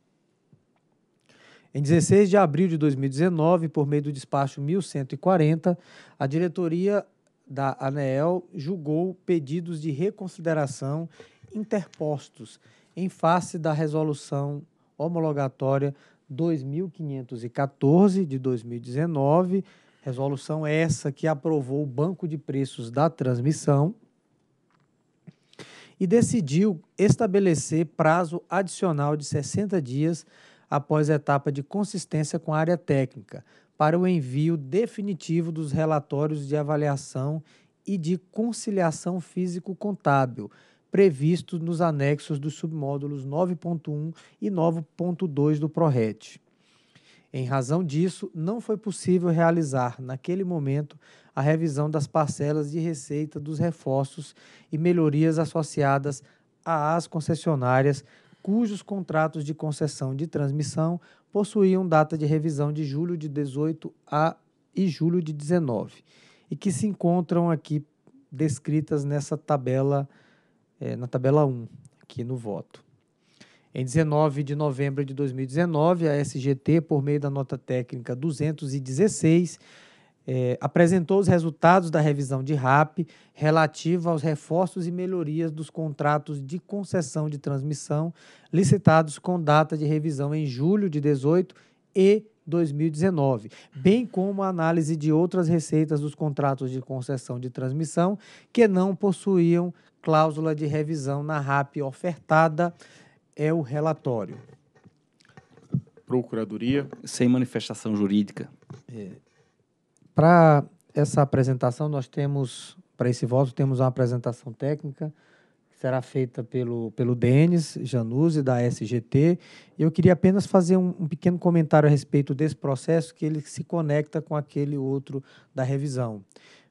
Em 16 de abril de 2019, por meio do despacho 1140, a diretoria da ANEEL julgou pedidos de reconsideração interpostos em face da resolução homologatória 2514 de 2019, resolução essa que aprovou o banco de preços da transmissão e decidiu estabelecer prazo adicional de 60 dias após a etapa de consistência com a área técnica para o envio definitivo dos relatórios de avaliação e de conciliação físico-contábil, previstos nos anexos dos submódulos 9.1 e 9.2 do PRORET. Em razão disso, não foi possível realizar, naquele momento, a revisão das parcelas de receita dos reforços e melhorias associadas às concessionárias cujos contratos de concessão de transmissão possuíam data de revisão de julho de 18 a e julho de 19, e que se encontram aqui descritas nessa tabela, é, na tabela 1, aqui no voto. Em 19 de novembro de 2019, a SGT, por meio da nota técnica 216, é, apresentou os resultados da revisão de RAP relativa aos reforços e melhorias dos contratos de concessão de transmissão licitados com data de revisão em julho de 18 e 2019, bem como a análise de outras receitas dos contratos de concessão de transmissão que não possuíam cláusula de revisão na RAP ofertada, é o relatório. Procuradoria. Sem manifestação jurídica. É. Para essa apresentação, nós temos, para esse voto, temos uma apresentação técnica que será feita pelo, pelo Denis Januzzi, da SGT. Eu queria apenas fazer um, um pequeno comentário a respeito desse processo, que ele se conecta com aquele outro da revisão.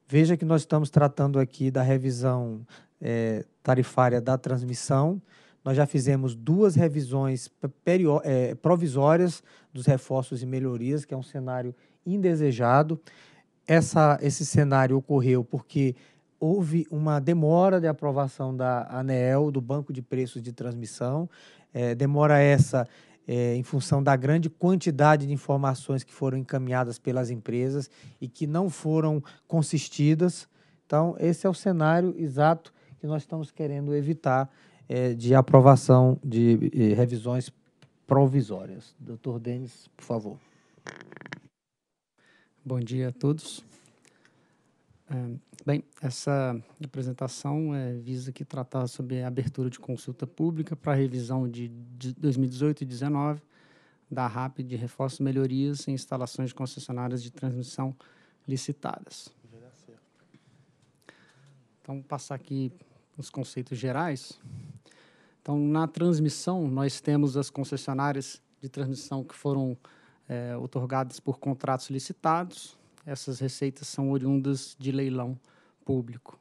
Veja que nós estamos tratando aqui da revisão é, tarifária da transmissão. Nós já fizemos duas revisões é, provisórias dos reforços e melhorias, que é um cenário indesejado essa, esse cenário ocorreu porque houve uma demora de aprovação da ANEEL, do Banco de Preços de Transmissão. É, demora essa é, em função da grande quantidade de informações que foram encaminhadas pelas empresas e que não foram consistidas. Então, esse é o cenário exato que nós estamos querendo evitar é, de aprovação de revisões provisórias. Doutor Denis, por favor. Bom dia a todos. É, bem, essa apresentação é, visa que tratar sobre a abertura de consulta pública para a revisão de 2018 e 2019 da RAP de reforço e melhorias em instalações de concessionárias de transmissão licitadas. Então, passar aqui os conceitos gerais. Então, na transmissão, nós temos as concessionárias de transmissão que foram é, otorgadas por contratos licitados. Essas receitas são oriundas de leilão público.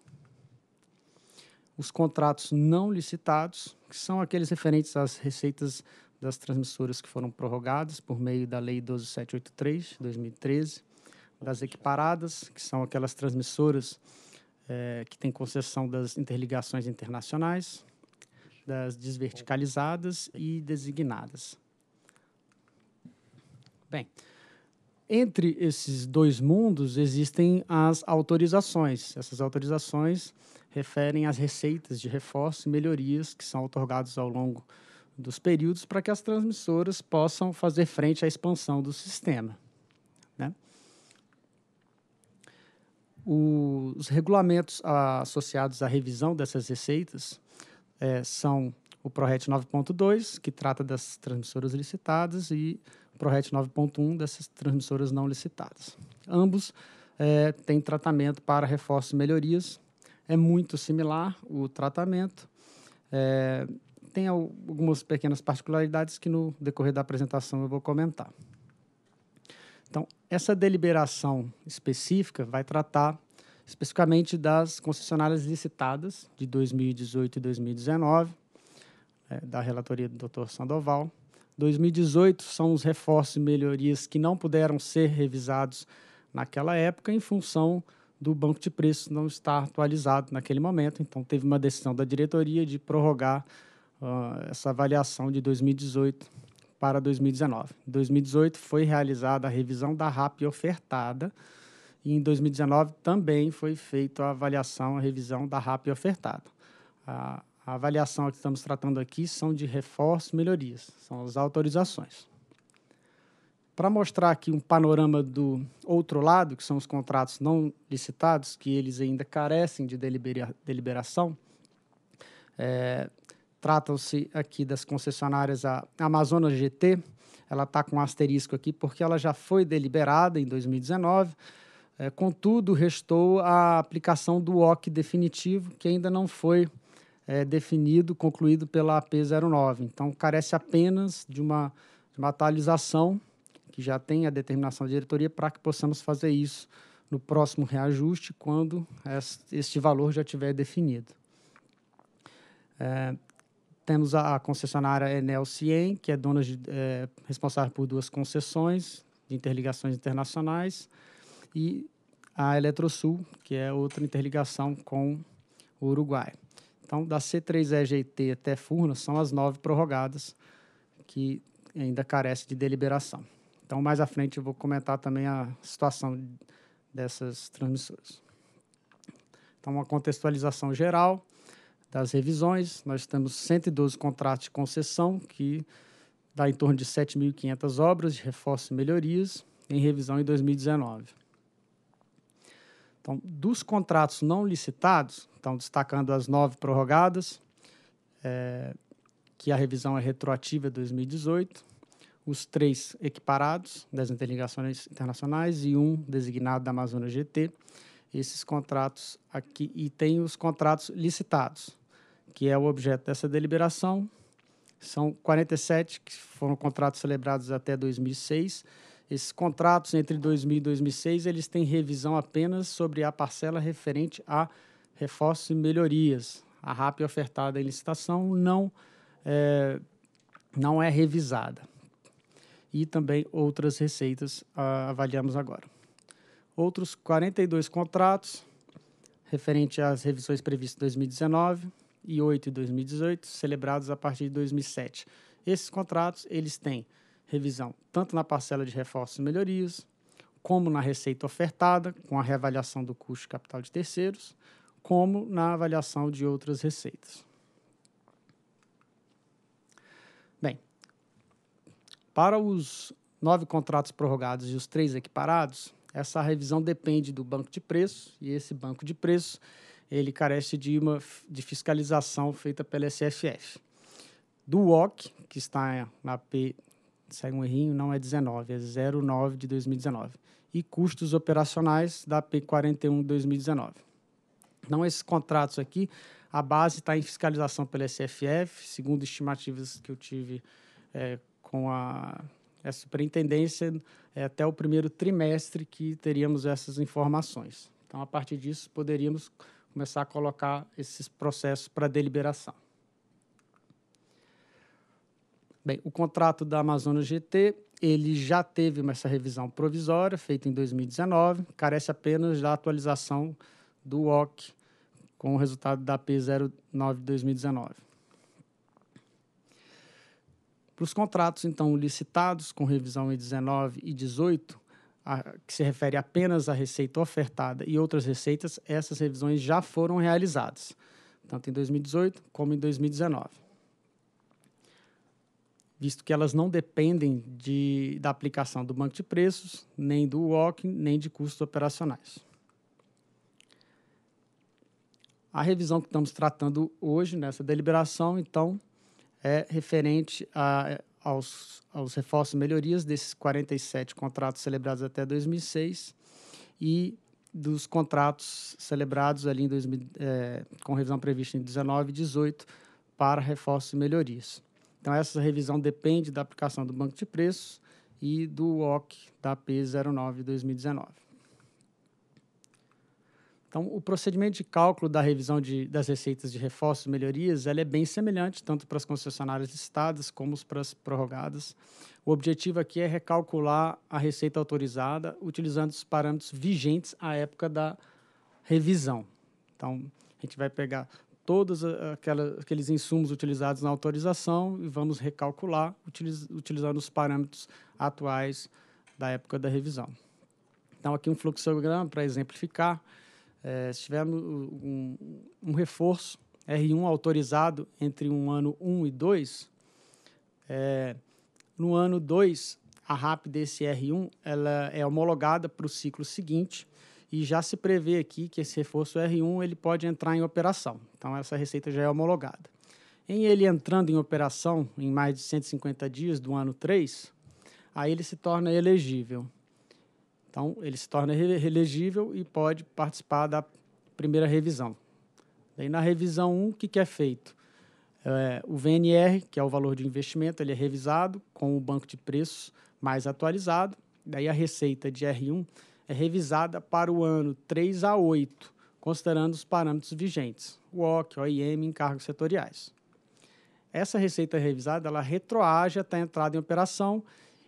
Os contratos não licitados, que são aqueles referentes às receitas das transmissoras que foram prorrogadas por meio da Lei 12783 de 2013, das equiparadas, que são aquelas transmissoras é, que têm concessão das interligações internacionais, das desverticalizadas e designadas. Bem, entre esses dois mundos existem as autorizações. Essas autorizações referem às receitas de reforço e melhorias que são otorgadas ao longo dos períodos para que as transmissoras possam fazer frente à expansão do sistema. Né? Os regulamentos associados à revisão dessas receitas é, são o ProRet 9.2, que trata das transmissoras licitadas, e ProRet 9.1 dessas transmissoras não licitadas. Ambos é, têm tratamento para reforço e melhorias. É muito similar o tratamento. É, tem algumas pequenas particularidades que no decorrer da apresentação eu vou comentar. Então, essa deliberação específica vai tratar especificamente das concessionárias licitadas de 2018 e 2019, é, da relatoria do Dr. Sandoval, 2018 são os reforços e melhorias que não puderam ser revisados naquela época em função do banco de preços não estar atualizado naquele momento. Então, teve uma decisão da diretoria de prorrogar uh, essa avaliação de 2018 para 2019. Em 2018 foi realizada a revisão da RAP ofertada e em 2019 também foi feita a avaliação, a revisão da RAP ofertada. Ah, a avaliação que estamos tratando aqui são de reforços, melhorias, são as autorizações. Para mostrar aqui um panorama do outro lado, que são os contratos não licitados, que eles ainda carecem de deliberação, é, tratam-se aqui das concessionárias a Amazonas GT, ela está com um asterisco aqui porque ela já foi deliberada em 2019, é, contudo, restou a aplicação do OC definitivo, que ainda não foi é, definido, concluído pela AP09. Então, carece apenas de uma, de uma atualização, que já tem a determinação da diretoria, para que possamos fazer isso no próximo reajuste, quando este valor já tiver definido. É, temos a, a, concessionária Enel Cien, que é dona de, é, responsável por duas concessões de interligações internacionais, e a Eletrosul, que é outra interligação com o Uruguai. Então, da c 3 egt até Furnas são as nove prorrogadas que ainda carece de deliberação. Então, mais à frente eu vou comentar também a situação dessas transmissoras. Então, uma contextualização geral das revisões. Nós temos 112 contratos de concessão, que dá em torno de 7.500 obras de reforço e melhorias, em revisão em 2019. Então, dos contratos não licitados, estão destacando as nove prorrogadas, é, que a revisão é retroativa é de 2018, os três equiparados das interligações internacionais e um designado da Amazônia GT, esses contratos aqui, e tem os contratos licitados, que é o objeto dessa deliberação. São 47 que foram contratos celebrados até 2006 esses contratos entre 2000 e 2006, eles têm revisão apenas sobre a parcela referente a reforços e melhorias. A RAP ofertada em licitação não é, não é revisada. E também outras receitas ah, avaliamos agora. Outros 42 contratos referente às revisões previstas em 2019 e 8 em 2018, celebrados a partir de 2007. Esses contratos, eles têm revisão tanto na parcela de reforços e melhorias, como na receita ofertada, com a reavaliação do custo de capital de terceiros, como na avaliação de outras receitas. Bem, para os nove contratos prorrogados e os três equiparados, essa revisão depende do banco de preços e esse banco de preços ele carece de uma de fiscalização feita pela SFF. Do WOC, que está na, P, sai um errinho, não é 19, é 09 de 2019. E custos operacionais da P41 de 2019. Então, esses contratos aqui, a base está em fiscalização pela SFF, segundo estimativas que eu tive é, com a, a superintendência, é, até o primeiro trimestre que teríamos essas informações. Então, a partir disso, poderíamos começar a colocar esses processos para deliberação. Bem, o contrato da Amazonas GT ele já teve essa revisão provisória feita em 2019, carece apenas da atualização do OC com o resultado da P09 2019. Para os contratos, então, licitados com revisão em 19 e 18, a, que se refere apenas à receita ofertada e outras receitas, essas revisões já foram realizadas, tanto em 2018 como em 2019 visto que elas não dependem de, da aplicação do banco de preços, nem do walking, nem de custos operacionais. A revisão que estamos tratando hoje nessa deliberação, então, é referente a, aos, aos reforços e melhorias desses 47 contratos celebrados até 2006 e dos contratos celebrados ali em 2000, é, eh, com revisão prevista em 2019 e 2018 para reforços e melhorias. Então, essa revisão depende da aplicação do banco de preços e do OC da P09 2019. Então, o procedimento de cálculo da revisão de, das receitas de reforços e melhorias ela é bem semelhante, tanto para as concessionárias listadas como para as prorrogadas. O objetivo aqui é recalcular a receita autorizada utilizando os parâmetros vigentes à época da revisão. Então, a gente vai pegar todos aqueles insumos utilizados na autorização e vamos recalcular utiliz, utilizando os parâmetros atuais da época da revisão. Então, aqui um fluxograma para exemplificar. É, tivermos um, um, reforço R1 autorizado entre um ano 1 e 2. É, no ano 2, a RAP desse R1 ela é homologada para o ciclo seguinte, e já se prevê aqui que esse reforço R1 ele pode entrar em operação. Então, essa receita já é homologada. Em ele entrando em operação em mais de 150 dias do ano 3, aí ele se torna elegível. Então, ele se torna elegível e pode participar da primeira revisão. Daí, na revisão 1, o que, que é feito? É, o VNR, que é o valor de investimento, ele é revisado com o banco de preços mais atualizado. Daí, a receita de R1 é revisada para o ano 3 a 8, considerando os parâmetros vigentes, WOC, OIM, encargos setoriais. Essa receita revisada, ela retroage até a entrada em operação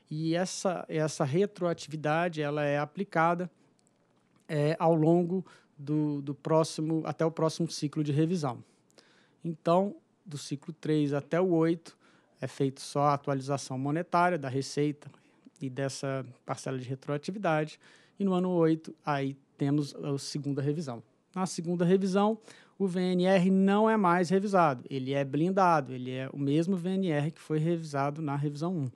e essa, essa retroatividade ela é aplicada é, ao longo do, do próximo, até o próximo ciclo de revisão. Então, do ciclo 3 até o 8, é feito só a atualização monetária da receita e dessa parcela de retroatividade, e no ano 8, aí temos a segunda revisão. Na segunda revisão, o VNR não é mais revisado, ele é blindado, ele é o mesmo VNR que foi revisado na revisão 1.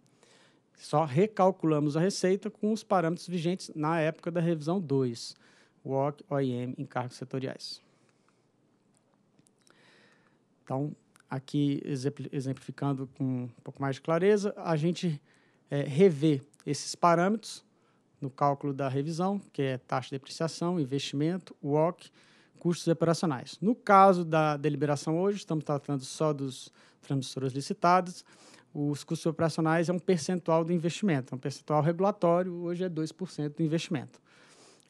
Só recalculamos a receita com os parâmetros vigentes na época da revisão 2, WOC, OIM, encargos setoriais. Então, aqui exemplificando com um pouco mais de clareza, a gente é, revê esses parâmetros no cálculo da revisão, que é taxa de depreciação, investimento, WOC, custos operacionais. No caso da deliberação hoje, estamos tratando só dos transmissores licitados. Os custos operacionais é um percentual do investimento, é um percentual regulatório, hoje é 2% do investimento.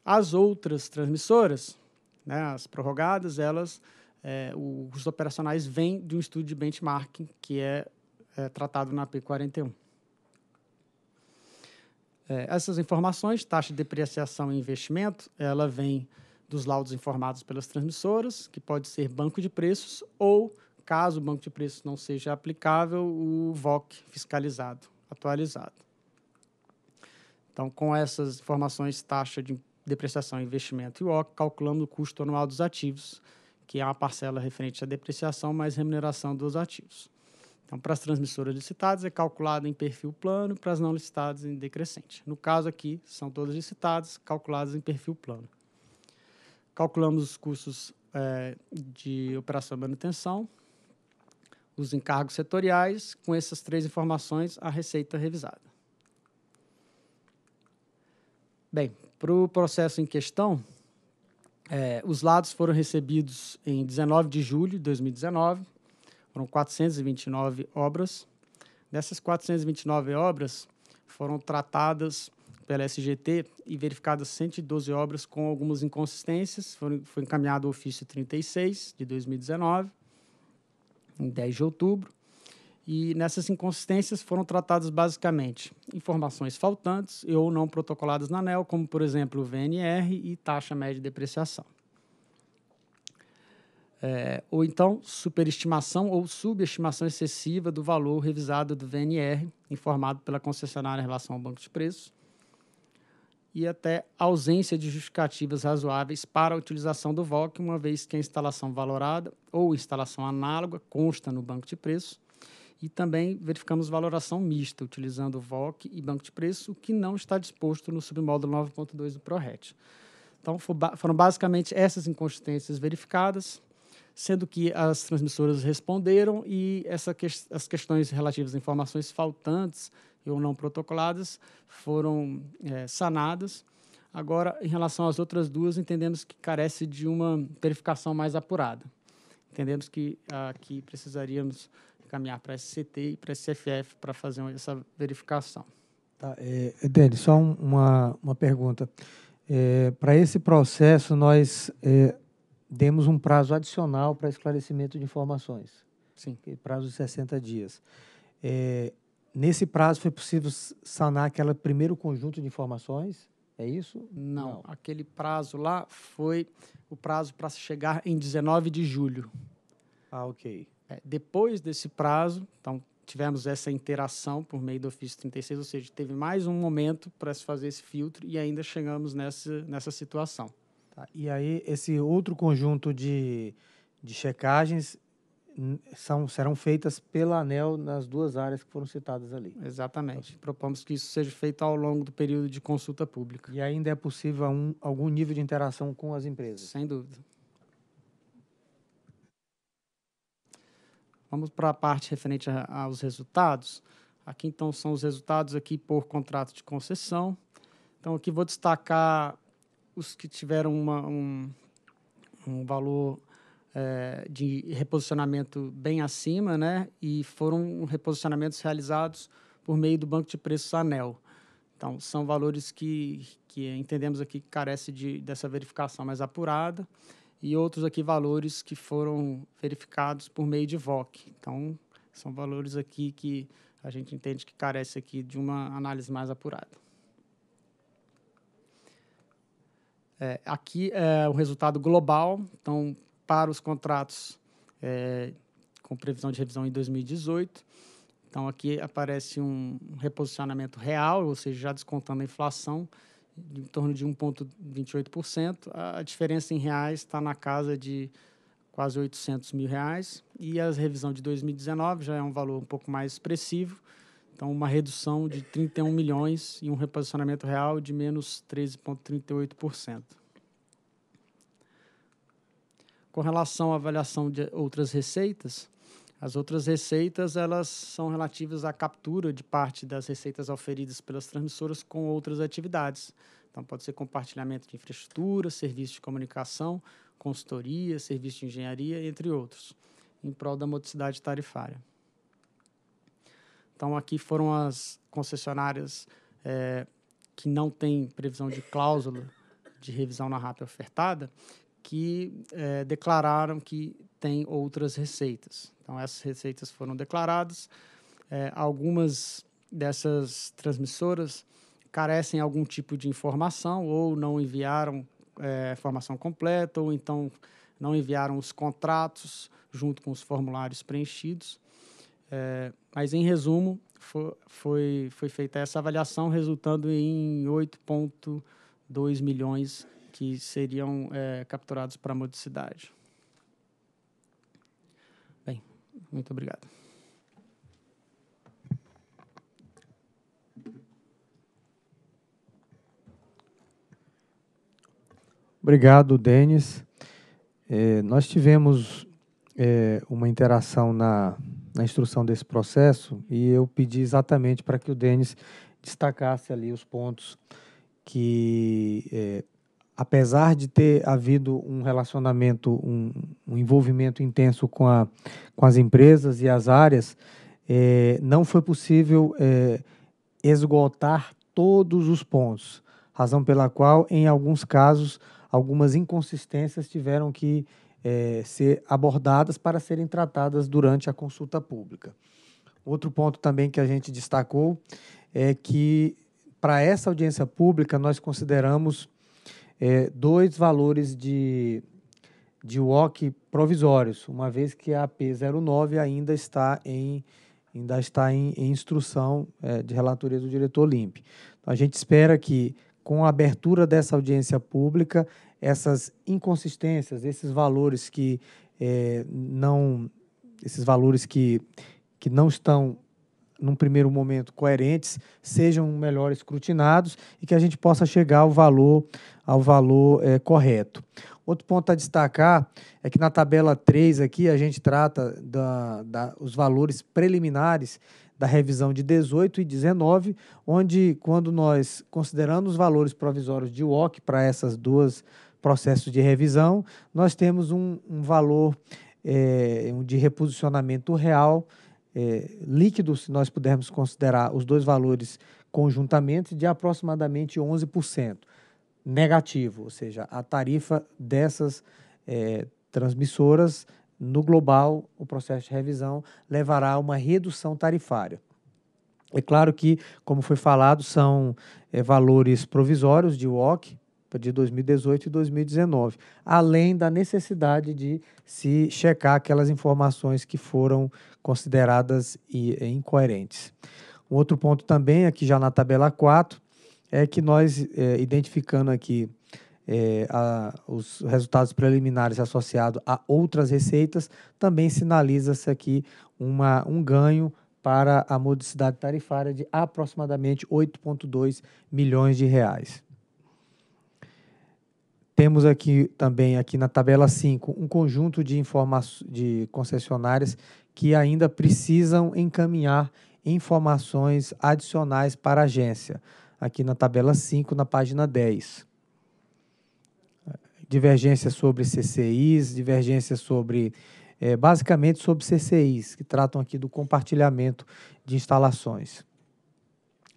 As outras transmissoras, né, as prorrogadas, elas, é, os operacionais vêm de um estudo de benchmarking que é, é tratado na P41. É, essas informações, taxa de depreciação e investimento, ela vem dos laudos informados pelas transmissoras, que pode ser banco de preços ou, caso o banco de preços não seja aplicável, o VOC fiscalizado, atualizado. Então, com essas informações, taxa de depreciação, investimento e OC, calculamos o custo anual dos ativos, que é uma parcela referente à depreciação mais remuneração dos ativos. Então, para as transmissoras licitadas é calculado em perfil plano, para as não licitadas em decrescente. No caso aqui, são todas licitadas, calculadas em perfil plano. Calculamos os custos é, de operação e manutenção, os encargos setoriais, com essas três informações, a receita revisada. Bem, para o processo em questão, é, os lados foram recebidos em 19 de julho de 2019 foram 429 obras. Dessas 429 obras, foram tratadas pela SGT e verificadas 112 obras com algumas inconsistências. foi encaminhado o ofício 36 de 2019, em 10 de outubro. E nessas inconsistências foram tratadas basicamente informações faltantes ou não protocoladas na ANEL, como, por exemplo, o VNR e taxa média de depreciação. É, ou então superestimação ou subestimação excessiva do valor revisado do VNR, informado pela concessionária em relação ao banco de preços, e até ausência de justificativas razoáveis para a utilização do VOC, uma vez que a instalação valorada ou instalação análoga consta no banco de preços, e também verificamos valoração mista, utilizando VOC e banco de preço, que não está disposto no submódulo 9.2 do ProRet. Então, foram basicamente essas inconsistências verificadas sendo que as transmissoras responderam e essa que, as questões relativas a informações faltantes ou não protocoladas foram é, sanadas. Agora, em relação às outras duas, entendemos que carece de uma verificação mais apurada. Entendemos que aqui precisaríamos caminhar para a SCT e para a SFF para fazer essa verificação. Tá, é, é Dani, só uma, uma pergunta. É, para esse processo, nós é, demos um prazo adicional para esclarecimento de informações. Sim. É prazo de 60 dias. É, nesse prazo foi possível sanar aquele primeiro conjunto de informações? É isso? Não, Não. Aquele prazo lá foi o prazo para chegar em 19 de julho. Ah, ok. É, depois desse prazo, então tivemos essa interação por meio do ofício 36, ou seja, teve mais um momento para se fazer esse filtro e ainda chegamos nessa, nessa situação. Tá? E aí, esse outro conjunto de, de checagens são, serão feitas pela ANEL nas duas áreas que foram citadas ali. Exatamente. Então, assim, Propomos que isso seja feito ao longo do período de consulta pública. E ainda é possível um, algum nível de interação com as empresas? Sem dúvida. Vamos para a parte referente a, aos resultados. Aqui, então, são os resultados aqui por contrato de concessão. Então, aqui vou destacar os que tiveram uma, um, um valor é, de reposicionamento bem acima, né? E foram reposicionamentos realizados por meio do banco de preços ANEL. Então, são valores que, que entendemos aqui que carece de, dessa verificação mais apurada e outros aqui valores que foram verificados por meio de VOC. Então, são valores aqui que a gente entende que carece aqui de uma análise mais apurada. É, aqui é o resultado global, então, para os contratos é, com previsão de revisão em 2018. Então, aqui aparece um reposicionamento real, ou seja, já descontando a inflação, em torno de 1,28%. A, a diferença em reais está na casa de quase 800 mil reais. E a revisão de 2019 já é um valor um pouco mais expressivo, então, uma redução de 31 milhões e um reposicionamento real de menos 13,38%. Com relação à avaliação de outras receitas, as outras receitas elas são relativas à captura de parte das receitas oferidas pelas transmissoras com outras atividades. Então, pode ser compartilhamento de infraestrutura, serviço de comunicação, consultoria, serviço de engenharia, entre outros, em prol da modicidade tarifária. Então, aqui foram as concessionárias é, que não têm previsão de cláusula de revisão na RAP ofertada, que é, declararam que têm outras receitas. Então, essas receitas foram declaradas. É, algumas dessas transmissoras carecem algum tipo de informação ou não enviaram é, informação completa ou então não enviaram os contratos junto com os formulários preenchidos. É, mas, em resumo, foi, foi, foi feita essa avaliação, resultando em 8,2 milhões que seriam é, capturados para a modicidade. Bem, muito obrigado. Obrigado, Denis. É, nós tivemos é, uma interação na, na instrução desse processo e eu pedi exatamente para que o Denis destacasse ali os pontos que, é, apesar de ter havido um relacionamento, um, um, envolvimento intenso com, a, com as empresas e as áreas, é, não foi possível é, esgotar todos os pontos, razão pela qual, em alguns casos, algumas inconsistências tiveram que é, ser abordadas para serem tratadas durante a consulta pública. Outro ponto também que a gente destacou é que, para essa audiência pública, nós consideramos é, dois valores de, de WOC provisórios, uma vez que a P09 ainda está em, ainda está em, em instrução é, de relatoria do diretor LIMP. Então, a gente espera que, com a abertura dessa audiência pública, essas inconsistências, esses valores que é, não, esses valores que, que não estão num primeiro momento coerentes sejam melhor escrutinados e que a gente possa chegar ao valor ao valor é, correto. Outro ponto a destacar é que na tabela 3 aqui a gente trata da, da, os valores preliminares da revisão de 18 e 19, onde quando nós consideramos os valores provisórios de WOC para essas duas processo de revisão, nós temos um, um valor é, de reposicionamento real é, líquido, se nós pudermos considerar os dois valores conjuntamente, de aproximadamente 11% negativo, ou seja, a tarifa dessas é, transmissoras no global, o processo de revisão levará a uma redução tarifária. É claro que, como foi falado, são é, valores provisórios de WOC, de 2018 e 2019, além da necessidade de se checar aquelas informações que foram consideradas eh, incoerentes. Um outro ponto também, aqui já na tabela 4, é que nós, é, identificando aqui é, a, os resultados preliminares associados a outras receitas, também sinaliza-se aqui uma, um ganho para a modicidade tarifária de aproximadamente 8,2 milhões de reais. Temos aqui também, aqui na tabela 5, um conjunto de, de concessionárias que ainda precisam encaminhar informações adicionais para a agência. Aqui na tabela 5, na página 10. Divergências sobre CCIs, divergências sobre é, basicamente sobre CCIs, que tratam aqui do compartilhamento de instalações.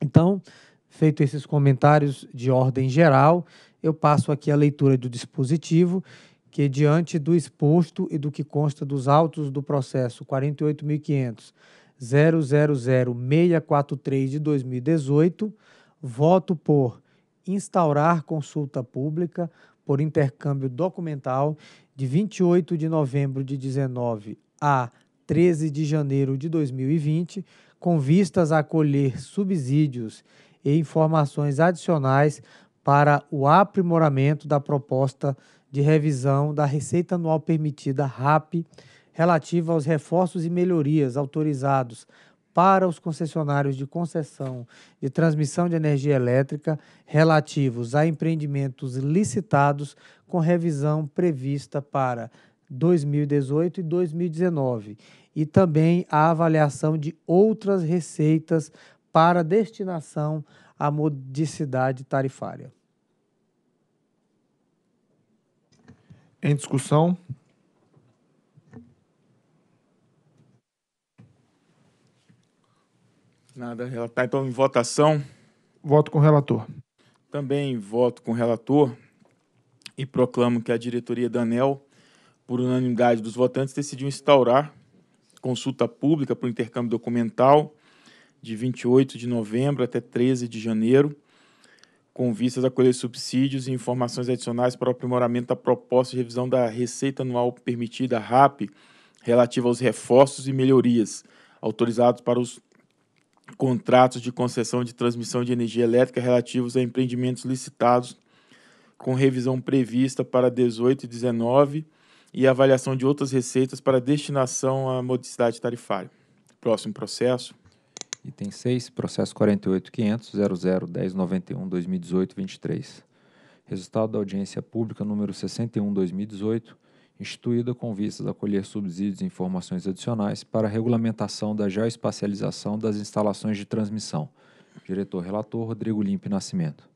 Então, feito esses comentários de ordem geral, eu passo aqui a leitura do dispositivo que, diante do exposto e do que consta dos autos do processo 48.500.000.643 de 2018, voto por instaurar consulta pública por intercâmbio documental de 28 de novembro de 19 a 13 de janeiro de 2020, com vistas a acolher subsídios e informações adicionais para o aprimoramento da proposta de revisão da receita anual permitida RAP relativa aos reforços e melhorias autorizados para os concessionários de concessão de transmissão de energia elétrica relativos a empreendimentos licitados com revisão prevista para 2018 e 2019, e também a avaliação de outras receitas para destinação à modicidade tarifária. Em discussão? Nada a relatar. Então, em votação? Voto com o relator. Também voto com o relator e proclamo que a diretoria da ANEL, por unanimidade dos votantes, decidiu instaurar consulta pública para o intercâmbio documental de 28 de novembro até 13 de janeiro com vistas a colher subsídios e informações adicionais para o aprimoramento da proposta de revisão da Receita Anual Permitida RAP, relativa aos reforços e melhorias autorizados para os contratos de concessão de transmissão de energia elétrica relativos a empreendimentos licitados com revisão prevista para 18 e 19 e avaliação de outras receitas para destinação à modicidade tarifária. Próximo processo. Item 6, processo 48.500.00.1091.2018.23. Resultado da audiência pública número 61.2018, instituída com vistas a colher subsídios e informações adicionais para a regulamentação da geoespacialização das instalações de transmissão. Diretor relator Rodrigo Limpe Nascimento.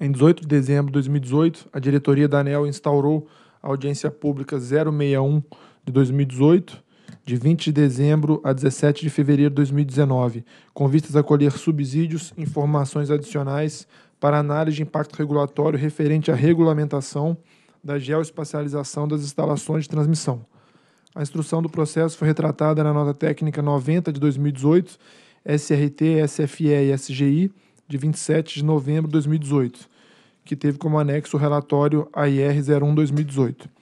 Em 18 de dezembro de 2018, a diretoria da ANEL instaurou a audiência pública 061 de 2018, de 20 de dezembro a 17 de fevereiro de 2019, com vistas a colher subsídios, informações adicionais para análise de impacto regulatório referente à regulamentação da geoespacialização das instalações de transmissão. A instrução do processo foi retratada na nota técnica 90 de 2018, SRT, SFE e SGI, de 27 de novembro de 2018, que teve como anexo o relatório AIR 01 2018.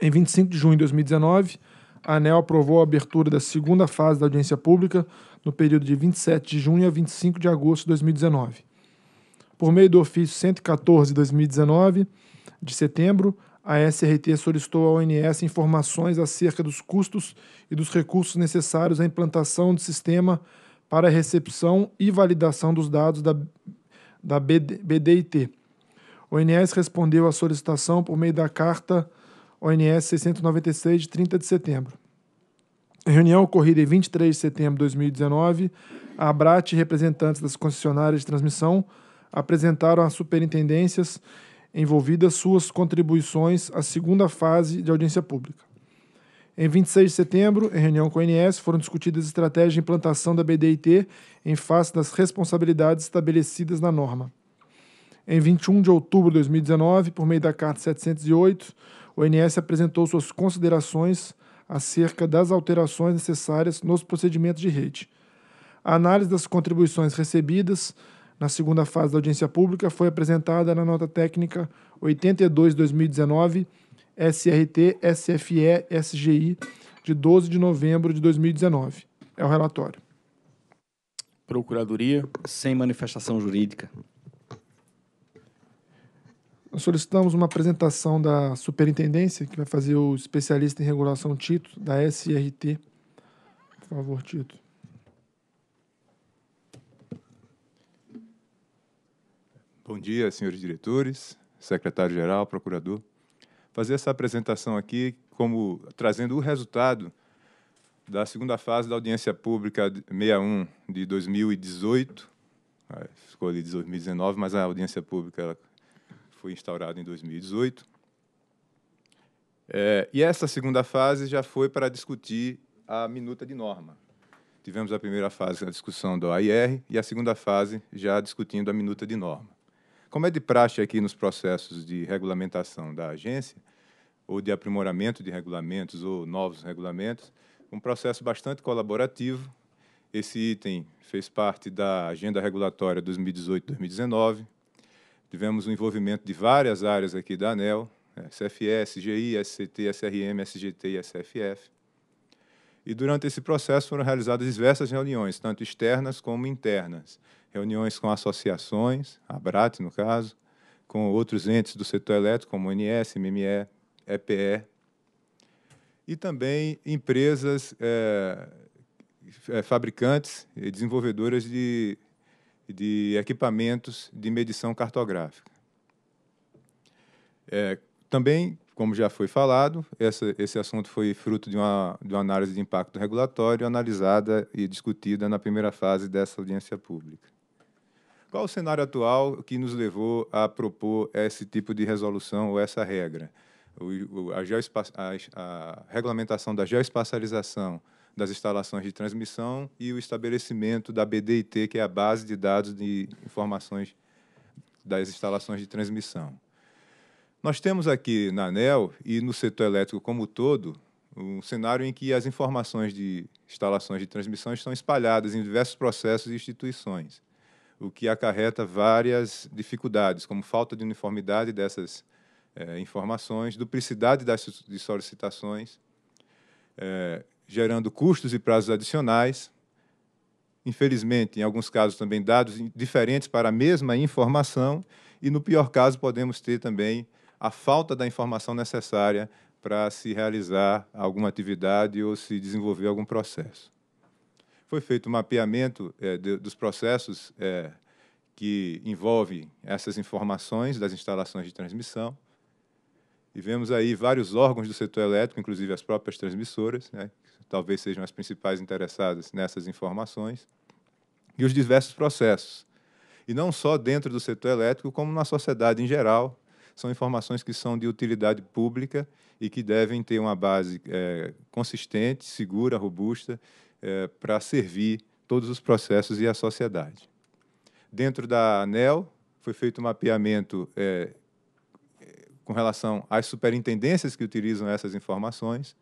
Em 25 de junho de 2019, a ANEL aprovou a abertura da segunda fase da audiência pública no período de 27 de junho a 25 de agosto de 2019. Por meio do ofício 114/2019 de setembro, a SRT solicitou à ONS informações acerca dos custos e dos recursos necessários à implantação do sistema para a recepção e validação dos dados da, da BD, BDIT. A ONS respondeu à solicitação por meio da carta ONS 696, de 30 de setembro. A reunião ocorrida em 23 de setembro de 2019, a ABRAT e representantes das concessionárias de transmissão apresentaram às superintendências envolvidas suas contribuições à segunda fase de audiência pública. Em 26 de setembro, em reunião com a ONS, foram discutidas estratégias de implantação da BDIT em face das responsabilidades estabelecidas na norma. Em 21 de outubro de 2019, por meio da Carta 708, o INS apresentou suas considerações acerca das alterações necessárias nos procedimentos de rede. A análise das contribuições recebidas na segunda fase da audiência pública foi apresentada na nota técnica 82/2019 SRT SFE SGI de 12 de novembro de 2019. É o relatório. Procuradoria sem manifestação jurídica. Nós solicitamos uma apresentação da superintendência, que vai fazer o especialista em regulação Tito, da SRT. Por favor, Tito. Bom dia, senhores diretores, secretário-geral, procurador. Fazer essa apresentação aqui como trazendo o resultado da segunda fase da audiência pública 61 de 2018, escolhi de 2019, ah, mas a audiência pública foi instaurado em 2018. É, e essa segunda fase já foi para discutir a minuta de norma. Tivemos a primeira fase na discussão da OIR e a segunda fase já discutindo a minuta de norma. Como é de praxe aqui nos processos de regulamentação da agência, ou de aprimoramento de regulamentos ou novos regulamentos, um processo bastante colaborativo. Esse item fez parte da agenda regulatória 2018-2019, Tivemos o um envolvimento de várias áreas aqui da ANEL, SFS, é, GI, SCT, SRM, SGT e SFF. E durante esse processo foram realizadas diversas reuniões, tanto externas como internas. Reuniões com associações, a BRAT, no caso, com outros entes do setor elétrico, como ONS, MME, EPE, e também empresas é, é, fabricantes e desenvolvedoras de de equipamentos de medição cartográfica. É, também, como já foi falado, essa, esse assunto foi fruto de uma, de uma análise de impacto regulatório analisada e discutida na primeira fase dessa audiência pública. Qual o cenário atual que nos levou a propor esse tipo de resolução ou essa regra? O, a, a, a regulamentação da geoespacialização das instalações de transmissão e o estabelecimento da BDIT, que é a base de dados de informações das instalações de transmissão. Nós temos aqui na ANEL e no setor elétrico como todo um cenário em que as informações de instalações de transmissão estão espalhadas em diversos processos e instituições, o que acarreta várias dificuldades, como falta de uniformidade dessas é, informações, duplicidade das de solicitações, é, gerando custos e prazos adicionais. Infelizmente, em alguns casos também dados diferentes para a mesma informação e no pior caso podemos ter também a falta da informação necessária para se realizar alguma atividade ou se desenvolver algum processo. Foi feito um mapeamento é, de, dos processos é, que envolve essas informações das instalações de transmissão. E vemos aí vários órgãos do setor elétrico, inclusive as próprias transmissoras, né, talvez sejam as principais interessadas nessas informações, e os diversos processos. E não só dentro do setor elétrico, como na sociedade em geral, são informações que são de utilidade pública e que devem ter uma base é, consistente, segura, robusta, é, para servir todos os processos e a sociedade. Dentro da ANEL, foi feito um mapeamento é, é com relação às superintendências que utilizam essas informações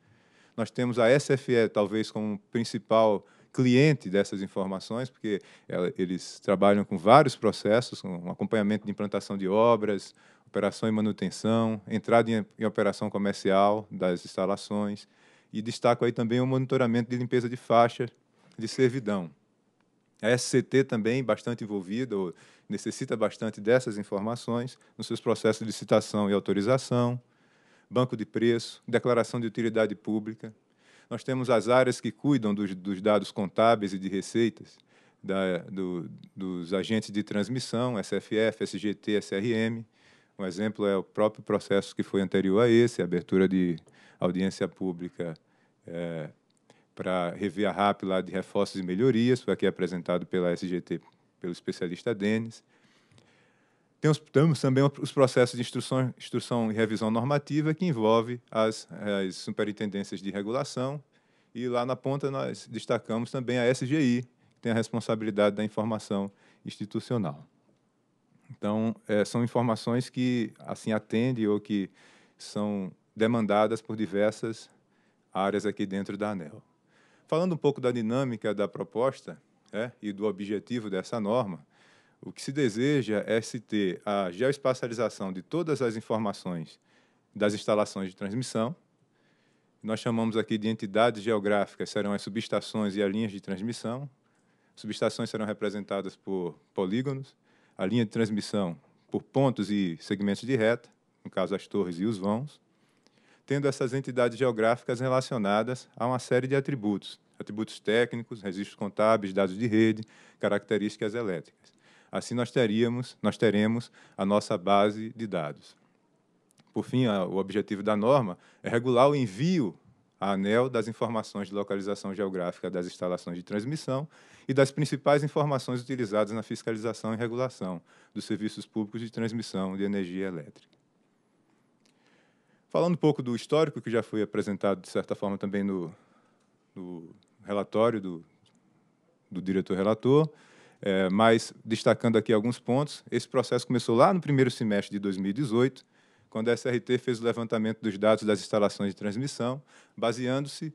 nós temos a SFE, talvez, como principal cliente dessas informações, porque ela, eles trabalham com vários processos, um acompanhamento de implantação de obras, operação e manutenção, entrada em, em operação comercial das instalações, e destaco aí também o monitoramento de limpeza de faixa de servidão. A SCT também bastante envolvida, necessita bastante dessas informações nos seus processos de licitação e autorização, banco de preço, declaração de utilidade pública. Nós temos as áreas que cuidam dos, dos dados contábeis e de receitas da, do, dos agentes de transmissão, SFF, SGT, SRM. Um exemplo é o próprio processo que foi anterior a esse, a abertura de audiência pública é, para rever a RAP lá de reforços e melhorias, foi aqui apresentado pela SGT, pelo especialista Denis. Temos, temos também os processos de instrução, instrução e revisão normativa, que envolve as, as superintendências de regulação. E lá na ponta nós destacamos também a SGI, que tem a responsabilidade da informação institucional. Então, é, são informações que assim atendem ou que são demandadas por diversas áreas aqui dentro da ANEL. Falando um pouco da dinâmica da proposta é, e do objetivo dessa norma, o que se deseja é se ter a geoespacialização de todas as informações das instalações de transmissão. Nós chamamos aqui de entidades geográficas, serão as subestações e as linhas de transmissão. Subestações serão representadas por polígonos, a linha de transmissão por pontos e segmentos de reta, no caso as torres e os vãos, tendo essas entidades geográficas relacionadas a uma série de atributos, atributos técnicos, registros contábeis, dados de rede, características elétricas. Assim nós teríamos, nós teremos a nossa base de dados. Por fim, a, o objetivo da norma é regular o envio à ANEL das informações de localização geográfica das instalações de transmissão e das principais informações utilizadas na fiscalização e regulação dos serviços públicos de transmissão de energia elétrica. Falando um pouco do histórico, que já foi apresentado, de certa forma, também no, no relatório do, do diretor-relator, é, mas, destacando aqui alguns pontos, esse processo começou lá no primeiro semestre de 2018, quando a SRT fez o levantamento dos dados das instalações de transmissão, baseando-se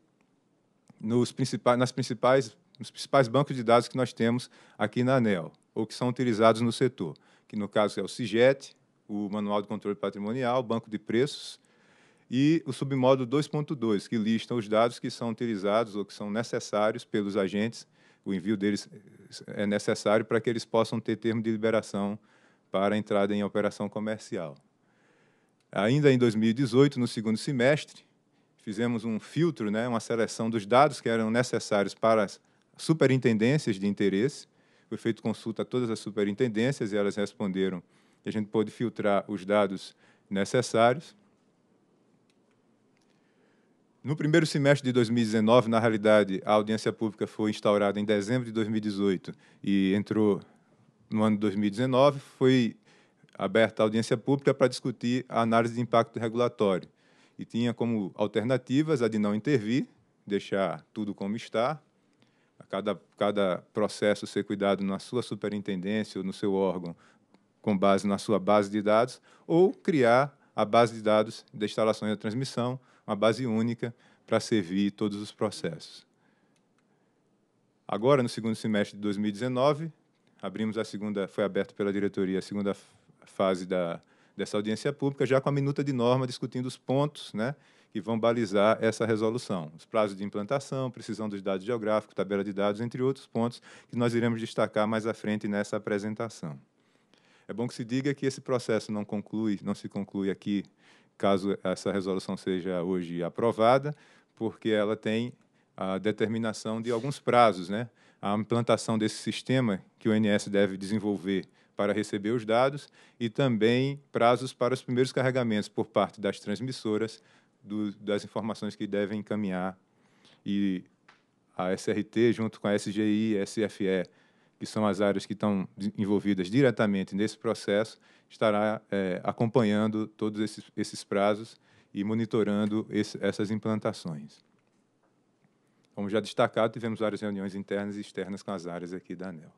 nos principais, nas principais, nos principais bancos de dados que nós temos aqui na ANEL, ou que são utilizados no setor, que no caso é o CIGET, o Manual de Controle Patrimonial, o Banco de Preços, e o submódulo 2.2, que lista os dados que são utilizados ou que são necessários pelos agentes o envio deles eh, é necessário para que eles possam ter termo de liberação para a entrada em operação comercial. Ainda em 2018, no segundo semestre, fizemos um filtro, né, uma seleção dos dados que eram necessários para as superintendências de interesse. Foi feita consulta a todas as superintendências e elas responderam. E a gente pôde filtrar os dados necessários. No primeiro semestre de 2019, na realidade, a audiência pública foi instaurada em dezembro de 2018 e entrou no ano de 2019, foi aberta a audiência pública para discutir a análise de impacto regulatório. E tinha como alternativas a de não intervir, deixar tudo como está, cada, cada processo ser cuidado na sua superintendência ou no seu órgão, com base na sua base de dados, ou criar a base de dados de instalações da transmissão, uma base única para servir todos os processos. Agora, no segundo semestre de 2019, abrimos a segunda, foi aberto pela diretoria a segunda fase da, dessa audiência pública, já com a minuta de norma discutindo os pontos, né, que vão balizar essa resolução. Os prazos de implantação, precisão dos dados geográficos, tabela de dados, entre outros pontos que nós iremos destacar mais à frente nessa apresentação. É bom que se diga que esse processo não conclui, não se conclui aqui caso essa resolução seja hoje aprovada, porque ela tem a determinação de alguns prazos, né? A implantação desse sistema que o INS deve desenvolver para receber os dados e também prazos para os primeiros carregamentos por parte das transmissoras do, das informações que devem encaminhar. E a SRT, junto com a SGI, SFE, que são as áreas que estão envolvidas diretamente nesse processo, estará é, acompanhando todos esses, esses, prazos e monitorando esse, essas implantações. Como já destacado, tivemos várias reuniões internas e externas com as áreas aqui da ANEL.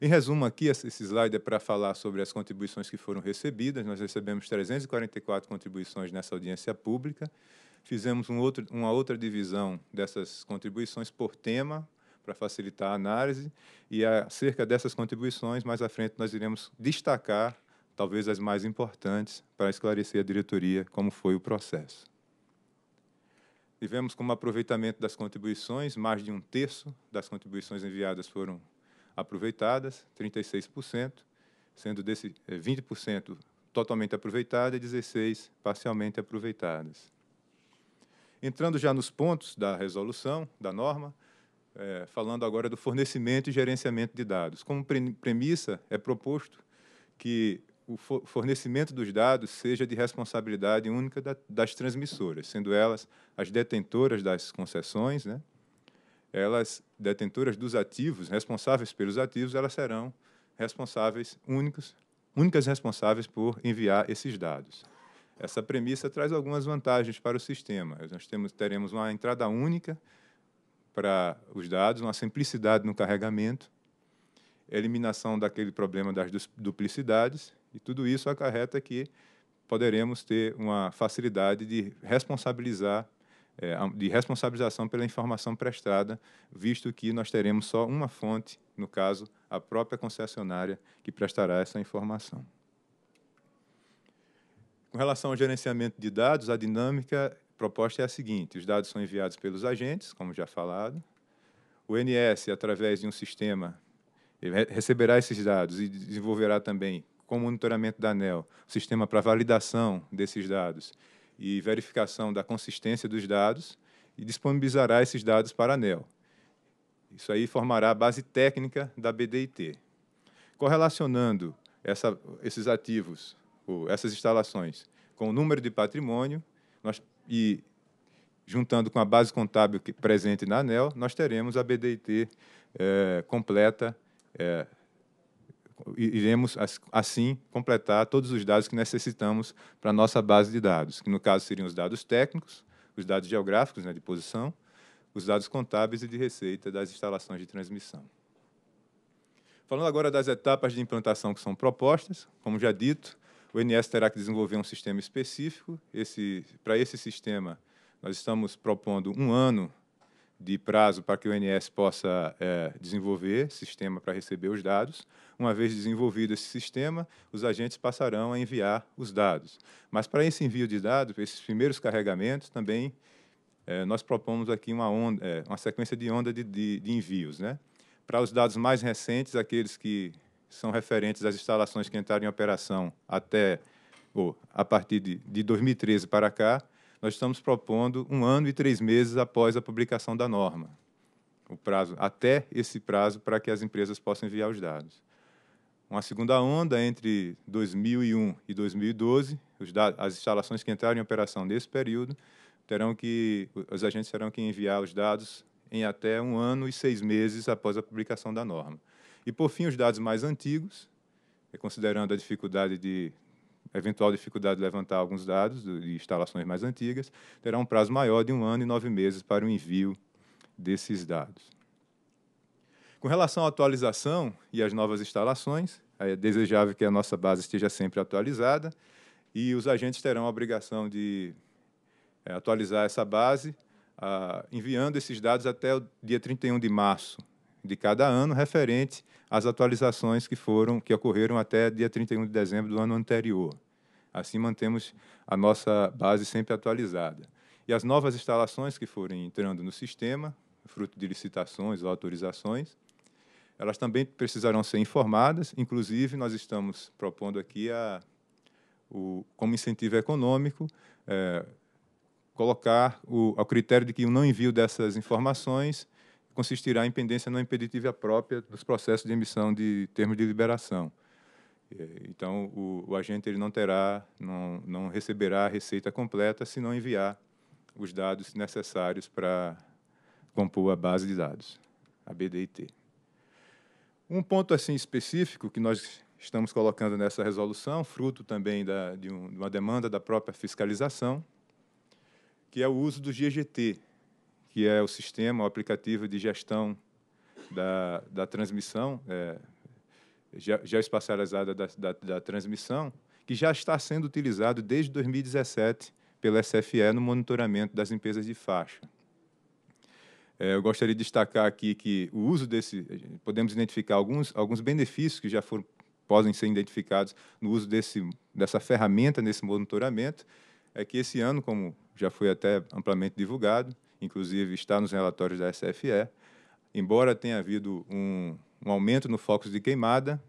Em resumo, aqui esse slide é para falar sobre as contribuições que foram recebidas. Nós recebemos 344 contribuições nessa audiência pública. Fizemos um outro, uma outra divisão dessas contribuições por tema, para facilitar a análise. E acerca dessas contribuições, mais à frente nós iremos destacar talvez as mais importantes para esclarecer a diretoria como foi o processo. Tivemos como aproveitamento das contribuições, mais de um terço das contribuições enviadas foram aproveitadas, 36%, sendo desse 20% eh, totalmente aproveitada e 16% parcialmente aproveitadas. Entrando já nos pontos da resolução, da norma, é, falando agora do fornecimento e gerenciamento de dados. Como premissa, é proposto que o fornecimento dos dados seja de responsabilidade única da, das transmissoras, sendo elas as detentoras das concessões, né? elas detentoras dos ativos, responsáveis pelos ativos, elas serão responsáveis únicos, únicas responsáveis por enviar esses dados. Essa premissa traz algumas vantagens para o sistema. Nós temos, teremos uma entrada única para os dados, uma simplicidade no carregamento, eliminação daquele problema das duplicidades, e tudo isso acarreta que poderemos ter uma facilidade de responsabilizar eh, de responsabilização pela informação prestada, visto que nós teremos só uma fonte, no caso, a própria concessionária que prestará essa informação. Com relação ao gerenciamento de dados, a dinâmica proposta é a seguinte: os dados são enviados pelos agentes, como já falado. O NS, através de um sistema, receberá esses dados e desenvolverá também, com monitoramento da ANEL, um sistema para validação desses dados e verificação da consistência dos dados e disponibilizará esses dados para a ANEL. Isso aí formará a base técnica da BDIT. Correlacionando essa, esses ativos, ou essas instalações, com o número de patrimônio, nós e juntando com a base contábil que, presente na ANEL, nós teremos a BDIT é, eh, completa. É, iremos, assim, completar todos os dados que necessitamos para a nossa base de dados, que, no caso, seriam os dados técnicos, os dados geográficos né, de posição, os dados contábeis e de receita das instalações de transmissão. Falando agora das etapas de implantação que são propostas, como já dito, o INS terá que desenvolver um sistema específico. Esse, para esse sistema, nós estamos propondo um ano de prazo para que o INS possa é, desenvolver sistema para receber os dados. Uma vez desenvolvido esse sistema, os agentes passarão a enviar os dados. Mas para esse envio de dados, esses primeiros carregamentos também é, nós propomos aqui uma, onda, é, uma sequência de onda de, de, de envios, né? Para os dados mais recentes, aqueles que são referentes às instalações que entraram em operação até ou a partir de, de 2013 para cá, nós estamos propondo um ano e três meses após a publicação da norma, o prazo até esse prazo para que as empresas possam enviar os dados. Uma segunda onda entre 2001 e 2012, dados, as instalações que entraram em operação nesse período terão que os agentes terão que enviar os dados em até um ano e seis meses após a publicação da norma. E, por fim, os dados mais antigos, é, considerando a dificuldade de eventual dificuldade de levantar alguns dados de instalações mais antigas, terá um prazo maior de um ano e nove meses para o envio desses dados. Com relação à atualização e às novas instalações, é desejável que a nossa base esteja sempre atualizada e os agentes terão a obrigação de é, atualizar essa base, ah, enviando esses dados até o dia 31 de março de cada ano referente às atualizações que foram que ocorreram até dia 31 de dezembro do ano anterior. Assim mantemos a nossa base sempre atualizada. E as novas instalações que forem entrando no sistema, fruto de licitações ou autorizações, elas também precisarão ser informadas. Inclusive, nós estamos propondo aqui a, o, como incentivo econômico é, colocar o, ao critério de que o não envio dessas informações consistirá em pendência não impeditiva própria dos processos de emissão de termos de liberação. É, então, o, o, agente ele não terá, não, não receberá a receita completa se não enviar os dados necessários para compor a base de dados, a BDIT. Um ponto assim específico que nós estamos colocando nessa resolução, fruto também da, de, um, de uma demanda da própria fiscalização, que é o uso do GGT, que é o sistema, o aplicativo de gestão da, da transmissão, é, geoespacializada da, da, da transmissão, que já está sendo utilizado desde 2017 pela SFE no monitoramento das empresas de faixa. É, eu gostaria de destacar aqui que o uso desse, podemos identificar alguns, alguns benefícios que já foram, podem ser identificados no uso desse, dessa ferramenta nesse monitoramento, é que esse ano, como já foi até amplamente divulgado, inclusive está nos relatórios da SFE. Embora tenha havido um, um aumento no foco de queimada,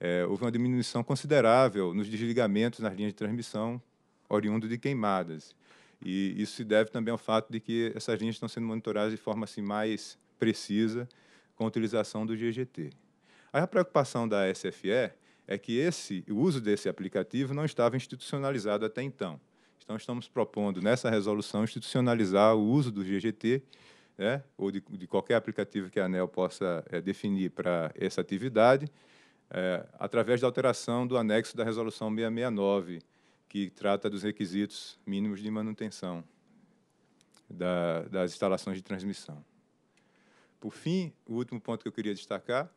é, houve uma diminuição considerável nos desligamentos nas linhas de transmissão oriundo de queimadas. E isso se deve também ao fato de que essas linhas estão sendo monitoradas de forma assim, mais precisa com a utilização do GGT. A preocupação da SFE é que esse, o uso desse aplicativo não estava institucionalizado até então. Então, estamos propondo nessa resolução institucionalizar o uso do GGT, né, ou de, de qualquer aplicativo que a ANEL possa é, definir para essa atividade, é, através da alteração do anexo da resolução 669, que trata dos requisitos mínimos de manutenção da, das instalações de transmissão. Por fim, o último ponto que eu queria destacar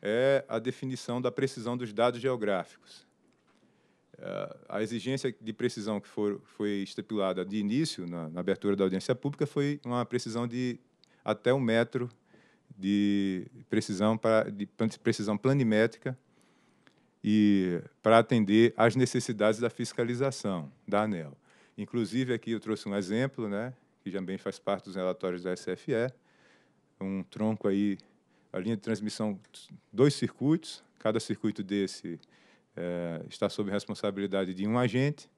é a definição da precisão dos dados geográficos. É, a exigência de precisão que for, foi estipulada de início na, na, abertura da audiência pública foi uma precisão de até um metro de precisão para de precisão planimétrica e para atender às necessidades da fiscalização da ANEL. Inclusive aqui eu trouxe um exemplo, né, que também faz parte dos relatórios da SFE, um tronco aí, a linha de transmissão, dois circuitos, cada circuito desse é, está sob responsabilidade de um agente,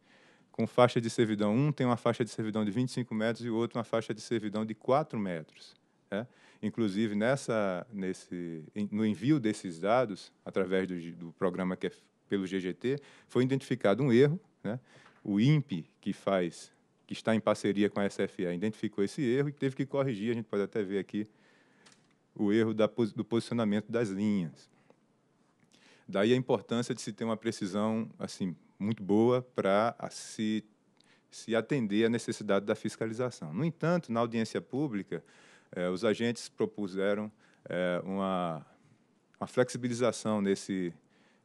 com faixa de servidão. Um tem uma faixa de servidão de 25 metros e o outro uma faixa de servidão de 4 metros. Né? Inclusive, nessa, nesse, no envio desses dados, através do, do programa que é pelo GGT, foi identificado um erro. Né? O INPE, que faz que está em parceria com a SFE, identificou esse erro e teve que corrigir. A gente pode até ver aqui o erro da, do posicionamento das linhas. Daí a importância de se ter uma precisão assim muito boa para se se atender à necessidade da fiscalização. No entanto, na audiência pública, eh, os agentes propuseram eh, uma, uma flexibilização nesse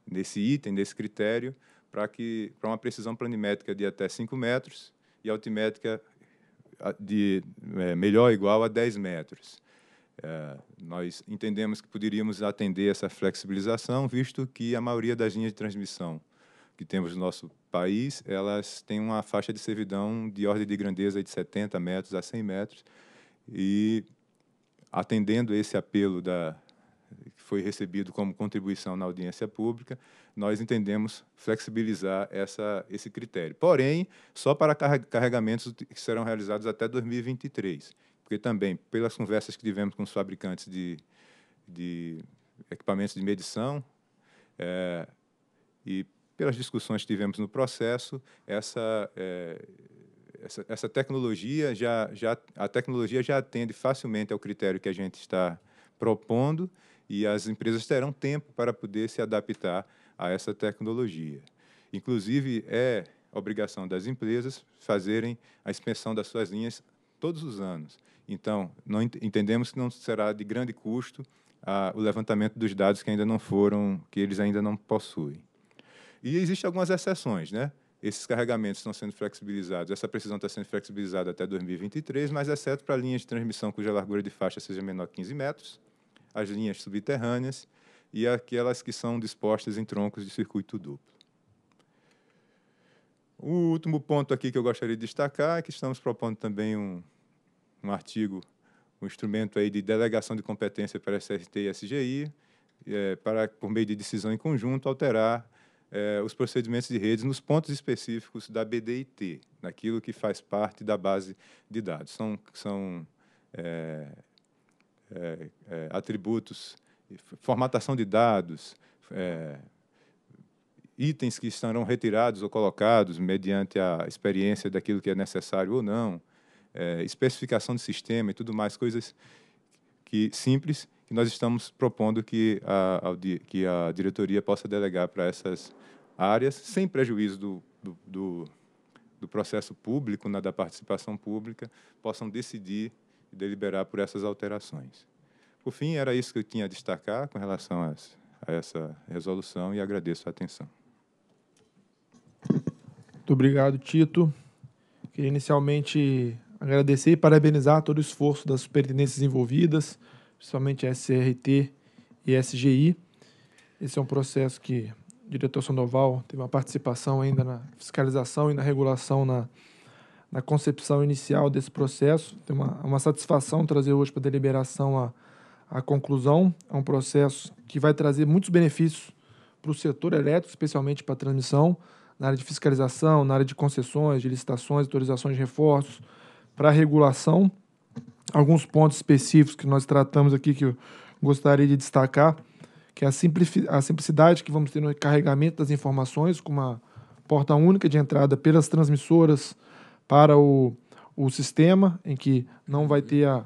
nesse item, nesse critério, para que para uma precisão planimétrica de até 5 metros e altimétrica eh, de eh, melhor ou igual a 10 metros. É, nós entendemos que poderíamos atender essa flexibilização, visto que a maioria das linhas de transmissão que temos no nosso país, elas têm uma faixa de servidão de ordem de grandeza de 70 metros a 100 metros, e atendendo esse apelo da, que foi recebido como contribuição na audiência pública, nós entendemos flexibilizar essa, esse critério. Porém, só para carregamentos que serão realizados até 2023 porque também, pelas conversas que tivemos com os fabricantes de, de equipamentos de medição é, e pelas discussões que tivemos no processo, essa, é, essa, essa, tecnologia já, já a tecnologia já atende facilmente ao critério que a gente está propondo e as empresas terão tempo para poder se adaptar a essa tecnologia. Inclusive é obrigação das empresas fazerem a inspeção das suas linhas todos os anos. Então, ent entendemos que não será de grande custo ah, o levantamento dos dados que ainda não foram, que eles ainda não possuem. E existem algumas exceções, né? Esses carregamentos estão sendo flexibilizados, essa precisão está sendo flexibilizada até 2023, mas exceto é para linhas de transmissão cuja largura de faixa seja menor que 15 metros, as linhas subterrâneas e aquelas que são dispostas em troncos de circuito duplo. O último ponto aqui que eu gostaria de destacar é que estamos propondo também um, um artigo, um instrumento aí de delegação de competência para SRT e SGI, é, para, por meio de decisão em conjunto, alterar é, os procedimentos de redes nos pontos específicos da BDIT, naquilo que faz parte da base de dados. São, são é, é, é atributos, formatação de dados, é, itens que estarão retirados ou colocados mediante a experiência daquilo que é necessário ou não, é, especificação de sistema e tudo mais, coisas que simples que nós estamos propondo que a, a que a diretoria possa delegar para essas áreas, sem prejuízo do, do, do, do processo público, né, da participação pública, possam decidir e deliberar por essas alterações. Por fim, era isso que eu tinha a destacar com relação a essa, a essa resolução e agradeço a atenção. Muito obrigado, Tito. Queria inicialmente agradecer e parabenizar todo o esforço das superintendências envolvidas, principalmente a SRT e a SGI. Esse é um processo que o diretor Sandoval teve uma participação ainda na fiscalização e na regulação na, na concepção inicial desse processo. Tem uma, uma satisfação trazer hoje para a deliberação a, a conclusão. É um processo que vai trazer muitos benefícios para o setor elétrico, especialmente para a transmissão, na área de fiscalização, na área de concessões, de licitações, autorizações de reforços, para a regulação. Alguns pontos específicos que nós tratamos aqui que eu gostaria de destacar, que é a, a simplicidade que vamos ter no carregamento das informações com uma porta única de entrada pelas transmissoras para o, o sistema, em que não vai ter a,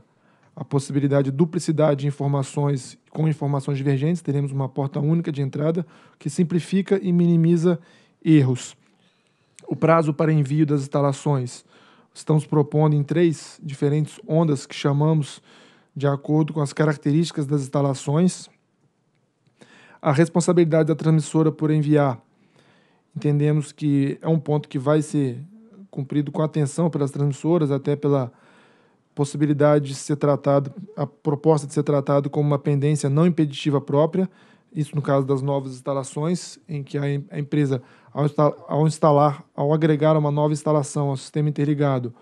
a possibilidade de duplicidade de informações com informações divergentes, teremos uma porta única de entrada que simplifica e minimiza erros. O prazo para envio das instalações estamos propondo em três diferentes ondas que chamamos de acordo com as características das instalações. A responsabilidade da transmissora por enviar, entendemos que é um ponto que vai ser cumprido com atenção pelas transmissoras, até pela possibilidade de ser tratado, a proposta de ser tratado como uma pendência não impeditiva própria, isso no caso das novas instalações, em que a, empresa ao, ao instalar, ao agregar uma nova instalação ao sistema interligado,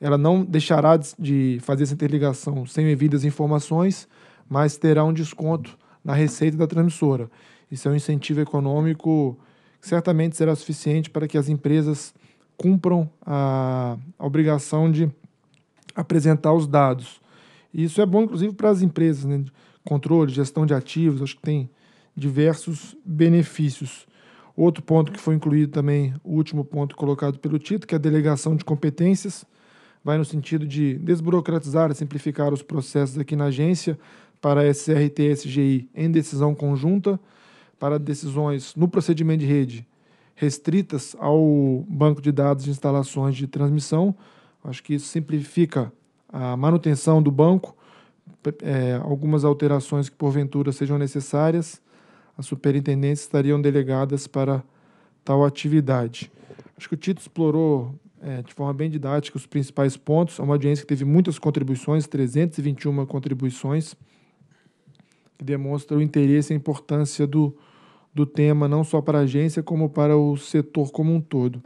ela não deixará de fazer essa interligação sem devidas informações, mas terá um desconto na receita da transmissora. Isso é um incentivo econômico que certamente será suficiente para que as empresas cumpram a, a obrigação de apresentar os dados. E isso é bom, inclusive, para as empresas, né? controle, gestão de ativos, acho que tem diversos benefícios. Outro ponto que foi incluído também, o último ponto colocado pelo Tito, que é a delegação de competências, vai no sentido de desburocratizar, simplificar os processos aqui na agência para SRT e SGI em decisão conjunta, para decisões no procedimento de rede restritas ao banco de dados de instalações de transmissão. Acho que isso simplifica a manutenção do banco, é, algumas alterações que porventura sejam necessárias as superintendências estariam delegadas para tal atividade. Acho que o Tito explorou é, de forma bem didática os principais pontos. É uma audiência que teve muitas contribuições, 321 contribuições, que demonstra o interesse e a importância do, do tema, não só para a agência, como para o setor como um todo.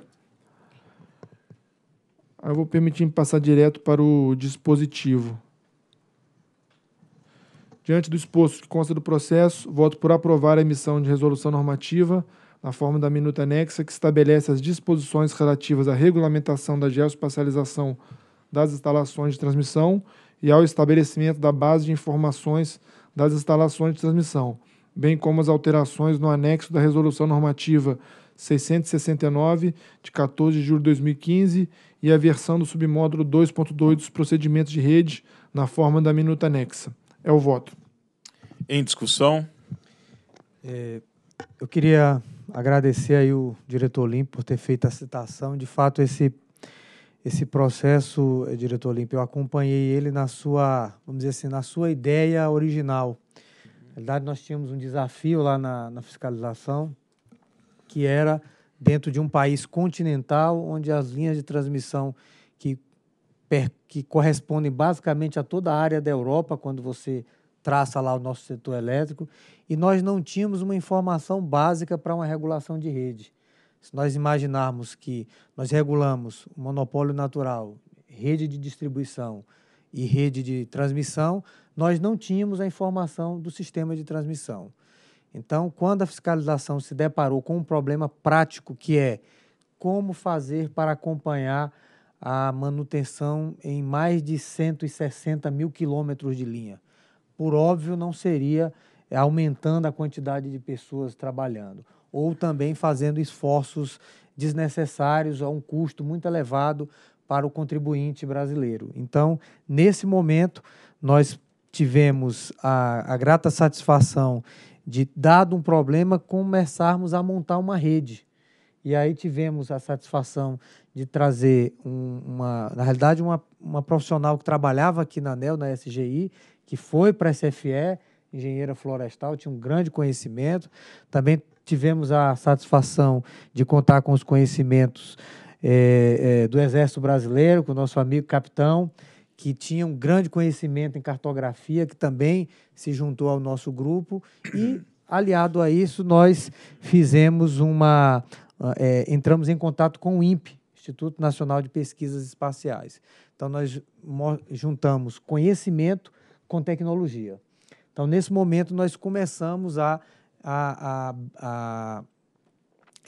Eu vou permitir passar direto para o dispositivo. Diante do exposto que consta do processo, voto por aprovar a emissão de resolução normativa na forma da minuta anexa que estabelece as disposições relativas à regulamentação da geoespacialização das instalações de transmissão e ao estabelecimento da base de informações das instalações de transmissão, bem como as alterações no anexo da resolução normativa 669 de 14 de julho de 2015 e a versão do submódulo 2.2 dos procedimentos de rede na forma da minuta anexa. É o voto. Em discussão? É, eu queria agradecer aí o diretor Limpo por ter feito a citação. De fato, esse, esse processo, é, diretor Limpo, eu acompanhei ele na sua, vamos dizer assim, na sua ideia original. Na verdade, nós tínhamos um desafio lá na, na fiscalização, que era dentro de um país continental, onde as linhas de transmissão que correspondem basicamente a toda a área da Europa, quando você traça lá o nosso setor elétrico, e nós não tínhamos uma informação básica para uma regulação de rede. Se nós imaginarmos que nós regulamos o monopólio natural, rede de distribuição e rede de transmissão, nós não tínhamos a informação do sistema de transmissão. Então, quando a fiscalização se deparou com um problema prático que é como fazer para acompanhar a manutenção em mais de 160 mil quilômetros de linha. Por óbvio, não seria aumentando a quantidade de pessoas trabalhando, ou também fazendo esforços desnecessários a um custo muito elevado para o contribuinte brasileiro. Então, nesse momento, nós tivemos a, a grata satisfação de, dado um problema, começarmos a montar uma rede. E aí tivemos a satisfação de trazer um, uma, na realidade, uma, uma profissional que trabalhava aqui na ANEL, na SGI, que foi para a SFE, engenheira florestal, tinha um grande conhecimento. Também tivemos a satisfação de contar com os conhecimentos é, é, do Exército Brasileiro, com o nosso amigo capitão, que tinha um grande conhecimento em cartografia, que também se juntou ao nosso grupo. E, aliado a isso, nós fizemos uma. É, entramos em contato com o INPE, Instituto Nacional de Pesquisas Espaciais. Então, nós juntamos conhecimento com tecnologia. Então, nesse momento, nós começamos a, a, a, a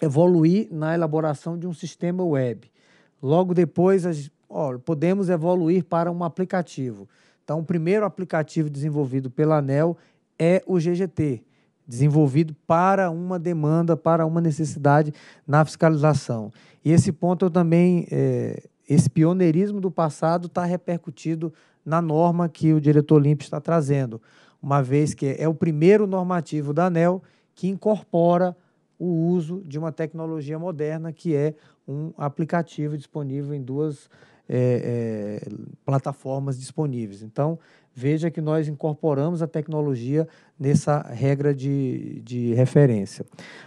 evoluir na elaboração de um sistema web. Logo depois, as, ó, podemos evoluir para um aplicativo. Então, o primeiro aplicativo desenvolvido pela ANEL é o GGT, desenvolvido para uma demanda, para uma necessidade na fiscalização. E esse ponto eu também, é, esse pioneirismo do passado está repercutido na norma que o diretor Limpe está trazendo, uma vez que é o primeiro normativo da ANEL que incorpora o uso de uma tecnologia moderna que é um aplicativo disponível em duas é, é, plataformas disponíveis. Então, veja que nós incorporamos a tecnologia nessa regra de, de referência.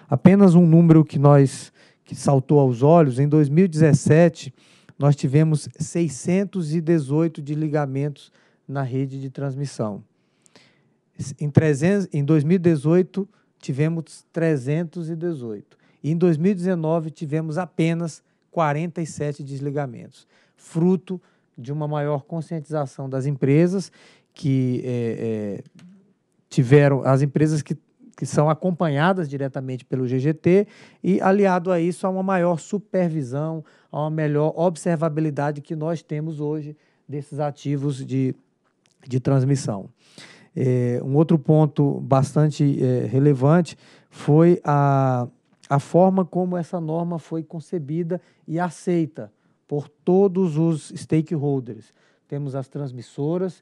Apenas um número que nós que saltou aos olhos, em 2017, nós tivemos 618 desligamentos na rede de transmissão. Em, 300, em 2018, tivemos 318. E em 2019, tivemos apenas 47 desligamentos fruto de uma maior conscientização das empresas que é, é, tiveram, as empresas que, que são acompanhadas diretamente pelo GGT e aliado a isso a uma maior supervisão, a uma melhor observabilidade que nós temos hoje desses ativos de, de transmissão. É, um outro ponto bastante é, relevante foi a, a forma como essa norma foi concebida e aceita por todos os stakeholders. Temos as transmissoras,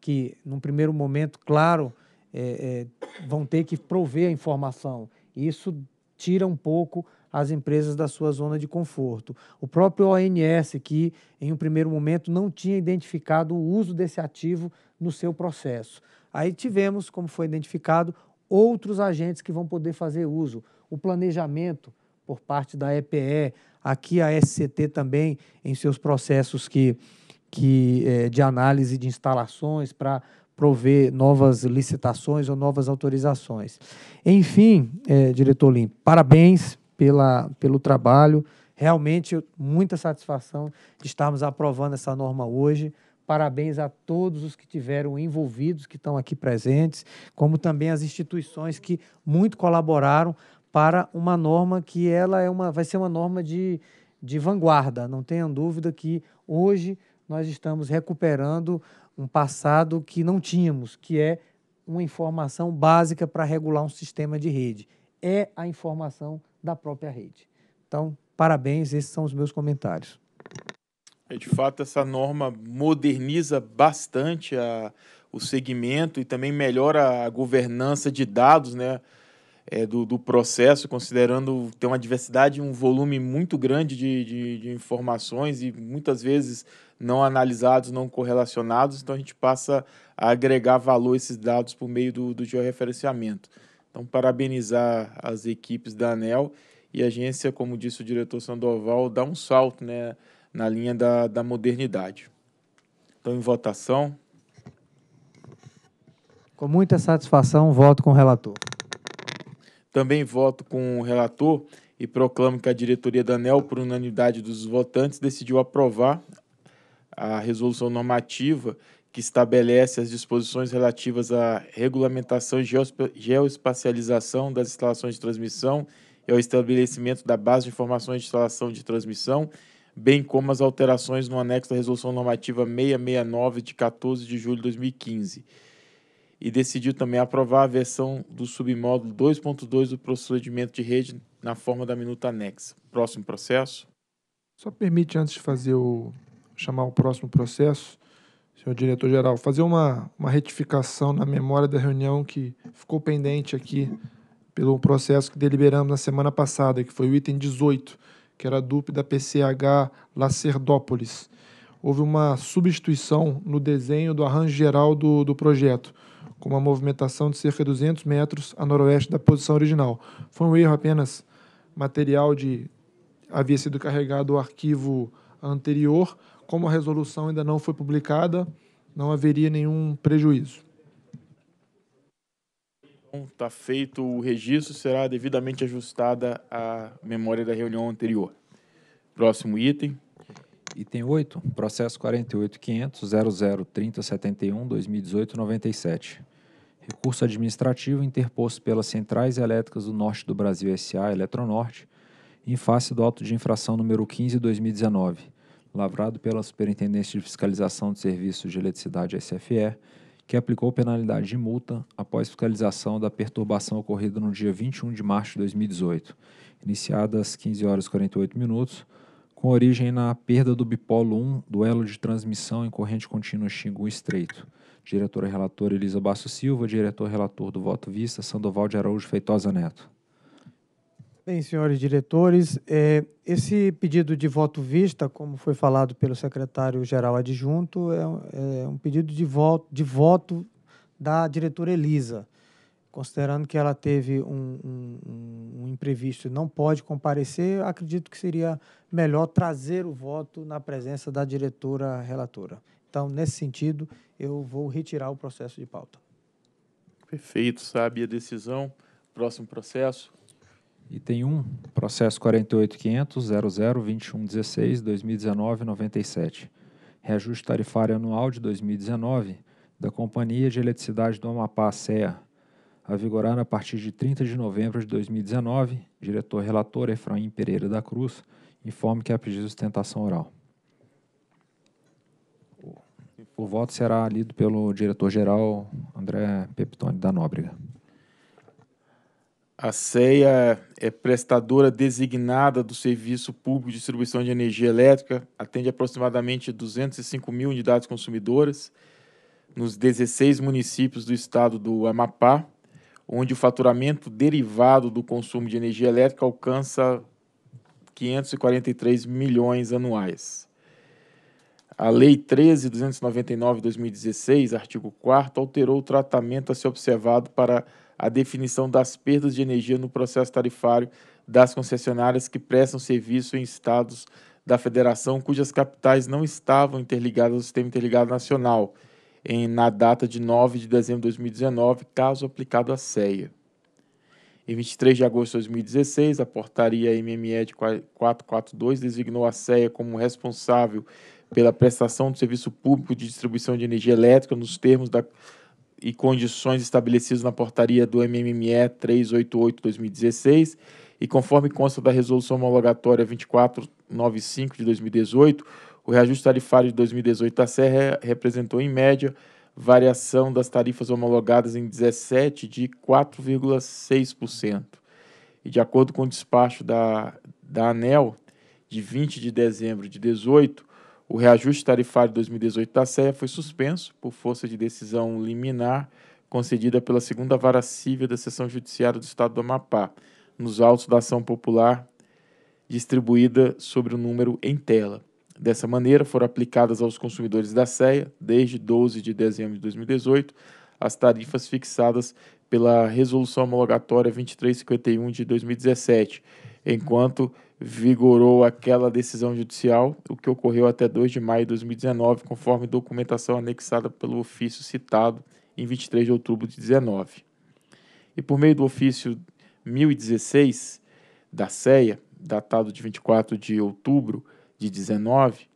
que, num primeiro momento, claro, é, é, vão ter que prover a informação. Isso tira um pouco as empresas da sua zona de conforto. O próprio ONS, que em um primeiro momento não tinha identificado o uso desse ativo no seu processo. Aí tivemos, como foi identificado, outros agentes que vão poder fazer uso. O planejamento por parte da EPE, aqui a SCT também em seus processos que, que é, de análise de instalações para prover novas licitações ou novas autorizações. Enfim, é, diretor Lim, parabéns pela, pelo trabalho. Realmente, muita satisfação de estarmos aprovando essa norma hoje. Parabéns a todos os que tiveram envolvidos, que estão aqui presentes, como também as instituições que muito colaboraram para uma norma que ela é uma, vai ser uma norma de, de vanguarda. Não tenham dúvida que hoje nós estamos recuperando um passado que não tínhamos, que é uma informação básica para regular um sistema de rede. É a informação da própria rede. Então, parabéns, esses são os meus comentários. É, de fato, essa norma moderniza bastante a, o segmento e também melhora a governança de dados, né? é, do, do, processo, considerando ter uma diversidade, um volume muito grande de, de, de, informações e muitas vezes não analisados, não correlacionados, então a gente passa a agregar valor a esses dados por meio do, do georreferenciamento. Então, parabenizar as equipes da ANEL e a agência, como disse o diretor Sandoval, dá um salto né, na linha da, da modernidade. Então, em votação. Com muita satisfação, voto com o relator. Também voto com o relator e proclamo que a diretoria da ANEL, por unanimidade dos votantes, decidiu aprovar a resolução normativa que estabelece as disposições relativas à regulamentação e geoespacialização das instalações de transmissão e ao estabelecimento da base de informações de instalação de transmissão, bem como as alterações no anexo da Resolução Normativa 669, de 14 de julho de 2015 e decidiu também aprovar a versão do submódulo 2.2 do procedimento de rede na forma da minuta anexa. Próximo processo. Só permite, antes de fazer o chamar o próximo processo, senhor diretor-geral, fazer uma, uma retificação na memória da reunião que ficou pendente aqui pelo processo que deliberamos na semana passada, que foi o item 18, que era a DUP da PCH Lacerdópolis. Houve uma substituição no desenho do arranjo geral do, do projeto com uma movimentação de cerca de 200 metros a noroeste da posição original. Foi um erro apenas material de havia sido carregado o arquivo anterior, como a resolução ainda não foi publicada, não haveria nenhum prejuízo. Está então, feito o registro, será devidamente ajustada a memória da reunião anterior. Próximo item. Item 8, processo 48.500.003071.2018.97. Recurso administrativo interposto pelas Centrais Elétricas do Norte do Brasil SA, Eletronorte, em face do auto de infração número 15-2019, lavrado pela Superintendência de Fiscalização de Serviços de Eletricidade SFE, que aplicou penalidade de multa após fiscalização da perturbação ocorrida no dia 21 de março de 2018, iniciada às 15 horas e 48 minutos, com origem na perda do bipolo 1 do elo de transmissão em corrente contínua Xingu Estreito. Diretora relatora Elisa Basso Silva, diretor relator do voto vista Sandoval de Araújo Feitosa Neto. Bem, senhores diretores, é, esse pedido de voto vista, como foi falado pelo secretário-geral adjunto, é, é, um pedido de voto, de voto da diretora Elisa considerando que ela teve um, um, um imprevisto e não pode comparecer, acredito que seria melhor trazer o voto na presença da diretora relatora. Então, nesse sentido, eu vou retirar o processo de pauta. Perfeito, sabe a decisão. Próximo processo. Item 1, processo 48.500.00.21.16.2019.97. Reajuste tarifário anual de 2019 da Companhia de Eletricidade do Amapá, CEA, a vigorar a partir de 30 de novembro de 2019, diretor relator Efraim Pereira da Cruz, informe que há pedido de sustentação oral. O voto será lido pelo diretor-geral André Peptoni da Nóbrega. A CEIA é prestadora designada do Serviço Público de Distribuição de Energia Elétrica, atende aproximadamente 205 mil unidades consumidoras nos 16 municípios do estado do Amapá, onde o faturamento derivado do consumo de energia elétrica alcança 543 milhões anuais. A Lei 13.299/2016, artigo 4 alterou o tratamento a ser observado para a definição das perdas de energia no processo tarifário das concessionárias que prestam serviço em estados da federação cujas capitais não estavam interligadas ao sistema interligado nacional em, na data de 9 de dezembro de 2019, caso aplicado à CEA. Em 23 de agosto de 2016, a portaria MME de 442 designou a CEA como responsável pela prestação do serviço público de distribuição de energia elétrica nos termos da, e condições estabelecidos na portaria do MME 388/2016 e conforme consta da resolução homologatória 2495 de 2018, o reajuste tarifário de 2018 da Serra representou, em média, variação das tarifas homologadas em 17 de 4,6%. E de acordo com o despacho da, da ANEL, de 20 de dezembro de 2018, o reajuste tarifário de 2018 da SEA foi suspenso por força de decisão liminar concedida pela segunda vara Cível da Seção Judiciária do Estado do Amapá, nos autos da ação popular distribuída sobre o número em tela. Dessa maneira, foram aplicadas aos consumidores da CEA, desde 12 de dezembro de 2018, as tarifas fixadas pela Resolução Homologatória 2351 de 2017, enquanto vigorou aquela decisão judicial, o que ocorreu até 2 de maio de 2019, conforme documentação anexada pelo ofício citado em 23 de outubro de 19. E por meio do ofício 1016 da CEA, datado de 24 de outubro, de 19,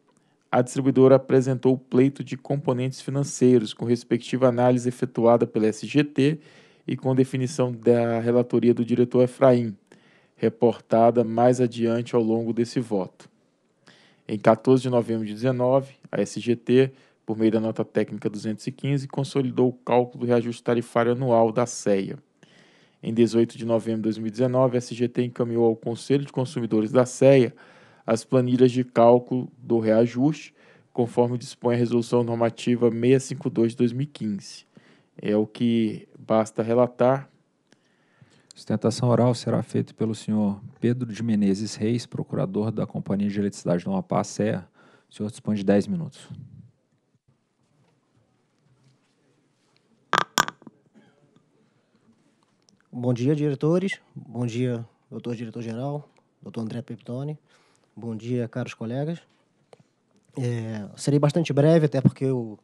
a distribuidora apresentou o pleito de componentes financeiros, com respectiva análise efetuada pela SGT e com definição da relatoria do diretor Efraim, reportada mais adiante ao longo desse voto. Em 14 de novembro de 19, a SGT, por meio da nota técnica 215, consolidou o cálculo do reajuste tarifário anual da CEA. Em 18 de novembro de 2019, a SGT encaminhou ao Conselho de Consumidores da CEA as planilhas de cálculo do reajuste, conforme dispõe a Resolução Normativa 652 de 2015. É o que basta relatar. Sustentação oral será feita pelo senhor Pedro de Menezes Reis, procurador da Companhia de Eletricidade do Amapá, SEA. O senhor dispõe de 10 minutos. Bom dia, diretores. Bom dia, doutor diretor-geral, doutor André Peptoni. Bom dia, caros colegas. É, serei bastante breve, até porque o,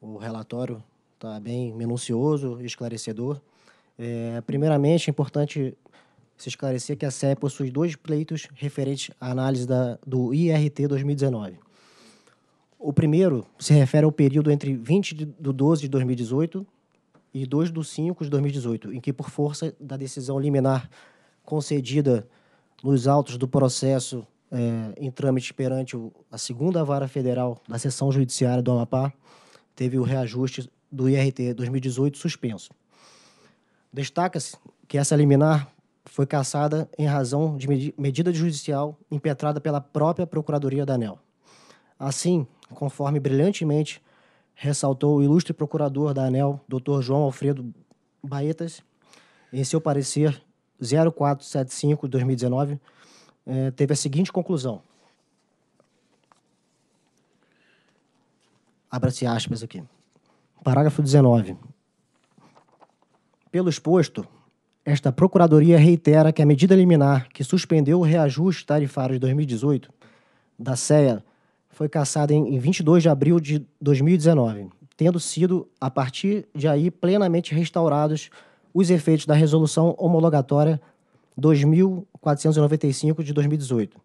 o relatório está bem minucioso e esclarecedor. É, primeiramente, é importante se esclarecer que a CEP possui dois pleitos referentes à análise da, do IRT 2019. O primeiro se refere ao período entre 20 de, do 12 de 2018 e 2 do 5 de 2018, em que, por força da decisão liminar concedida nos autos do processo é, em trâmite perante o, a segunda vara federal da seção judiciária do Amapá, teve o reajuste do IRT 2018 suspenso. Destaca-se que essa liminar foi cassada em razão de med medida judicial impetrada pela própria Procuradoria da ANEL. Assim, conforme brilhantemente ressaltou o ilustre procurador da ANEL, Dr. João Alfredo Baetas, em seu parecer 0475-2019, é, teve a seguinte conclusão. Abra-se aspas aqui. Parágrafo 19. Pelo exposto, esta Procuradoria reitera que a medida liminar que suspendeu o reajuste tarifário de 2018 da CEA foi cassada em 22 de abril de 2019, tendo sido, a partir de aí, plenamente restaurados os efeitos da resolução homologatória 2495 de 2018.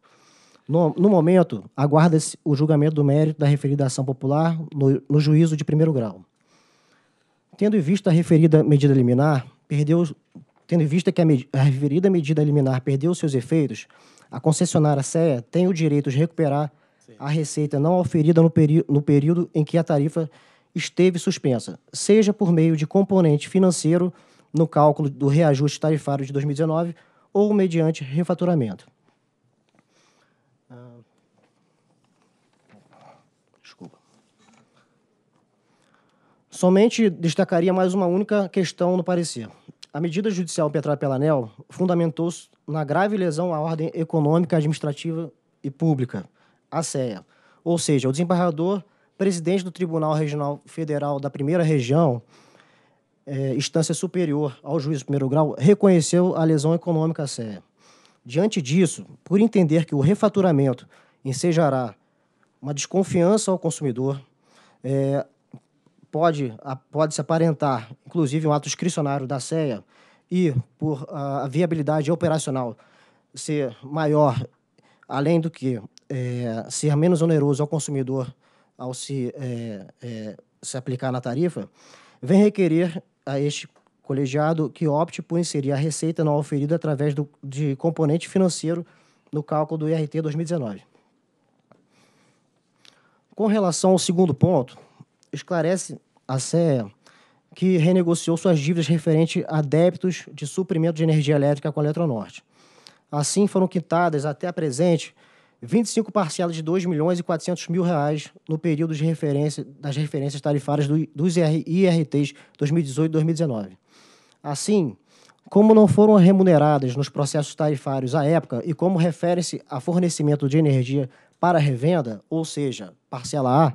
No, no momento, aguarda-se o julgamento do mérito da referida ação popular no, no juízo de primeiro grau. Tendo em vista a referida medida liminar, perdeu, tendo em vista que a, med, a referida medida liminar perdeu seus efeitos, a concessionária CEA tem o direito de recuperar Sim. a receita não oferida no, no período em que a tarifa esteve suspensa, seja por meio de componente financeiro no cálculo do reajuste tarifário de 2019 ou mediante refaturamento. Ah, desculpa. Somente destacaria mais uma única questão no parecer. A medida judicial impetrada pela ANEL fundamentou-se na grave lesão à ordem econômica, administrativa e pública, a CEA. Ou seja, o desembargador, presidente do Tribunal Regional Federal da Primeira Região, é, instância superior ao juiz de primeiro grau, reconheceu a lesão econômica séria. Diante disso, por entender que o refaturamento ensejará uma desconfiança ao consumidor, é, pode, a, pode se aparentar, inclusive, um ato discricionário da CEA e por a, a viabilidade operacional ser maior, além do que é, ser menos oneroso ao consumidor ao se, é, é se aplicar na tarifa, vem requerer a este colegiado que opte por inserir a receita não oferida através do, de componente financeiro no cálculo do IRT 2019. Com relação ao segundo ponto, esclarece a CEA que renegociou suas dívidas referente a débitos de suprimento de energia elétrica com a Eletronorte. Assim, foram quitadas até a presente 25 parcelas de 2 milhões e 400 mil reais no período de referência, das referências tarifárias do, dos IRTs 2018 e 2019. Assim, como não foram remuneradas nos processos tarifários à época e como refere-se a fornecimento de energia para revenda, ou seja, parcela A,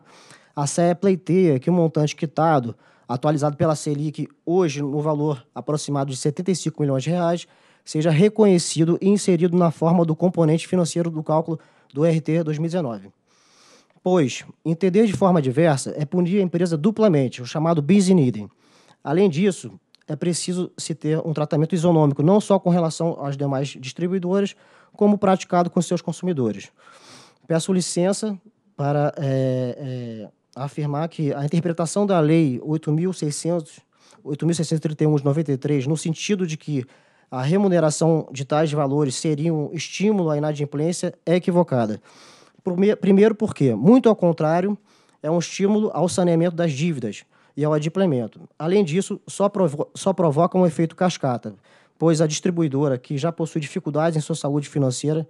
a CE pleiteia que o montante quitado, atualizado pela Selic hoje no valor aproximado de 75 milhões de reais, seja reconhecido e inserido na forma do componente financeiro do cálculo do RT 2019. Pois, entender de forma diversa é punir a empresa duplamente, o chamado bis Além disso, é preciso se ter um tratamento isonômico, não só com relação às demais distribuidoras, como praticado com seus consumidores. Peço licença para é, é, afirmar que a interpretação da Lei 8.631 de 93, no sentido de que a remuneração de tais valores seria um estímulo à inadimplência é equivocada. Primeiro, porque, muito ao contrário, é um estímulo ao saneamento das dívidas e ao adimplemento. Além disso, só, provo só provoca um efeito cascata, pois a distribuidora, que já possui dificuldades em sua saúde financeira,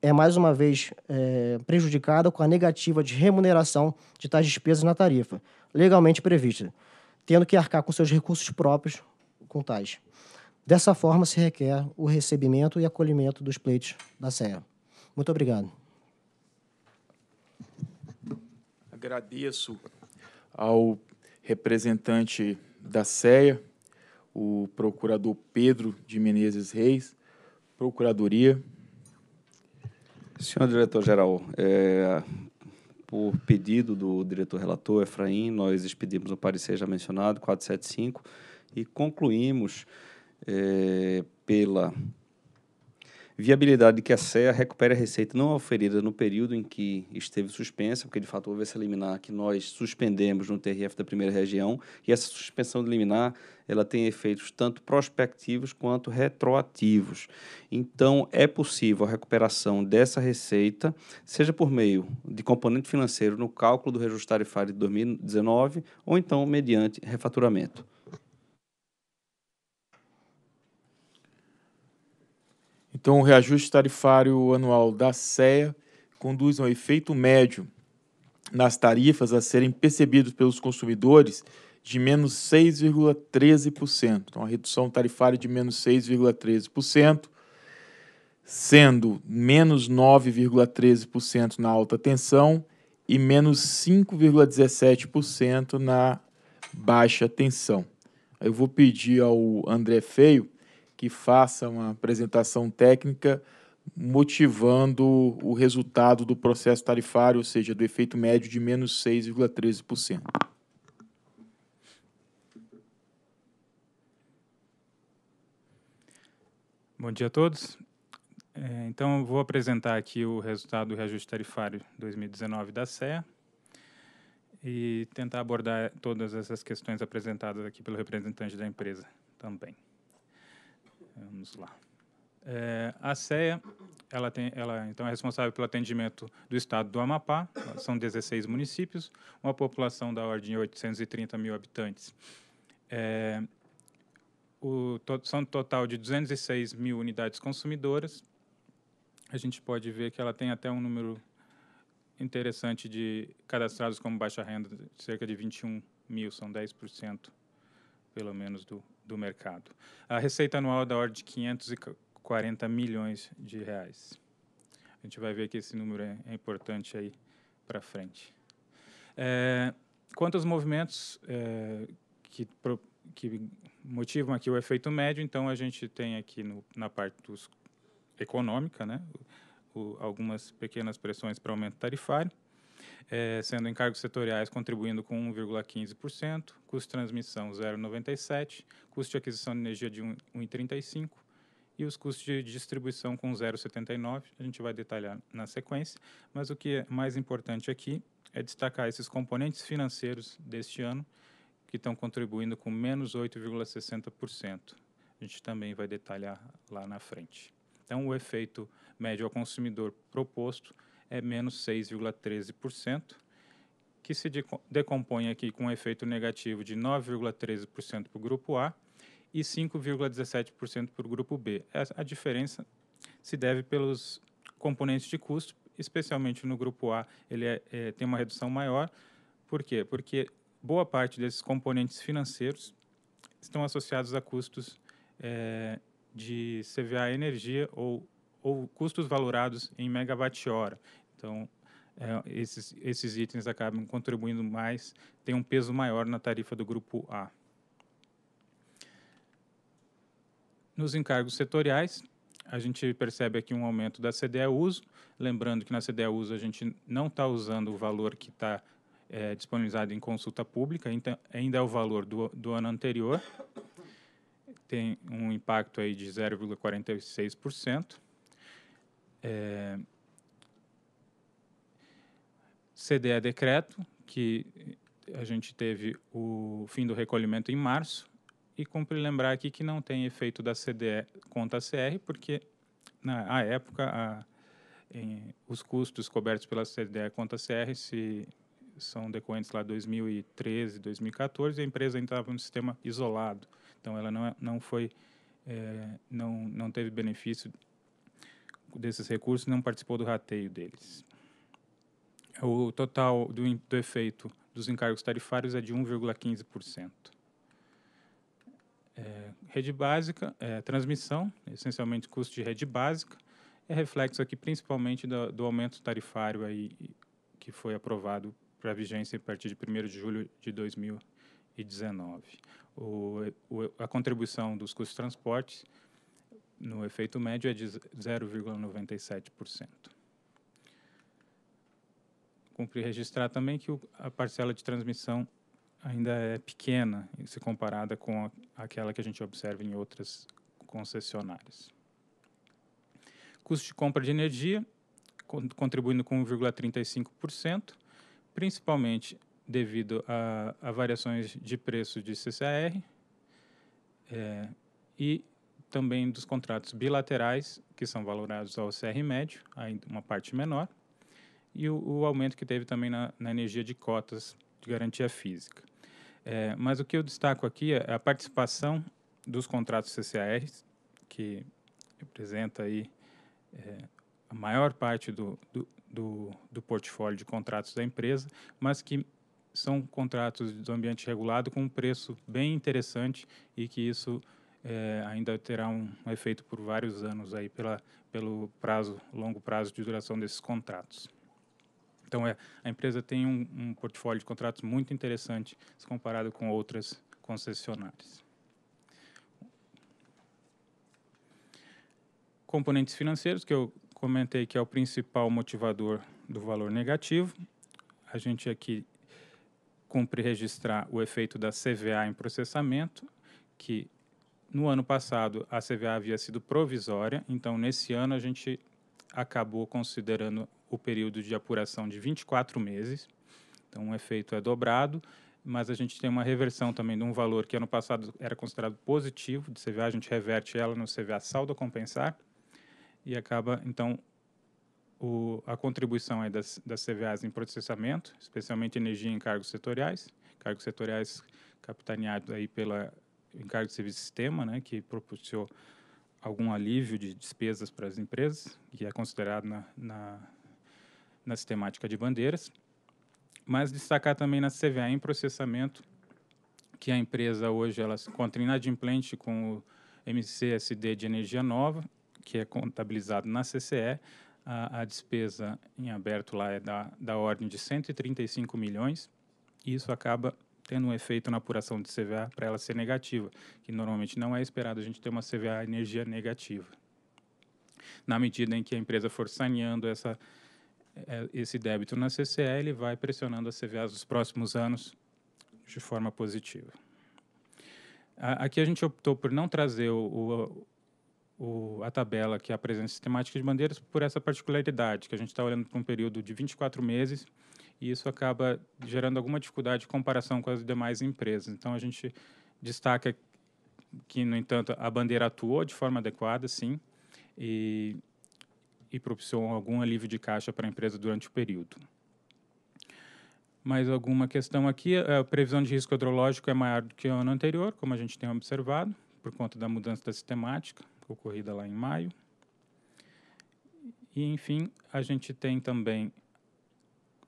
é mais uma vez é, prejudicada com a negativa de remuneração de tais despesas na tarifa, legalmente prevista, tendo que arcar com seus recursos próprios com tais. Dessa forma, se requer o recebimento e acolhimento dos pleitos da SEA. Muito obrigado. Agradeço ao representante da SEA, o procurador Pedro de Menezes Reis, Procuradoria. Senhor diretor-geral, é, por pedido do diretor relator Efraim, nós expedimos o parecer já mencionado, 475, e concluímos é, pela viabilidade de que a CEA recupere a receita não oferida no período em que esteve suspensa, porque de fato houve essa liminar que nós suspendemos no TRF da primeira região, e essa suspensão de liminar ela tem efeitos tanto prospectivos quanto retroativos. Então, é possível a recuperação dessa receita, seja por meio de componente financeiro no cálculo do reajuste tarifário de 2019, ou então mediante refaturamento. Então, o reajuste tarifário anual da CEA conduz a um efeito médio nas tarifas a serem percebidos pelos consumidores de menos 6,13%. Então, a redução tarifária de menos 6,13%, sendo menos 9,13% na alta tensão e menos 5,17% na baixa tensão. Eu vou pedir ao André Feio que faça uma apresentação técnica motivando o resultado do processo tarifário, ou seja, do efeito médio de menos 6,13%. Bom dia a todos. É, então, vou apresentar aqui o resultado do reajuste tarifário 2019 da CEA e tentar abordar todas essas questões apresentadas aqui pelo representante da empresa também. Vamos lá. É, a CEA, ela, tem, ela então é responsável pelo atendimento do estado do Amapá, são 16 municípios, uma população da ordem de 830 mil habitantes. É, o, to, são um total de 206 mil unidades consumidoras. A gente pode ver que ela tem até um número interessante de cadastrados como baixa renda, cerca de 21 mil, são 10% pelo menos do do mercado. A receita anual é da ordem de 540 milhões de reais. A gente vai ver que esse número é, é importante aí para frente. É, quanto aos movimentos é, que, pro, que, motivam aqui o efeito médio, então a gente tem aqui no, na parte dos, econômica, né, o, algumas pequenas pressões para aumento tarifário é, sendo encargos setoriais contribuindo com 1,15%, custo de transmissão 0,97%, custo de aquisição de energia de 1,35% e os custos de distribuição com 0,79%. A gente vai detalhar na sequência, mas o que é mais importante aqui é destacar esses componentes financeiros deste ano, que estão contribuindo com menos 8,60%. A gente também vai detalhar lá na frente. Então, o efeito médio ao consumidor proposto é menos 6,13%, que se decompõe aqui com um efeito negativo de 9,13% para o grupo A e 5,17% para o grupo B. A diferença se deve pelos componentes de custo, especialmente no grupo A, ele é, é, tem uma redução maior. Por quê? Porque boa parte desses componentes financeiros estão associados a custos é, de CVA energia ou, ou custos valorados em megawatt-hora. Então, é, esses, esses itens acabam contribuindo mais, tem um peso maior na tarifa do grupo A. Nos encargos setoriais, a gente percebe aqui um aumento da CDE uso, lembrando que na CDE uso a gente não está usando o valor que está é, disponibilizado em consulta pública, então ainda é o valor do, do ano anterior, tem um impacto aí de 0,46%. É, CDE decreto, que a gente teve o fim do recolhimento em março, e cumpre lembrar aqui que não tem efeito da CDE contra a CR, porque na né, época a, em, os custos cobertos pela CDE contra a CR se, são decorrentes lá 2013, 2014, e a empresa entrava no sistema isolado. Então ela não, é, não foi, é, não, não teve benefício desses recursos, não participou do rateio deles o total do, do efeito dos encargos tarifários é de 1,15%. É, rede básica, é, transmissão, essencialmente custo de rede básica, é reflexo aqui principalmente do, do aumento tarifário aí, que foi aprovado para vigência a partir de 1 de julho de 2019. O, o, a contribuição dos custos de transporte no efeito médio é de 0,97% compre registrar também que o, a parcela de transmissão ainda é pequena se comparada com a, aquela que a gente observa em outras concessionárias. Custo de compra de energia contribuindo com 1,35%, principalmente devido a, a, variações de preço de CCR é, e também dos contratos bilaterais, que são valorados ao CR médio, ainda uma parte menor, e o, o aumento que teve também na, na, energia de cotas de garantia física. É, mas o que eu destaco aqui é, é a participação dos contratos CCARs, que representa aí é, a maior parte do, do, do, do, portfólio de contratos da empresa, mas que são contratos do ambiente regulado com um preço bem interessante e que isso é, ainda terá um, um, efeito por vários anos aí pela, pelo prazo longo prazo de duração desses contratos. Então, é, a empresa tem um, um portfólio de contratos muito interessante se comparado com outras concessionárias. Componentes financeiros, que eu comentei que é o principal motivador do valor negativo. A gente aqui cumpre registrar o efeito da CVA em processamento, que no ano passado a CVA havia sido provisória, então nesse ano a gente acabou considerando o período de apuração de 24 meses. Então, o efeito é dobrado, mas a gente tem uma reversão também de um valor que ano passado era considerado positivo de CVA, a gente reverte ela no CVA saldo a compensar e acaba, então, o, a contribuição aí das, das CVAs em processamento, especialmente energia e encargos setoriais, encargos setoriais capitaneados aí pela encargo de serviço sistema, né, que propiciou algum alívio de despesas para as empresas, que é considerado na, na, na sistemática de bandeiras, mas destacar também na CVA em processamento, que a empresa hoje ela se encontra inadimplente com o MCSD de energia nova, que é contabilizado na CCE. A, a despesa em aberto lá é da, da ordem de 135 milhões, e isso acaba tendo um efeito na apuração de CVA para ela ser negativa, que normalmente não é esperado a gente ter uma CVA energia negativa. Na medida em que a empresa for saneando essa, é, esse débito na CCE, ele vai pressionando a CVA dos próximos anos de forma positiva. Aqui a gente optou por não trazer o, o, a tabela que é apresenta sistemática de bandeiras por essa particularidade, que a gente está olhando para um período de 24 meses e isso acaba gerando alguma dificuldade de comparação com as demais empresas. Então, a gente destaca que, no entanto, a bandeira atuou de forma adequada, sim, e, e propiciou algum alívio de caixa para a empresa durante o período. Mais alguma questão aqui? A previsão de risco hidrológico é maior do que o ano anterior, como a gente tem observado, por conta da mudança da sistemática ocorrida lá em maio. E, enfim, a gente tem também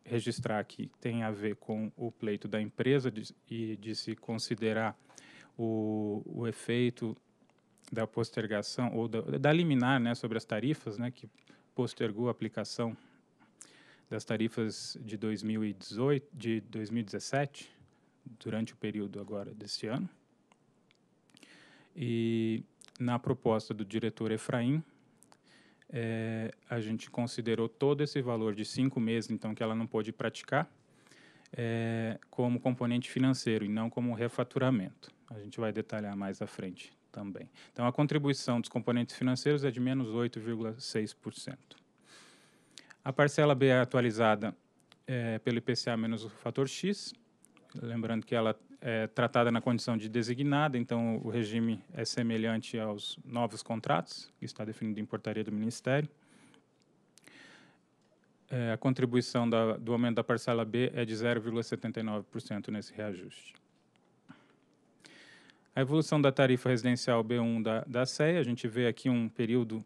registrar que tem a ver com o pleito da empresa de, e de se considerar o, o efeito da postergação ou da, da liminar né, sobre as tarifas, né, que postergou a aplicação das tarifas de 2018, de 2017, durante o período agora deste ano. E na proposta do diretor Efraim, é, a gente considerou todo esse valor de cinco meses, então, que ela não pôde praticar, é, como componente financeiro e não como refaturamento. A gente vai detalhar mais à frente também. Então, a contribuição dos componentes financeiros é de menos 8,6%. A parcela B é atualizada é, pelo IPCA menos o fator X, Lembrando que ela é tratada na condição de designada, então o regime é semelhante aos novos contratos, que está definido em portaria do Ministério. É, a contribuição da, do aumento da parcela B é de 0,79% nesse reajuste. A evolução da tarifa residencial B1 da, da CEA, a gente vê aqui um período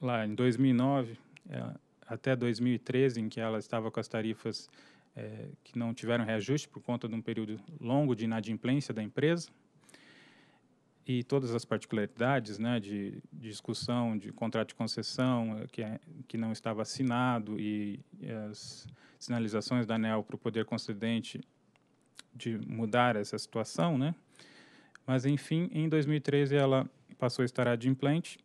lá em 2009 é, até 2013, em que ela estava com as tarifas é, que não tiveram reajuste por conta de um período longo de inadimplência da empresa e todas as particularidades né, de, de discussão de contrato de concessão é, que, é, que não estava assinado e, e as sinalizações da ANEL para o poder concedente de mudar essa situação. Né? Mas, enfim, em 2013 ela passou a estar adimplente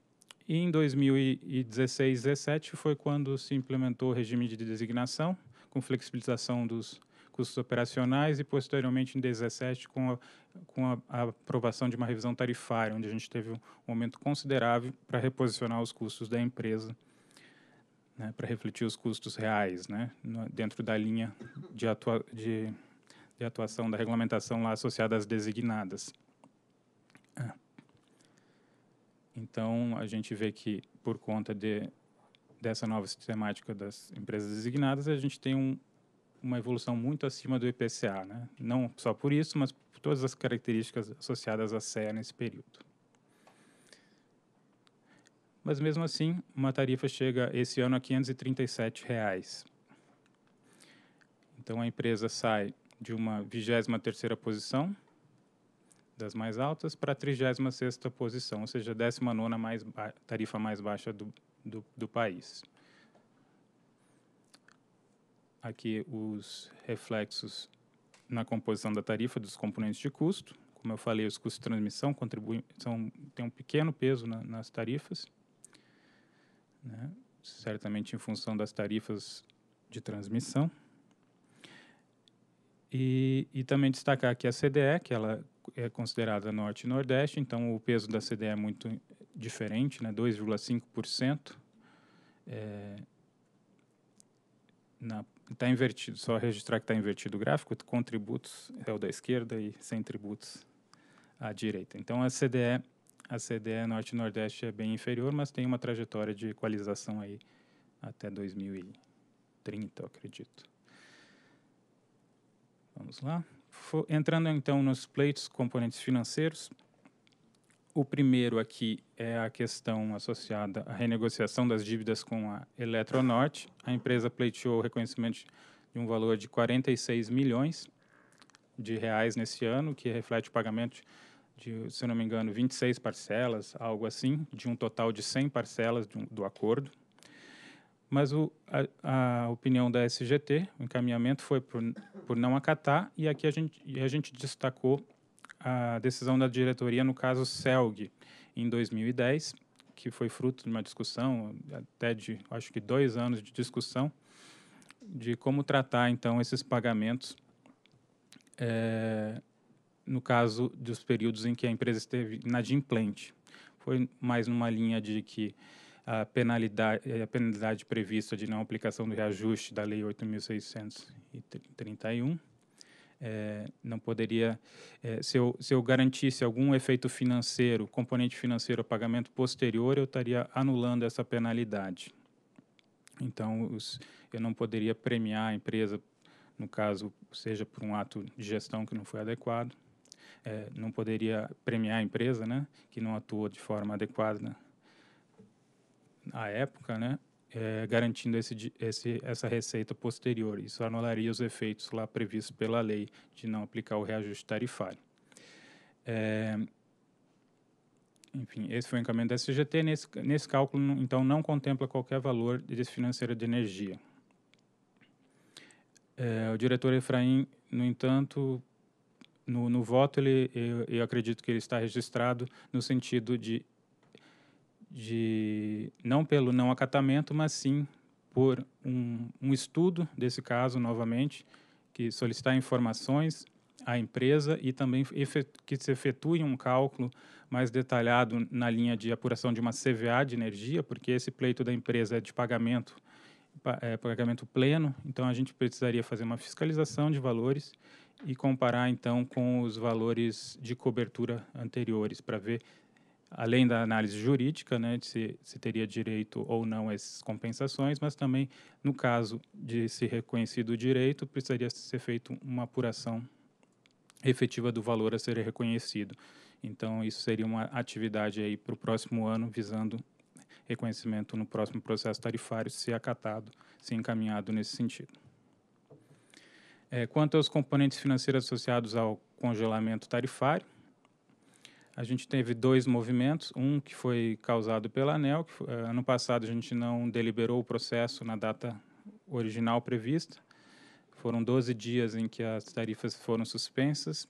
e em 2016 17 foi quando se implementou o regime de designação com flexibilização dos custos operacionais e, posteriormente, em 2017, com, a, com a, a, aprovação de uma revisão tarifária, onde a gente teve um aumento considerável para reposicionar os custos da empresa, né, para refletir os custos reais né, no, dentro da linha de, atua, de, de, atuação da regulamentação lá associada às designadas. Ah. Então, a gente vê que, por conta de, dessa nova sistemática das empresas designadas, a gente tem um, uma evolução muito acima do IPCA, né? não só por isso, mas por todas as características associadas à CEA nesse período. Mas mesmo assim, uma tarifa chega esse ano a R$ 537. Reais. Então a empresa sai de uma 23ª posição, das mais altas, para a 36ª posição, ou seja, a 19ª mais tarifa mais baixa do, do, do país. Aqui os reflexos na composição da tarifa dos componentes de custo. Como eu falei, os custos de transmissão contribuem, são, têm um pequeno peso na, nas tarifas, né? certamente em função das tarifas de transmissão. E, e, também destacar aqui a CDE, que ela é considerada Norte e Nordeste, então o peso da CDE é muito diferente, né, 2,5%. É, Está invertido, só registrar que está invertido o gráfico, com tributos é o da esquerda e sem tributos à direita. Então a CDE, a CDE Norte Nordeste é bem inferior, mas tem uma trajetória de equalização aí até 2030, eu acredito. Vamos lá. Entrando então nos pleitos componentes financeiros, o primeiro aqui é a questão associada à renegociação das dívidas com a Eletronorte. A empresa pleiteou o reconhecimento de um valor de 46 milhões de reais nesse ano, que reflete o pagamento de, se não me engano, 26 parcelas, algo assim, de um total de 100 parcelas do, do acordo. Mas o, a, a, opinião da SGT, o encaminhamento foi por, por não acatar, e aqui a gente, a gente destacou a decisão da diretoria no caso Celg, em 2010, que foi fruto de uma discussão, até de, acho que dois anos de discussão, de como tratar, então, esses pagamentos, é, no caso dos períodos em que a empresa esteve inadimplente. Foi mais numa linha de que a penalidade, eh, a penalidade prevista de não aplicação do reajuste da Lei 8.631 é, não poderia, é, se, eu, se eu garantisse algum efeito financeiro, componente financeiro, pagamento posterior, eu estaria anulando essa penalidade. Então, os, eu não poderia premiar a empresa, no caso, seja por um ato de gestão que não foi adequado, é, não poderia premiar a empresa, né, que não atuou de forma adequada na época, né, é, garantindo esse, esse, essa receita posterior. Isso anularia os efeitos lá previstos pela lei de não aplicar o reajuste tarifário. É, enfim, esse foi o encaminhamento da SGT. Nesse, nesse cálculo, então, não contempla qualquer valor de financeira de energia. É, o diretor Efraim, no entanto, no, no voto, ele, eu, eu acredito que ele está registrado no sentido de de não pelo não acatamento, mas sim por um, um estudo desse caso novamente, que solicitar informações à empresa e também que se efetue um cálculo mais detalhado na linha de apuração de uma CVA de energia, porque esse pleito da empresa é de pagamento, é, pagamento pleno, então a gente precisaria fazer uma fiscalização de valores e comparar então com os valores de cobertura anteriores para ver além da análise jurídica, né, de se, se teria direito ou não a essas compensações, mas também, no caso de se reconhecido o direito, precisaria ser feita uma apuração efetiva do valor a ser reconhecido. Então, isso seria uma atividade aí para o próximo ano, visando reconhecimento no próximo processo tarifário, se acatado, se encaminhado nesse sentido. É, quanto aos componentes financeiros associados ao congelamento tarifário, a gente teve dois movimentos, um que foi causado pela ANEL, que, eh, ano passado a gente não deliberou o processo na data original prevista, foram 12 dias em que as tarifas foram suspensas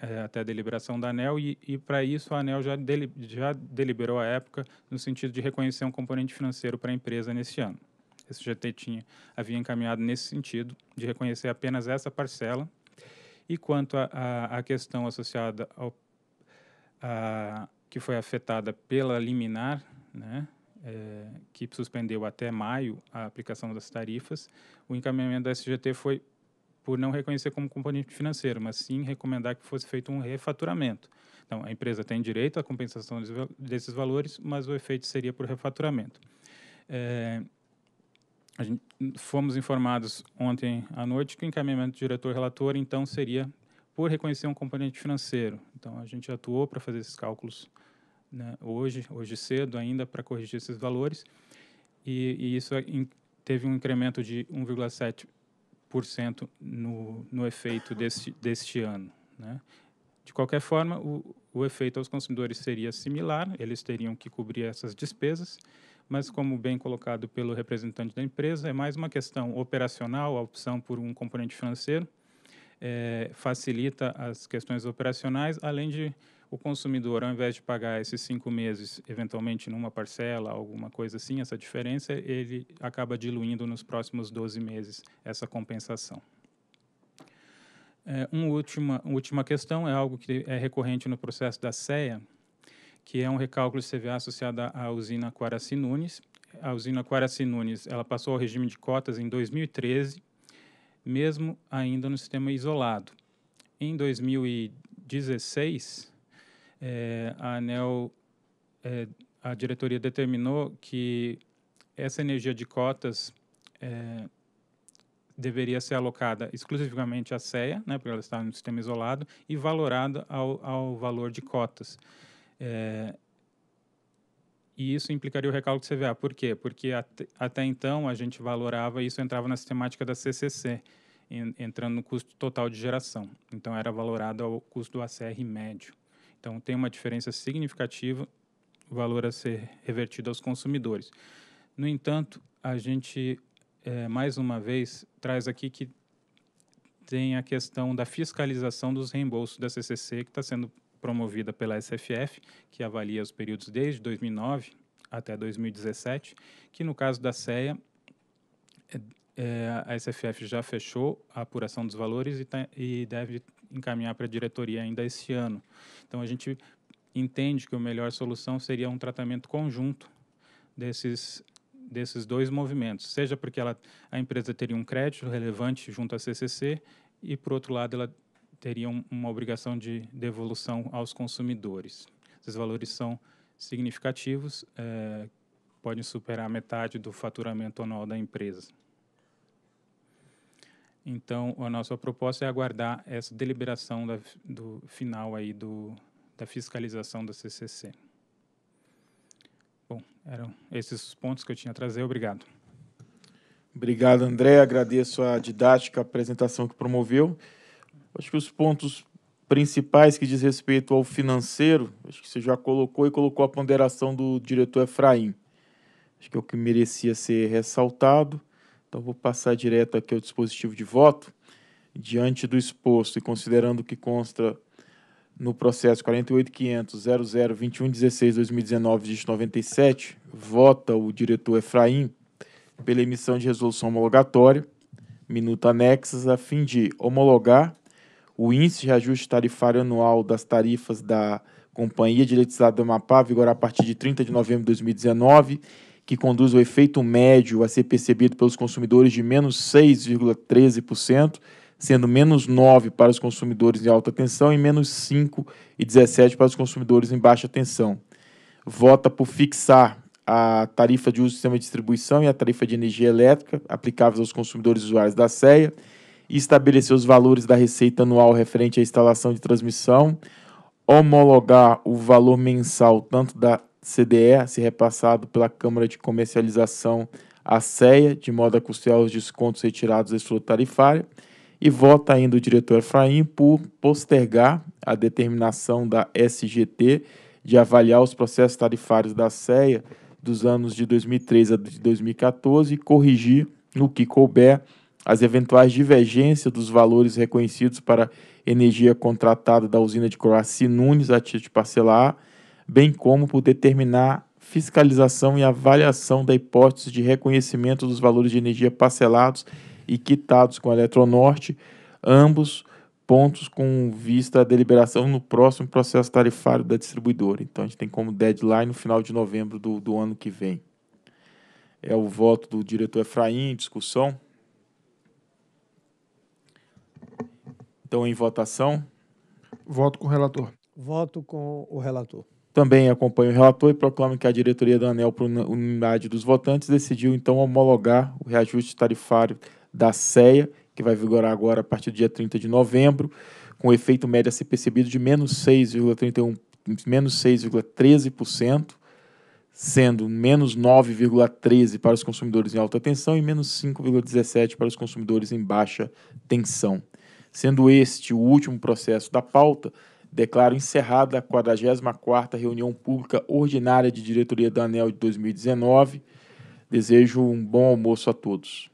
eh, até a deliberação da ANEL, e, e para isso a ANEL já, deli já deliberou a época no sentido de reconhecer um componente financeiro para a empresa neste ano. esse SGT tinha, havia encaminhado nesse sentido, de reconhecer apenas essa parcela. E quanto à questão associada ao a, que foi afetada pela liminar, né, é, que suspendeu até maio a aplicação das tarifas, o encaminhamento da SGT foi por não reconhecer como componente financeiro, mas sim recomendar que fosse feito um refaturamento. Então, a empresa tem direito à compensação desses valores, mas o efeito seria por refaturamento. É, Gente, fomos informados ontem à noite que o encaminhamento do diretor relator então seria por reconhecer um componente financeiro. Então, a gente atuou para fazer esses cálculos né, hoje, hoje cedo ainda, para corrigir esses valores. E, e isso in, é teve um incremento de 1,7% no, no efeito deste, deste ano. Né? De qualquer forma, o, o efeito aos consumidores seria similar, eles teriam que cobrir essas despesas, mas como bem colocado pelo representante da empresa, é mais uma questão operacional, a opção por um componente financeiro, é, facilita as questões operacionais, além de o consumidor, ao invés de pagar esses cinco meses, eventualmente numa parcela, alguma coisa assim, essa diferença, ele acaba diluindo nos próximos 12 meses essa compensação. É, uma última, última questão é algo que é recorrente no processo da CEA, que é um recálculo de CVA associado à usina Quaraci Nunes. A usina Quaraci Nunes ela passou ao regime de cotas em 2013 mesmo ainda no sistema isolado. Em 2016, é, eh, a ANEL, é, a diretoria determinou que essa energia de cotas é, deveria ser alocada exclusivamente à CEA, né, porque ela está no sistema isolado, e valorada ao, ao valor de cotas. É, e isso implicaria o recalque do CVA. Por quê? Porque at até então a gente valorava, isso entrava na sistemática da CCC, en entrando no custo total de geração. Então era valorado ao custo do ACR médio. Então tem uma diferença significativa, o valor a ser revertido aos consumidores. No entanto, a gente, é, mais uma vez, traz aqui que tem a questão da fiscalização dos reembolsos da CCC, que está sendo promovida pela SFF, que avalia os períodos desde 2009 até 2017, que no caso da CEA, é, é, a SFF já fechou a apuração dos valores e, tá, e deve encaminhar para a diretoria ainda esse ano. Então, a gente entende que a melhor solução seria um tratamento conjunto desses desses dois movimentos, seja porque ela, a empresa teria um crédito relevante junto à CCC e, por outro lado, ela teriam uma obrigação de devolução aos consumidores. Esses valores são significativos, é, podem superar metade do faturamento anual da empresa. Então, a nossa proposta é aguardar essa deliberação da, do final aí do, da fiscalização da CCC. Bom, eram esses os pontos que eu tinha a trazer. Obrigado. Obrigado, André. Agradeço a didática a apresentação que promoveu. Acho que os pontos principais que diz respeito ao financeiro, acho que você já colocou e colocou a ponderação do diretor Efraim. Acho que é o que merecia ser ressaltado. Então vou passar direto aqui ao dispositivo de voto. Diante do exposto e considerando que consta no processo 48500002116 97, vota o diretor Efraim pela emissão de resolução homologatória, minuta anexas, a fim de homologar o índice de reajuste tarifário anual das tarifas da Companhia de Eletricidade do Amapá vigorará a partir de 30 de novembro de 2019, que conduz o efeito médio a ser percebido pelos consumidores de menos 6,13%, sendo menos 9% para os consumidores em alta tensão e menos 5,17% para os consumidores em baixa tensão. Vota por fixar a tarifa de uso do sistema de distribuição e a tarifa de energia elétrica aplicáveis aos consumidores usuários da CEA e estabelecer os valores da receita anual referente à instalação de transmissão, homologar o valor mensal tanto da CDE, a ser repassado pela Câmara de Comercialização à CEA, de modo a custear os descontos retirados da estrutura tarifária, e vota ainda o diretor Efraim por postergar a determinação da SGT de avaliar os processos tarifários da CEA dos anos de 2013 a 2014 e corrigir no que couber as eventuais divergências dos valores reconhecidos para energia contratada da usina de Croácia Nunes a título parcelar, bem como por determinar fiscalização e avaliação da hipótese de reconhecimento dos valores de energia parcelados e quitados com a Eletronorte, ambos pontos com vista à deliberação no próximo processo tarifário da distribuidora. Então, a gente tem como deadline no final de novembro do, do ano que vem. É o voto do diretor Efraim discussão. Então, em votação. Voto com o relator. Voto com o relator. Também acompanho o relator e proclamo que a diretoria da ANEL, por unidade dos votantes, decidiu então homologar o reajuste tarifário da CEA, que vai vigorar agora a partir do dia 30 de novembro, com efeito médio a ser percebido de menos 6,31%, menos 6,13%, sendo menos 9,13% para os consumidores em alta tensão e menos 5,17% para os consumidores em baixa tensão. Sendo este o último processo da pauta, declaro encerrada a 44ª reunião pública ordinária de diretoria da ANEL de 2019. Desejo um bom almoço a todos.